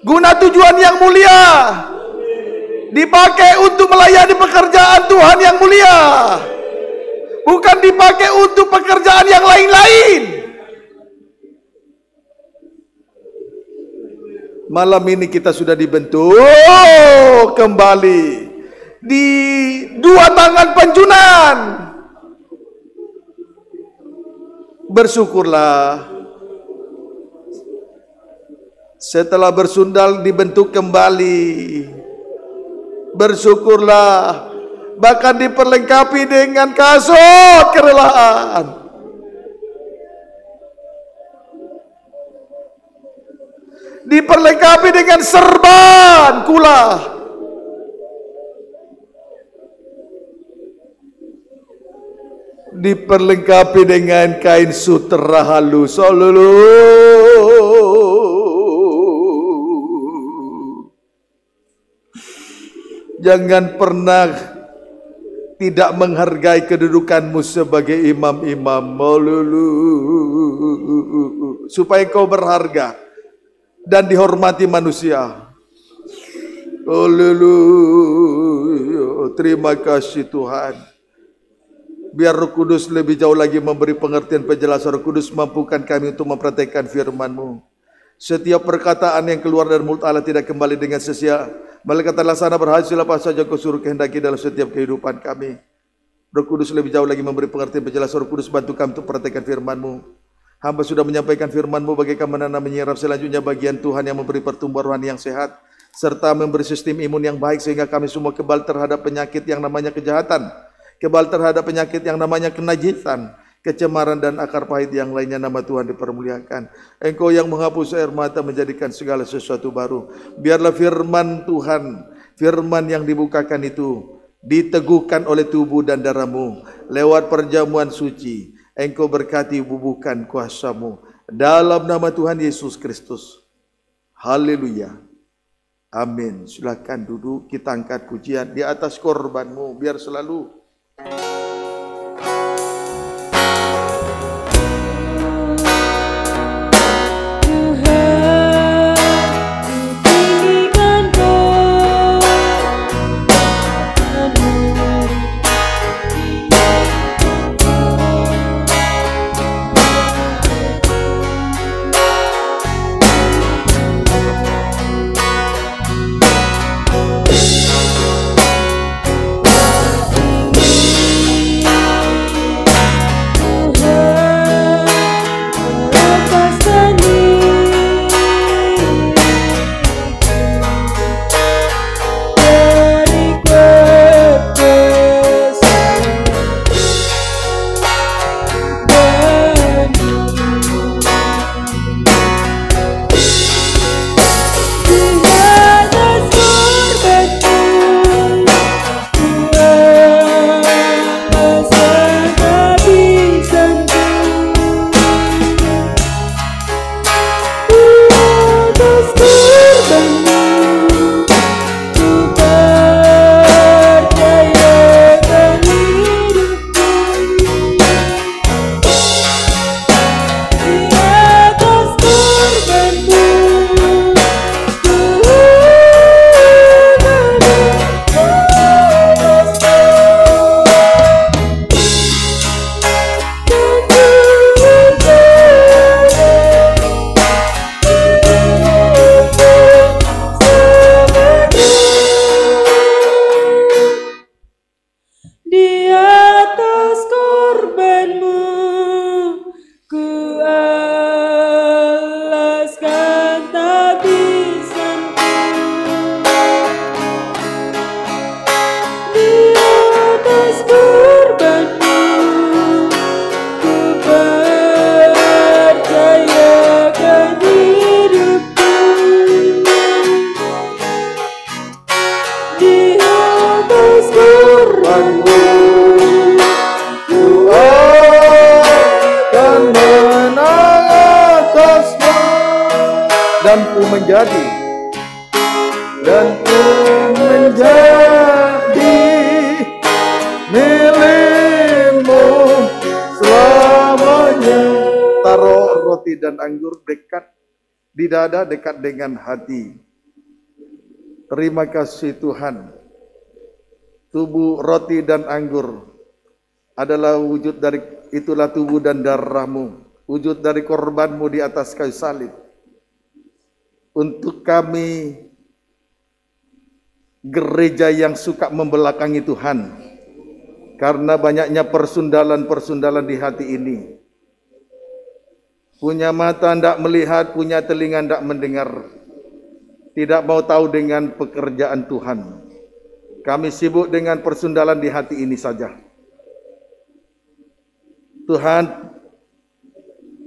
guna tujuan yang mulia. Dipakai untuk melayani pekerjaan Tuhan yang mulia. Bukan dipakai untuk pekerjaan yang lain-lain. Malam ini kita sudah dibentuk kembali di dua tangan penjunan. Bersyukurlah. Setelah bersundal dibentuk kembali. Bersyukurlah bahkan diperlengkapi dengan kasut kerelaan. diperlengkapi dengan serban kula. Diperlengkapi dengan kain sutera halus. Oh, lulu. Jangan pernah tidak menghargai kedudukanmu sebagai imam-imam. Oh, Supaya kau berharga dan dihormati manusia. Haleluya. Terima kasih Tuhan. Biar Roh Kudus lebih jauh lagi memberi pengertian penjelasan Roh Kudus mampukan kami untuk mempraktikkan firman-Mu. Setiap perkataan yang keluar dari mulut Allah tidak kembali dengan sesia. Malaikat sana berhasil apa saja kau suruh kehendaki dalam setiap kehidupan kami. Roh Kudus lebih jauh lagi memberi pengertian penjelasan Roh Kudus bantu kami untuk mempraktikkan firman-Mu. Hamba sudah menyampaikan firman-Mu bagaikan menanam menyerap selanjutnya bagian Tuhan yang memberi pertumbuhan rohani yang sehat serta memberi sistem imun yang baik sehingga kami semua kebal terhadap penyakit yang namanya kejahatan, kebal terhadap penyakit yang namanya kenajisan, kecemaran dan akar pahit yang lainnya nama Tuhan dipermuliakan. Engkau yang menghapus air mata menjadikan segala sesuatu baru. Biarlah firman Tuhan, firman yang dibukakan itu diteguhkan oleh tubuh dan darahmu lewat perjamuan suci Engkau berkati bubuhkan kuasamu dalam nama Tuhan Yesus Kristus. Haleluya. Amin. Silakan duduk kita angkat pujian di atas korbanmu biar selalu dengan hati. Terima kasih Tuhan. Tubuh roti dan anggur adalah wujud dari itulah tubuh dan darahmu, wujud dari korbanmu di atas kayu salib. Untuk kami gereja yang suka membelakangi Tuhan karena banyaknya persundalan-persundalan di hati ini Punya mata tidak melihat, punya telinga tidak mendengar. Tidak mau tahu dengan pekerjaan Tuhan. Kami sibuk dengan persundalan di hati ini saja. Tuhan,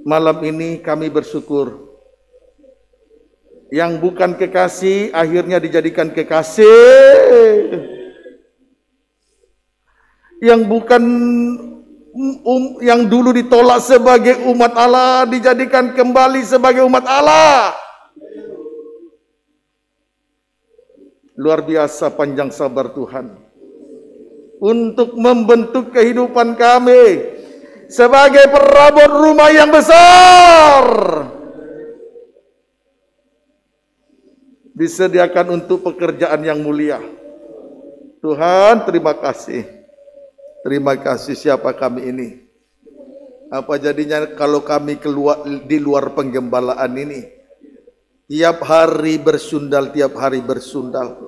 malam ini kami bersyukur yang bukan kekasih akhirnya dijadikan kekasih. Yang bukan um, yang dulu ditolak sebagai umat Allah dijadikan kembali sebagai umat Allah. Luar biasa panjang sabar Tuhan untuk membentuk kehidupan kami sebagai perabot rumah yang besar. Disediakan untuk pekerjaan yang mulia. Tuhan, terima kasih. Terima kasih siapa kami ini? Apa jadinya kalau kami keluar di luar penggembalaan ini? Tiap hari bersundal, tiap hari bersundal.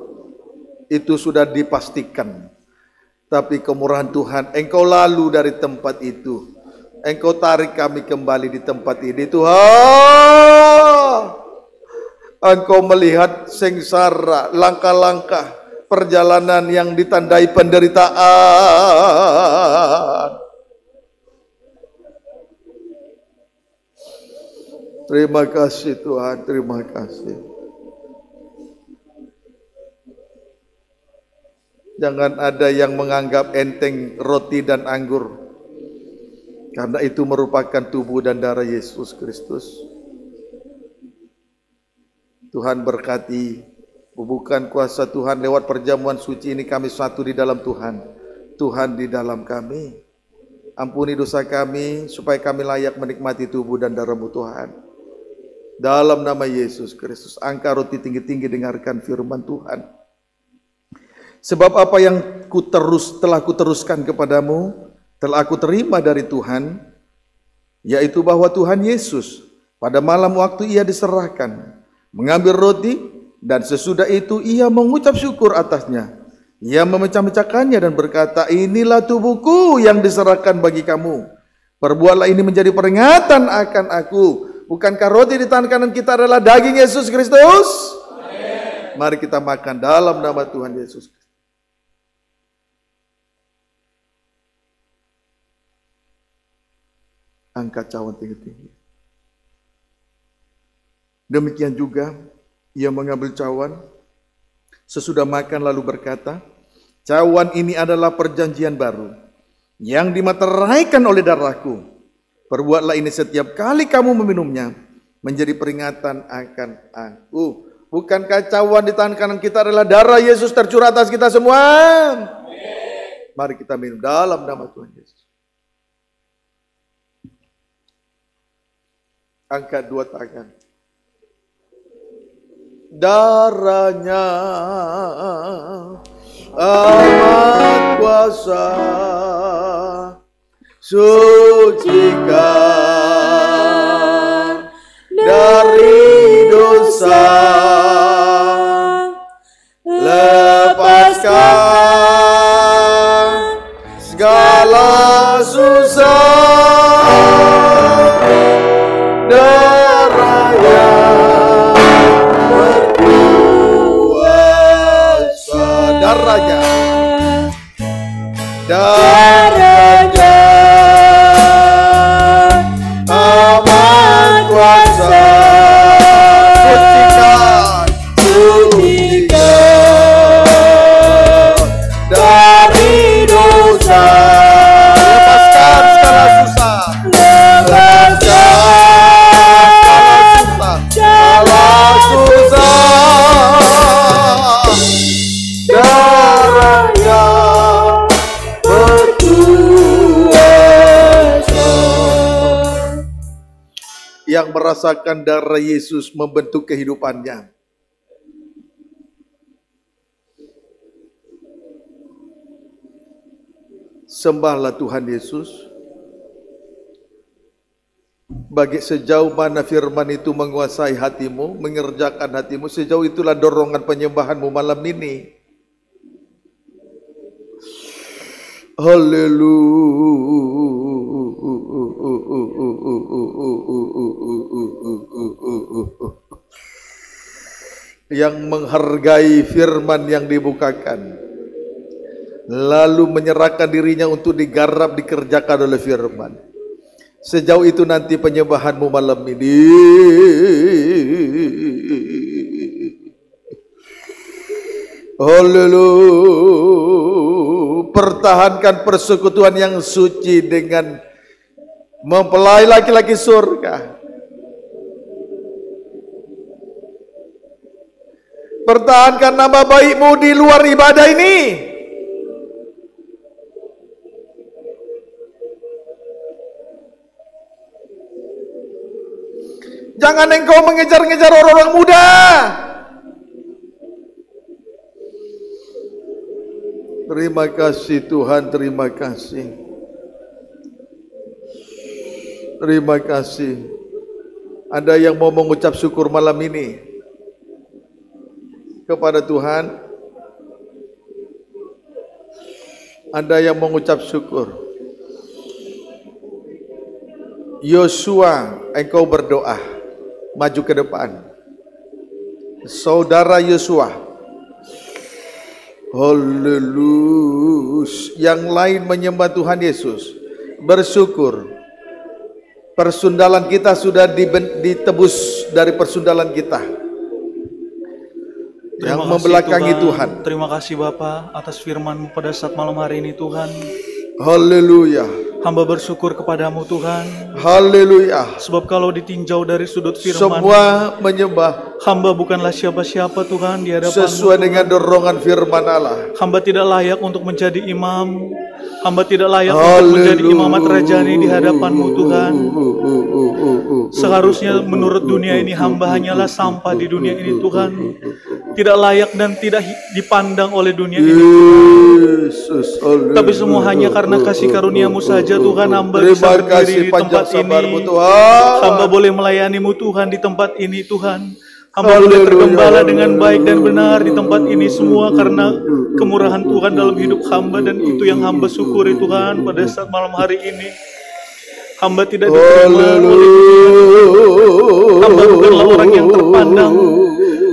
Itu sudah dipastikan. Tapi kemurahan Tuhan, engkau lalu dari tempat itu. Engkau tarik kami kembali di tempat ini. Tuhan, engkau melihat sengsara, langkah-langkah perjalanan yang ditandai penderitaan. Terima kasih Tuhan, terima kasih. Jangan ada yang menganggap enteng roti dan anggur. Karena itu merupakan tubuh dan darah Yesus Kristus. Tuhan berkati Bukan kuasa Tuhan lewat perjamuan suci ini kami satu di dalam Tuhan. Tuhan di dalam kami. Ampuni dosa kami supaya kami layak menikmati tubuh dan darahmu Tuhan. Dalam nama Yesus Kristus, angka roti tinggi-tinggi dengarkan firman Tuhan. Sebab apa yang ku terus telah kuteruskan kepadamu, telah aku terima dari Tuhan, yaitu bahwa Tuhan Yesus pada malam waktu ia diserahkan, mengambil roti, dan sesudah itu ia mengucap syukur atasnya. Ia memecah-mecahkannya dan berkata, inilah tubuhku yang diserahkan bagi kamu. Perbuatlah ini menjadi peringatan akan aku. Bukankah roti di tangan kanan kita adalah daging Yesus Kristus? Mari kita makan dalam nama Tuhan Yesus. Angkat cawan tinggi-tinggi. Demikian juga ia mengambil cawan, sesudah makan lalu berkata, Cawan ini adalah perjanjian baru yang dimateraikan oleh darahku. Perbuatlah ini setiap kali kamu meminumnya menjadi peringatan akan aku. Bukankah cawan di tangan kanan kita adalah darah Yesus tercurah atas kita semua? Mari kita minum dalam nama Tuhan Yesus. Angkat dua tangan darahnya amat kuasa sucikan dari dosa lepaskan segala susah Daga. Daga. merasakan darah Yesus membentuk kehidupannya. Sembahlah Tuhan Yesus. Bagi sejauh mana firman itu menguasai hatimu, mengerjakan hatimu, sejauh itulah dorongan penyembahanmu malam ini. Haleluya. yang menghargai firman yang dibukakan lalu menyerahkan dirinya untuk digarap dikerjakan oleh firman sejauh itu nanti penyembahanmu malam ini Haleluya pertahankan persekutuan yang suci dengan mempelai laki-laki surga Pertahankan nama baikmu di luar ibadah ini. Jangan engkau mengejar-ngejar orang-orang muda. Terima kasih Tuhan, terima kasih. Terima kasih. Ada yang mau mengucap syukur malam ini? kepada Tuhan. Ada yang mengucap syukur. Yosua, engkau berdoa, maju ke depan. Saudara Yosua, Hallelujah, Yang lain menyembah Tuhan Yesus, bersyukur. Persundalan kita sudah ditebus dari persundalan kita yang membelakangi Tuhan. Tuhan. Terima kasih Bapa atas firman-Mu pada saat malam hari ini Tuhan. Haleluya. Hamba bersyukur kepadamu Tuhan. Haleluya. Sebab kalau ditinjau dari sudut firman semua menyembah hamba bukanlah siapa-siapa Tuhan di hadapan sesuai Tuhan. dengan dorongan firman Allah. Hamba tidak layak untuk menjadi imam. Hamba tidak layak Haleluya. untuk menjadi imamat rajani di hadapanmu Tuhan. Seharusnya menurut dunia ini hamba hanyalah sampah di dunia ini Tuhan. Tidak layak dan tidak dipandang oleh dunia ini. Yesus, Tapi semua hanya karena kasih karuniamu saja Tuhan hamba bisa berdiri di tempat ini. Hamba boleh melayanimu Tuhan di tempat ini Tuhan. Hamba boleh tergembala dengan baik dan benar di tempat ini semua karena kemurahan Tuhan dalam hidup hamba dan itu yang hamba syukuri Tuhan pada saat malam hari ini hamba tidak oh, diterima hamba bukanlah orang yang terpandang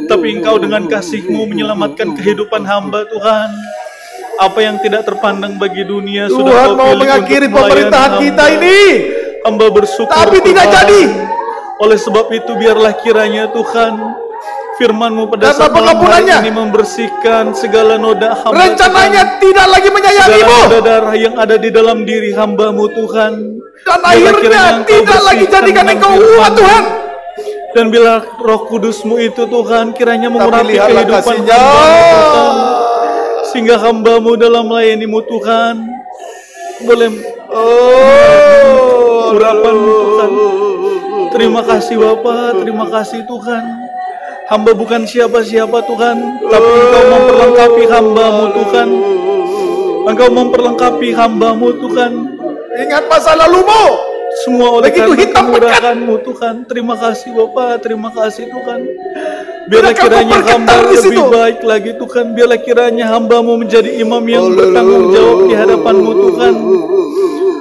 tapi engkau dengan kasihmu menyelamatkan kehidupan hamba Tuhan apa yang tidak terpandang bagi dunia Tuhan sudah kau mau mengakhiri pemerintahan hamba. kita ini hamba bersyukur tapi Tuhan. tidak jadi oleh sebab itu biarlah kiranya Tuhan firmanmu pada Dan saat malam hari ini membersihkan segala noda hamba rencananya Tuhan. tidak lagi menyayangimu segala noda darah yang ada di dalam diri hambamu Tuhan dan akhirnya tidak lagi jadikan engkau kuat Tuhan. Dan bila roh kudusmu itu Tuhan kiranya mengurapi kehidupan kasihnya. Tuhan, sehingga hambamu dalam melayanimu Tuhan boleh oh, urapan Tuhan. Terima kasih Bapak, terima kasih Tuhan. Hamba bukan siapa-siapa Tuhan, tapi Engkau oh. memperlengkapi hambamu Tuhan. Engkau memperlengkapi hambamu Tuhan. Ingat masa lalumu. Semua oleh Begitu hitam kemurahanmu Tuhan. Terima kasih Bapak, terima kasih Tuhan. Biarlah kiranya hamba lebih baik lagi Tuhan. Biarlah kiranya hambamu menjadi imam yang bertanggung jawab di hadapanmu Tuhan.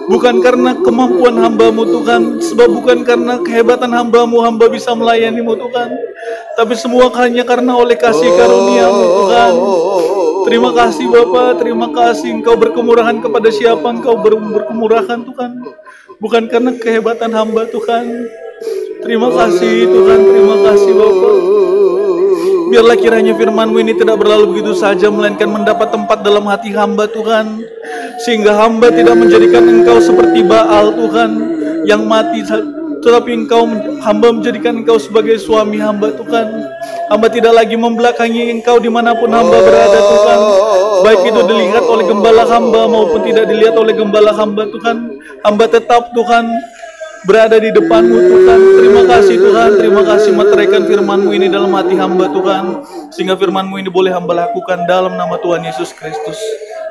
Bukan karena kemampuan hambamu Tuhan Sebab bukan karena kehebatan hambamu Hamba bisa melayanimu Tuhan Tapi semua hanya karena oleh kasih karuniamu Tuhan Terima kasih Bapa, terima kasih Engkau berkemurahan kepada siapa Engkau ber berkemurahan Tuhan. Bukan karena kehebatan hamba Tuhan. Terima kasih Tuhan, terima kasih Bapak. Biarlah kiranya Firmanmu ini tidak berlalu begitu saja melainkan mendapat tempat dalam hati hamba Tuhan sehingga hamba tidak menjadikan Engkau seperti Baal Tuhan yang mati tetapi engkau hamba menjadikan engkau sebagai suami hamba Tuhan hamba tidak lagi membelakangi engkau dimanapun hamba berada Tuhan baik itu dilihat oleh gembala hamba maupun tidak dilihat oleh gembala hamba Tuhan hamba tetap Tuhan berada di depanmu Tuhan. Terima kasih Tuhan, terima kasih meteraikan firmanmu ini dalam hati hamba Tuhan. Sehingga firmanmu ini boleh hamba lakukan dalam nama Tuhan Yesus Kristus.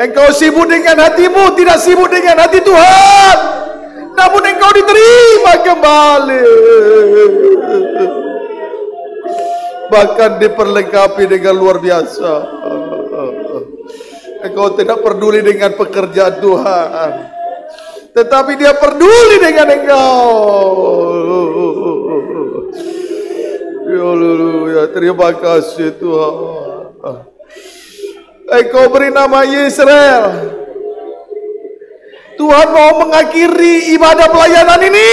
Engkau sibuk dengan hatimu, tidak sibuk dengan hati Tuhan. Namun engkau diterima kembali. Bahkan diperlengkapi dengan luar biasa. Engkau tidak peduli dengan pekerjaan Tuhan. Tetapi dia peduli dengan engkau. Ya, ya terima kasih Tuhan. Engkau eh, beri nama Yisrael. Tuhan mau mengakhiri ibadah pelayanan ini.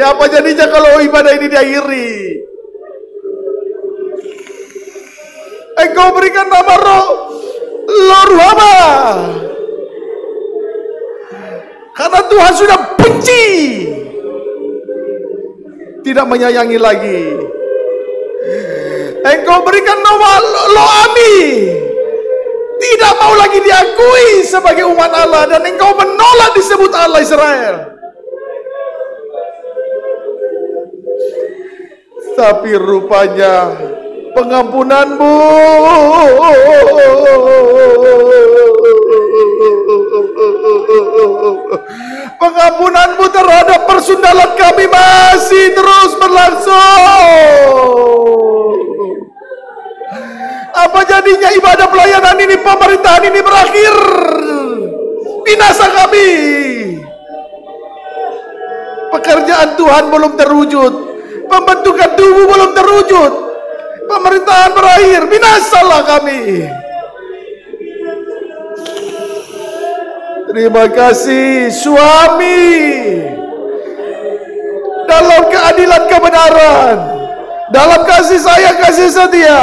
Apa jadinya kalau ibadah ini diakhiri? Engkau eh, berikan nama roh Lorwama. Karena Tuhan sudah benci. Tidak menyayangi lagi. Engkau berikan nama Loami. Tidak mau lagi diakui sebagai umat Allah dan engkau menolak disebut Allah Israel. Tapi rupanya pengampunanmu pengampunanmu terhadap persundalan kami masih terus berlangsung apa jadinya ibadah pelayanan ini pemerintahan ini berakhir binasa kami pekerjaan Tuhan belum terwujud pembentukan tubuh belum terwujud Pemerintahan berakhir, binasalah kami. Terima kasih suami dalam keadilan kebenaran, dalam kasih sayang kasih setia.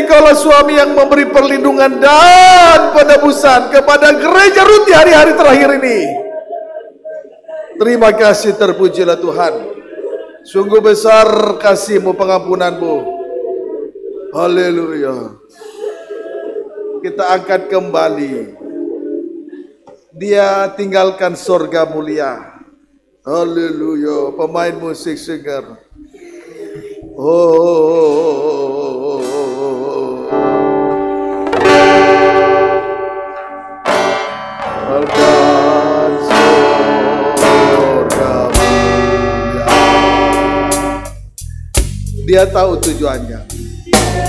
Engkaulah suami yang memberi perlindungan dan penebusan kepada gereja Rut hari-hari terakhir ini. Terima kasih terpujilah Tuhan. Sungguh besar kasihmu pengampunanmu. Haleluya. Kita angkat kembali. Dia tinggalkan sorga mulia. Haleluya. Pemain musik segar. Oh. oh, oh, oh Dia tahu tujuannya.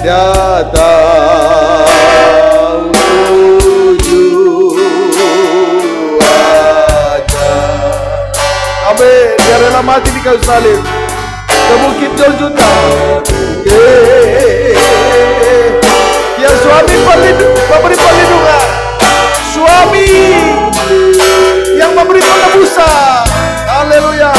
Dia tahu tujuannya. Amin. Dia rela mati di kayu salib. Ke bukit Golgota. Dia suami pelindung, pemberi perlindungan. Suami yang memberi penebusan. Haleluya.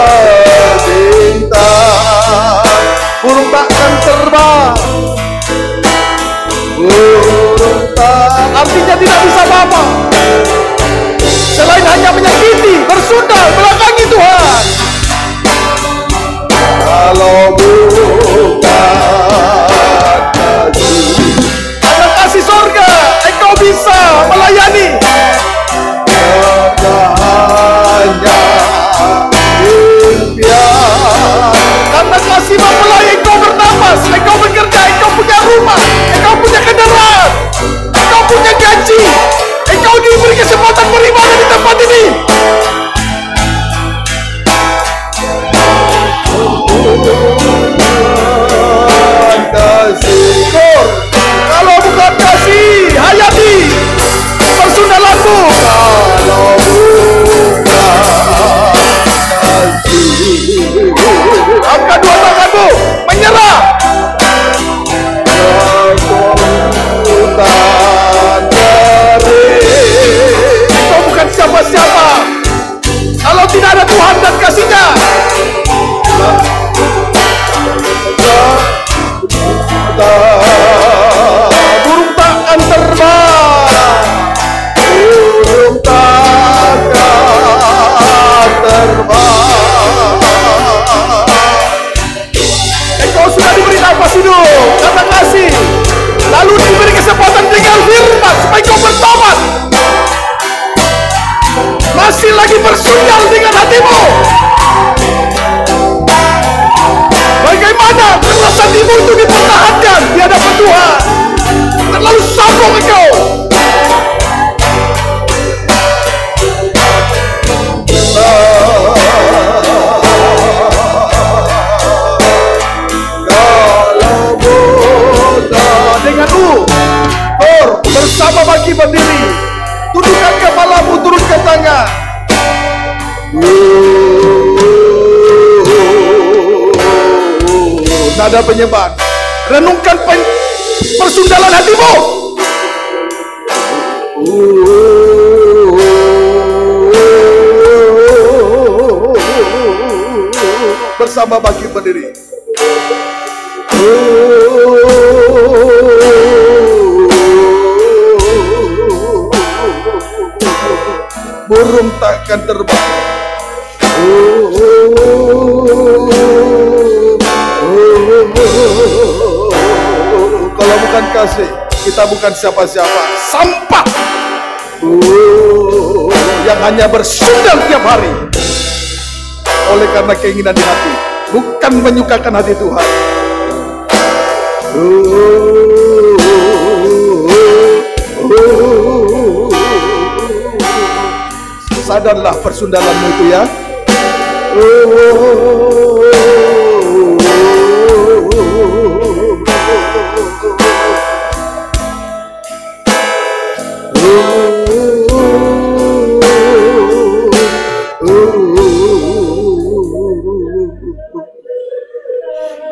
Artinya tidak bisa apa-apa Selain hanya menyakiti Bersundal belakangi Tuhan Kalau bukan Ada kasih sorga Engkau bisa melayani Hanya impian Karena kasih mempelai engkau bernapas, Engkau bekerja, engkau punya rumah to Perlu diberi kesempatan dengan firman supaya kau bertobat. Masih lagi bersundal dengan hatimu. penyebab. Renungkan pen persundalan hatimu. Bersama bagi pendiri Burung takkan terbang. Kita bukan siapa-siapa, sampah. Uh, yang hanya bersundal tiap hari oleh karena keinginan di hati, bukan menyukakan hati Tuhan. Uh, uh, Sadarlah persundalanmu itu ya. Uh, uh, uh.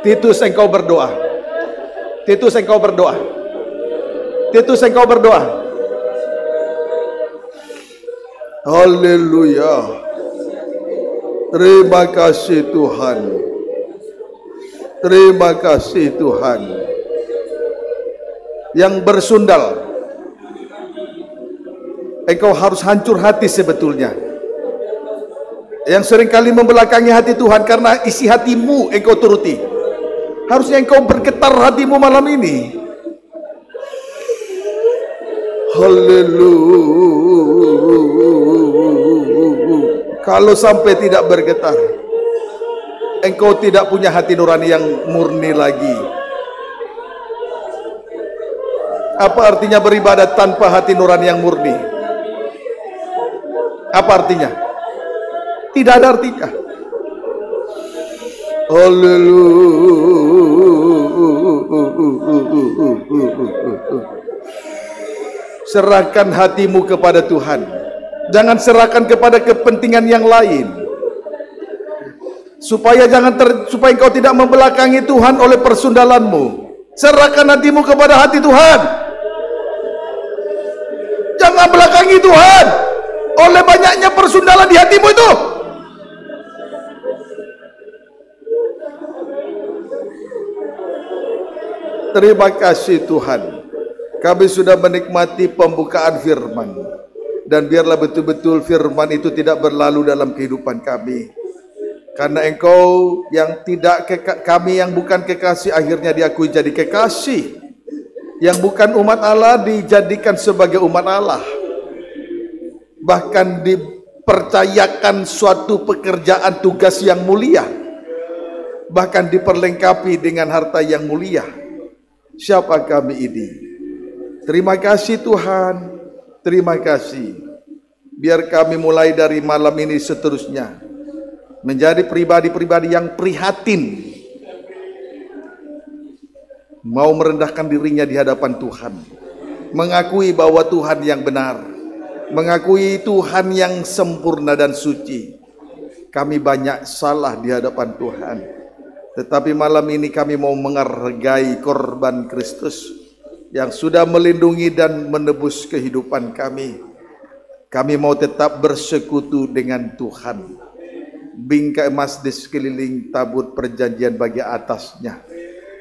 Titus engkau berdoa. Titus engkau berdoa. Titus engkau berdoa. Haleluya. Terima kasih Tuhan. Terima kasih Tuhan. Yang bersundal. Engkau harus hancur hati sebetulnya. Yang seringkali membelakangi hati Tuhan karena isi hatimu engkau turuti. Harusnya engkau bergetar hatimu malam ini. Haleluya. Kalau sampai tidak bergetar, engkau tidak punya hati nurani yang murni lagi. Apa artinya beribadah tanpa hati nurani yang murni? Apa artinya? Tidak ada artinya. Serahkan hatimu kepada Tuhan. Jangan serahkan kepada kepentingan yang lain. Supaya jangan ter, supaya engkau tidak membelakangi Tuhan oleh persundalanmu. Serahkan hatimu kepada hati Tuhan. Jangan belakangi Tuhan oleh banyaknya persundalan di hatimu itu. Terima kasih Tuhan. Kami sudah menikmati pembukaan firman. Dan biarlah betul-betul firman itu tidak berlalu dalam kehidupan kami. Karena engkau yang tidak keka, kami yang bukan kekasih akhirnya diakui jadi kekasih. Yang bukan umat Allah dijadikan sebagai umat Allah. Bahkan dipercayakan suatu pekerjaan tugas yang mulia. Bahkan diperlengkapi dengan harta yang mulia siapa kami ini. Terima kasih Tuhan, terima kasih. Biar kami mulai dari malam ini seterusnya menjadi pribadi-pribadi yang prihatin. Mau merendahkan dirinya di hadapan Tuhan. Mengakui bahwa Tuhan yang benar. Mengakui Tuhan yang sempurna dan suci. Kami banyak salah di hadapan Tuhan. Tetapi malam ini kami mau menghargai korban Kristus yang sudah melindungi dan menebus kehidupan kami. Kami mau tetap bersekutu dengan Tuhan. Bingkai emas di sekeliling tabut perjanjian bagi atasnya.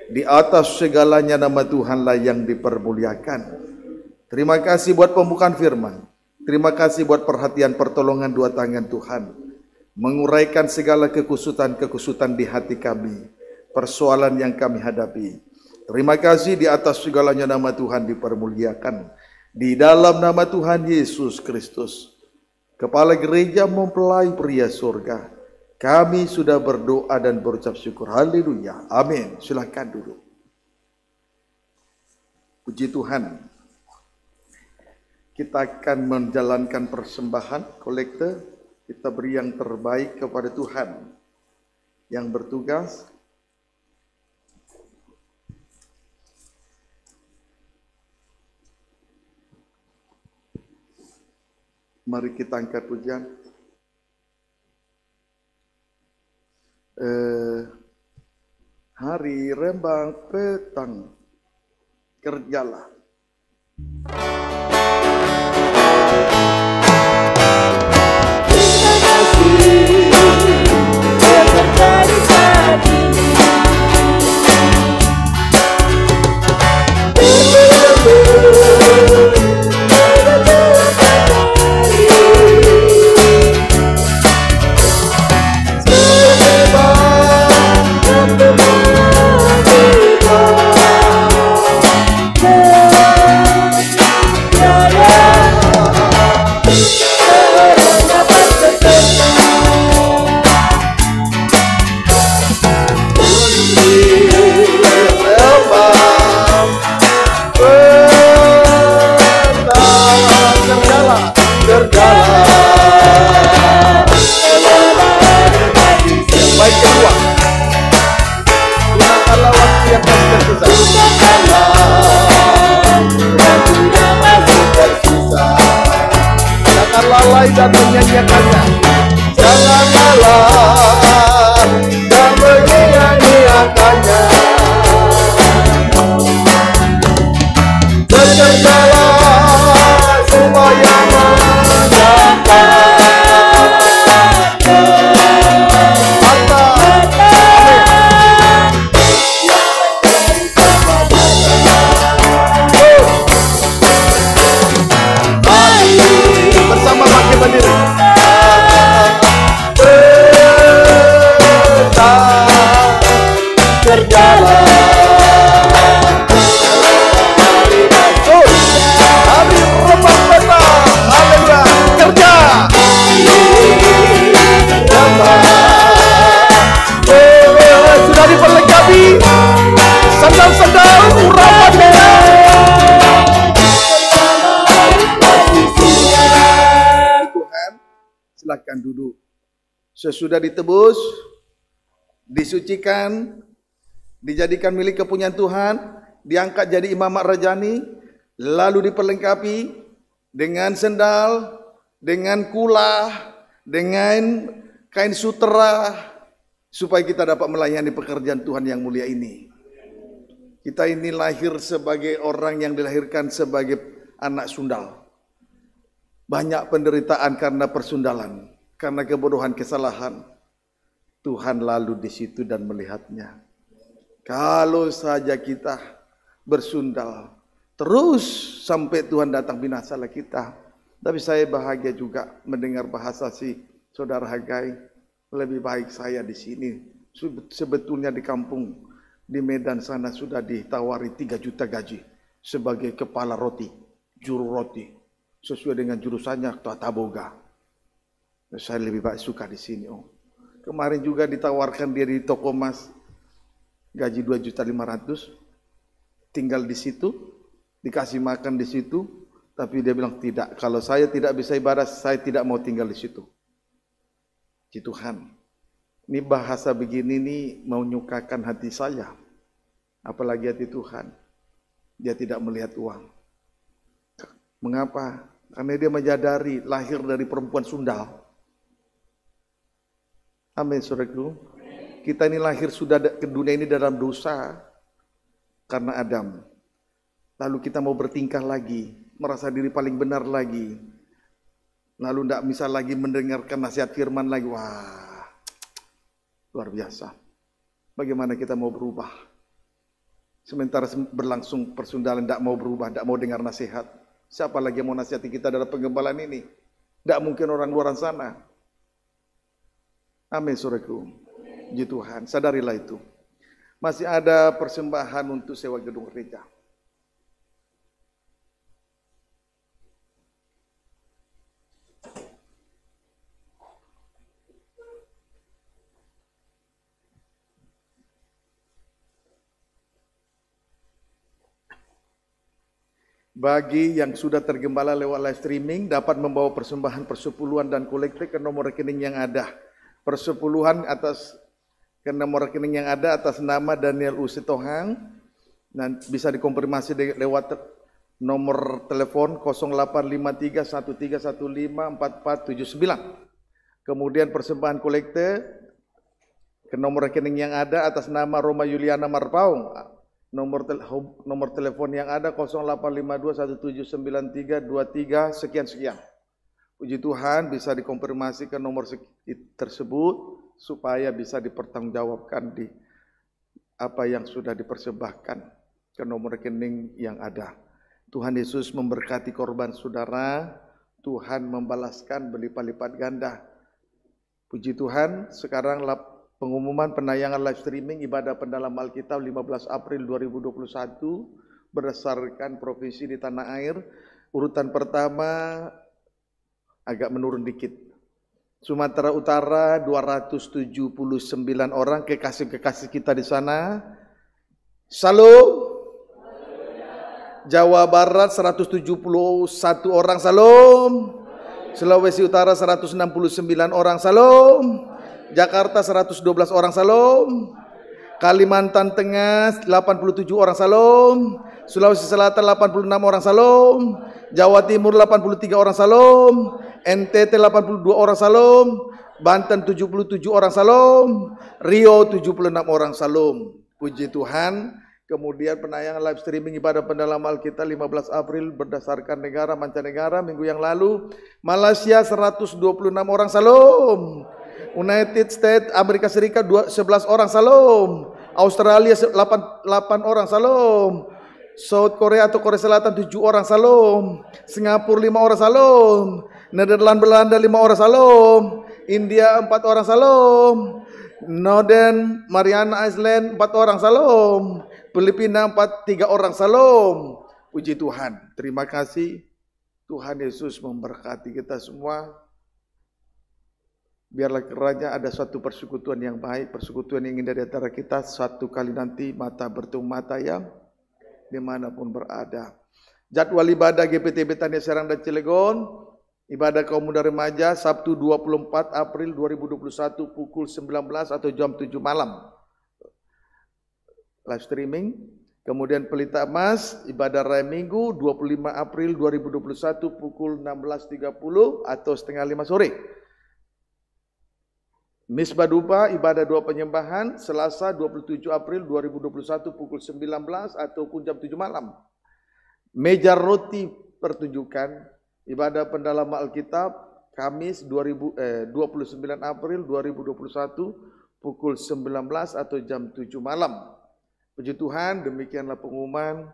Di atas segalanya nama Tuhanlah yang dipermuliakan. Terima kasih buat pembukaan firman. Terima kasih buat perhatian pertolongan dua tangan Tuhan menguraikan segala kekusutan-kekusutan di hati kami, persoalan yang kami hadapi. Terima kasih di atas segalanya nama Tuhan dipermuliakan. Di dalam nama Tuhan Yesus Kristus, Kepala Gereja mempelai pria surga. Kami sudah berdoa dan berucap syukur. Haleluya. Amin. Silahkan duduk. Puji Tuhan. Kita akan menjalankan persembahan kolekte kita beri yang terbaik kepada Tuhan yang bertugas Mari kita angkat pujian. Eh, hari Rembang petang kerjalah. dan menyanyikannya Jangan malah sandal-sandal urapan Tuhan silahkan duduk sesudah ditebus disucikan dijadikan milik kepunyaan Tuhan diangkat jadi Imam rajani lalu diperlengkapi dengan sendal dengan kulah dengan kain sutera supaya kita dapat melayani pekerjaan Tuhan yang mulia ini. Kita ini lahir sebagai orang yang dilahirkan sebagai anak sundal. Banyak penderitaan karena persundalan, karena kebodohan kesalahan. Tuhan lalu di situ dan melihatnya. Kalau saja kita bersundal terus sampai Tuhan datang binasalah kita. Tapi saya bahagia juga mendengar bahasa si saudara Hagai lebih baik saya di sini. Sebetulnya di kampung di Medan sana sudah ditawari 3 juta gaji sebagai kepala roti, juru roti. Sesuai dengan jurusannya atau taboga Saya lebih baik suka di sini, Om. Kemarin juga ditawarkan dia di toko emas gaji 2 juta 500 tinggal di situ dikasih makan di situ tapi dia bilang tidak kalau saya tidak bisa ibadah saya tidak mau tinggal di situ Ji Tuhan, ini bahasa begini ini mau nyukakan hati saya. Apalagi hati Tuhan. Dia tidak melihat uang. Mengapa? Karena dia menyadari lahir dari perempuan sundal. Amin, suratku. Kita ini lahir sudah ke dunia ini dalam dosa karena Adam. Lalu kita mau bertingkah lagi, merasa diri paling benar lagi, lalu tidak bisa lagi mendengarkan nasihat firman lagi. Wah, luar biasa. Bagaimana kita mau berubah? Sementara berlangsung persundalan tidak mau berubah, tidak mau dengar nasihat. Siapa lagi yang mau nasihati kita dalam penggembalaan ini? Tidak mungkin orang luar sana. Amin suraku. Ji Tuhan, sadarilah itu. Masih ada persembahan untuk sewa gedung gereja. bagi yang sudah tergembala lewat live streaming dapat membawa persembahan persepuluhan dan kolekte ke nomor rekening yang ada. Persepuluhan atas ke nomor rekening yang ada atas nama Daniel Usitohang. Dan bisa dikonfirmasi lewat nomor telepon 085313154479. Kemudian persembahan kolekte ke nomor rekening yang ada atas nama Roma Yuliana Marpaung nomor tel nomor telepon yang ada 0852179323 sekian sekian. Puji Tuhan bisa dikonfirmasi ke nomor tersebut supaya bisa dipertanggungjawabkan di apa yang sudah dipersembahkan ke nomor rekening yang ada. Tuhan Yesus memberkati korban saudara, Tuhan membalaskan berlipat-lipat ganda. Puji Tuhan, sekarang Pengumuman penayangan live streaming ibadah pendalam Alkitab 15 April 2021 berdasarkan provinsi di tanah air. Urutan pertama agak menurun dikit. Sumatera Utara 279 orang kekasih-kekasih kita di sana. Salo Jawa Barat 171 orang. Salom. Sulawesi Utara 169 orang. Salom. Jakarta 112 orang Salom, Kalimantan Tengah 87 orang Salom, Sulawesi Selatan 86 orang Salom, Jawa Timur 83 orang Salom, NTT 82 orang Salom, Banten 77 orang Salom, Rio 76 orang Salom. Puji Tuhan, Kemudian penayangan live streaming ibadah pendalam Alkitab 15 April berdasarkan negara mancanegara minggu yang lalu. Malaysia 126 orang Salom. United States Amerika Serikat 11 orang salam. Australia 8, 8 orang salam. South Korea atau Korea Selatan 7 orang salam. Singapura 5 orang salam. Netherlands Belanda 5 orang salam. India 4 orang salam. Northern Mariana Island 4 orang salam. Filipina 4 3 orang salam. Puji Tuhan. Terima kasih. Tuhan Yesus memberkati kita semua. Biarlah kiranya ada suatu persekutuan yang baik, persekutuan yang indah di antara kita satu kali nanti mata bertemu mata yang dimanapun berada. Jadwal ibadah GPT Betania Serang dan Cilegon, ibadah kaum muda remaja Sabtu 24 April 2021 pukul 19 atau jam 7 malam. Live streaming, Kemudian Pelita Emas, ibadah raya minggu 25 April 2021 pukul 16.30 atau setengah 5 sore. Misbah Dupa ibadah dua penyembahan Selasa 27 April 2021 pukul 19 ataupun jam 7 malam. Meja roti pertunjukan ibadah pendalaman Alkitab Kamis 2000, eh, 29 April 2021 pukul 19 atau jam 7 malam. Puji Tuhan, demikianlah pengumuman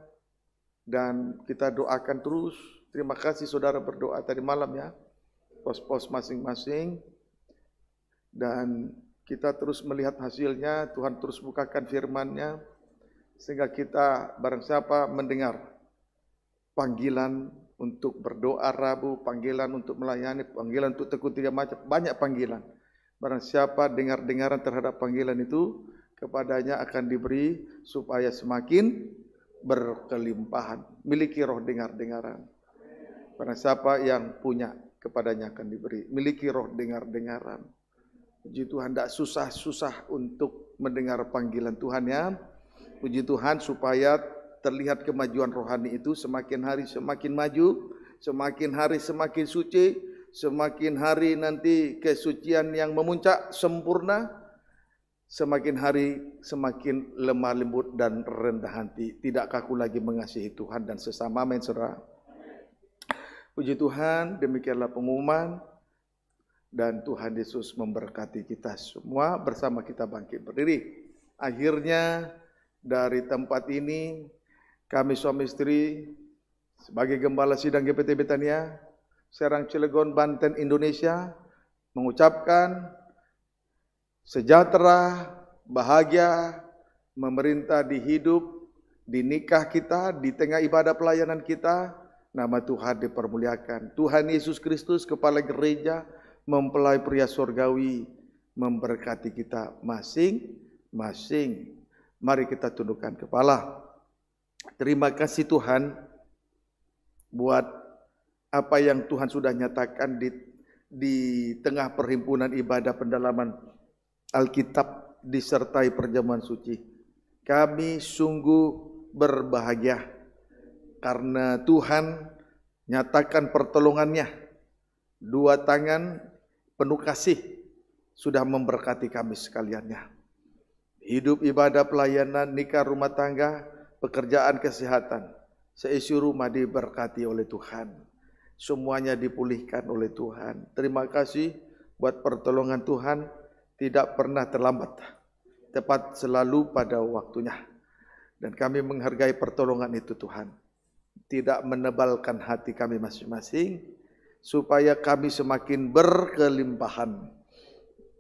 dan kita doakan terus. Terima kasih saudara berdoa tadi malam ya. Pos-pos masing-masing. Dan kita terus melihat hasilnya, Tuhan terus bukakan firman-Nya, sehingga kita barang siapa mendengar panggilan untuk berdoa Rabu, panggilan untuk melayani, panggilan untuk tekun tiga macam, banyak panggilan. Barang siapa dengar-dengaran terhadap panggilan itu, kepadanya akan diberi supaya semakin berkelimpahan. Miliki roh dengar-dengaran. Barang siapa yang punya, kepadanya akan diberi. Miliki roh dengar-dengaran. Puji Tuhan, tidak susah-susah untuk mendengar panggilan Tuhan ya. Puji Tuhan supaya terlihat kemajuan rohani itu semakin hari semakin maju, semakin hari semakin suci, semakin hari nanti kesucian yang memuncak sempurna, semakin hari semakin lemah lembut dan rendah hati, tidak kaku lagi mengasihi Tuhan dan sesama, mensera. Puji Tuhan, demikianlah pengumuman dan Tuhan Yesus memberkati kita semua bersama kita bangkit berdiri. Akhirnya dari tempat ini kami suami istri sebagai gembala sidang GPT Betania Serang Cilegon Banten Indonesia mengucapkan sejahtera, bahagia memerintah di hidup, di nikah kita, di tengah ibadah pelayanan kita, nama Tuhan dipermuliakan. Tuhan Yesus Kristus kepala gereja mempelai pria surgawi memberkati kita masing-masing. Mari kita tundukkan kepala. Terima kasih Tuhan buat apa yang Tuhan sudah nyatakan di di tengah perhimpunan ibadah pendalaman Alkitab disertai perjamuan suci. Kami sungguh berbahagia karena Tuhan nyatakan pertolongannya. Dua tangan penuh kasih sudah memberkati kami sekaliannya. Hidup ibadah pelayanan, nikah rumah tangga, pekerjaan kesehatan, seisi rumah diberkati oleh Tuhan. Semuanya dipulihkan oleh Tuhan. Terima kasih buat pertolongan Tuhan tidak pernah terlambat. Tepat selalu pada waktunya. Dan kami menghargai pertolongan itu Tuhan. Tidak menebalkan hati kami masing-masing, supaya kami semakin berkelimpahan.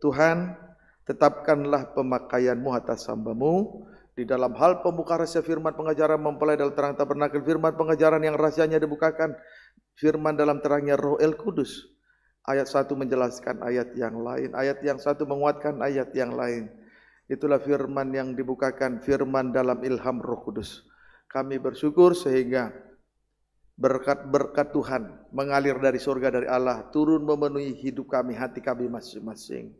Tuhan, tetapkanlah pemakaianmu atas sambamu di dalam hal pembuka rahasia firman pengajaran mempelai dalam terang tabernakel firman pengajaran yang rahasianya dibukakan firman dalam terangnya Roh El Kudus. Ayat satu menjelaskan ayat yang lain, ayat yang satu menguatkan ayat yang lain. Itulah firman yang dibukakan firman dalam ilham Roh Kudus. Kami bersyukur sehingga berkat-berkat Tuhan mengalir dari surga dari Allah turun memenuhi hidup kami, hati kami masing-masing.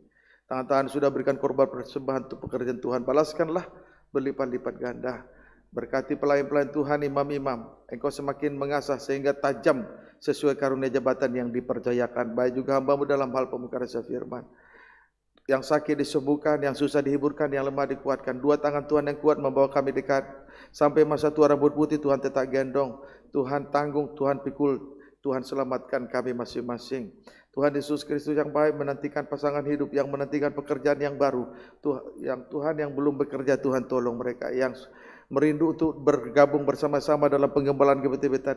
Tangan-tangan sudah berikan korban persembahan untuk pekerjaan Tuhan, balaskanlah berlipat-lipat ganda. Berkati pelayan-pelayan Tuhan, imam-imam. Engkau semakin mengasah sehingga tajam sesuai karunia jabatan yang dipercayakan. Baik juga hambamu dalam hal pemukaran firman yang sakit disembuhkan, yang susah dihiburkan, yang lemah dikuatkan. Dua tangan Tuhan yang kuat membawa kami dekat. Sampai masa tua rambut putih Tuhan tetap gendong. Tuhan tanggung, Tuhan pikul. Tuhan selamatkan kami masing-masing. Tuhan Yesus Kristus yang baik menantikan pasangan hidup, yang menantikan pekerjaan yang baru. Tuhan, yang Tuhan yang belum bekerja, Tuhan tolong mereka. Yang merindu untuk bergabung bersama-sama dalam kebetulan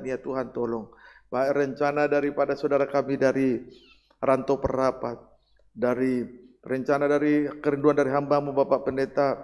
ya Tuhan tolong. Baik rencana daripada saudara kami dari Ranto Perapat, dari Rencana dari kerinduan dari hambamu Bapak Pendeta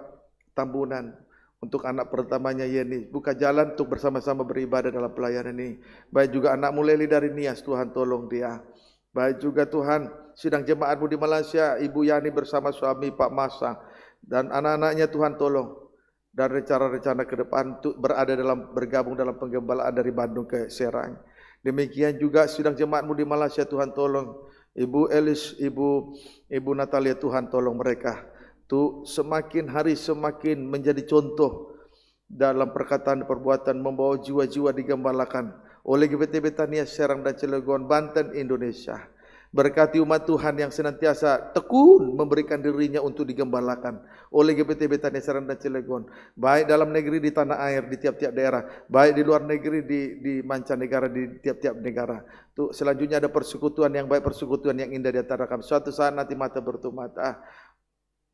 Tambunan untuk anak pertamanya Yeni. Buka jalan untuk bersama-sama beribadah dalam pelayanan ini. Baik juga anak Leli dari Nias, Tuhan tolong dia. Baik juga Tuhan sidang jemaatmu di Malaysia, Ibu Yani bersama suami Pak Masa. Dan anak-anaknya Tuhan tolong dan rencana-rencana ke depan untuk berada dalam bergabung dalam penggembalaan dari Bandung ke Serang. Demikian juga sidang jemaatmu di Malaysia Tuhan tolong Ibu Elis, Ibu Ibu Natalia Tuhan tolong mereka tu semakin hari semakin menjadi contoh dalam perkataan dan perbuatan membawa jiwa-jiwa digembalakan oleh GPT Betania Serang dan Cilegon Banten Indonesia. Berkati umat Tuhan yang senantiasa tekun memberikan dirinya untuk digembalakan oleh GPT Betanesaran dan Cilegon. Baik dalam negeri di tanah air, di tiap-tiap daerah. Baik di luar negeri, di, di mancanegara, di tiap-tiap negara. Tuh, selanjutnya ada persekutuan yang baik, persekutuan yang indah di kami. Suatu saat nanti mata bertumbuh. Ah,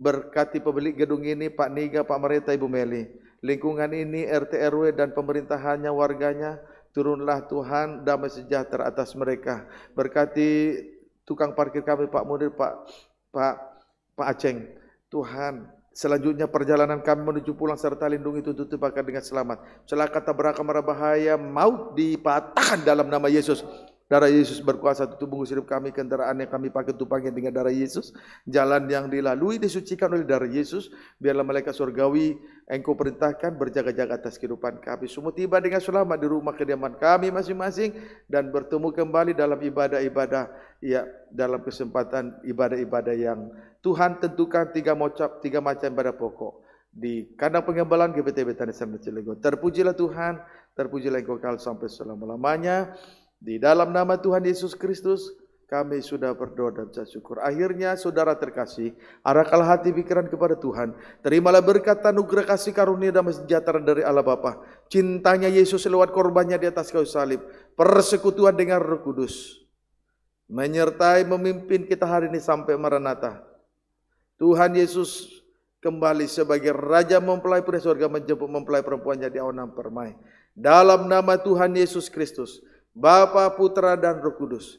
berkati pemilik gedung ini, Pak Niga, Pak Mereta, Ibu Meli. Lingkungan ini, RT RW dan pemerintahannya, warganya, Turunlah Tuhan damai sejahtera atas mereka. Berkati tukang parkir kami Pak Munir, Pak Pak Pak Aceng. Tuhan, selanjutnya perjalanan kami menuju pulang serta lindungi tuntut bahkan dengan selamat. Celaka kata berakam bahaya, maut dipatahkan dalam nama Yesus. Darah Yesus berkuasa untuk tubuh hidup kami, kendaraan yang kami pakai tumpangnya dengan darah Yesus. Jalan yang dilalui disucikan oleh darah Yesus. Biarlah malaikat surgawi engkau perintahkan berjaga-jaga atas kehidupan kami. Semua tiba dengan selamat di rumah kediaman kami masing-masing. Dan bertemu kembali dalam ibadah-ibadah. Ya, dalam kesempatan ibadah-ibadah yang Tuhan tentukan tiga, mocap, tiga macam ibadah pokok di kandang pengembalaan GPTB Tanah Sambil Cilegon. Terpujilah Tuhan, terpujilah Engkau kalau sampai selama-lamanya. Di dalam nama Tuhan Yesus Kristus, kami sudah berdoa dan ucap syukur. Akhirnya saudara terkasih, arahkanlah hati pikiran kepada Tuhan. Terimalah berkat anugerah kasih karunia dan sejahtera dari Allah Bapa, cintanya Yesus lewat korbannya di atas kayu salib, persekutuan dengan Roh Kudus menyertai memimpin kita hari ini sampai Maranatha. Tuhan Yesus kembali sebagai Raja mempelai pria surga menjemput mempelai perempuannya di awan permai. Dalam nama Tuhan Yesus Kristus, Bapa, Putra, dan Roh Kudus.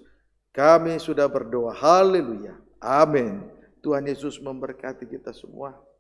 Kami sudah berdoa. Haleluya. Amin. Tuhan Yesus memberkati kita semua.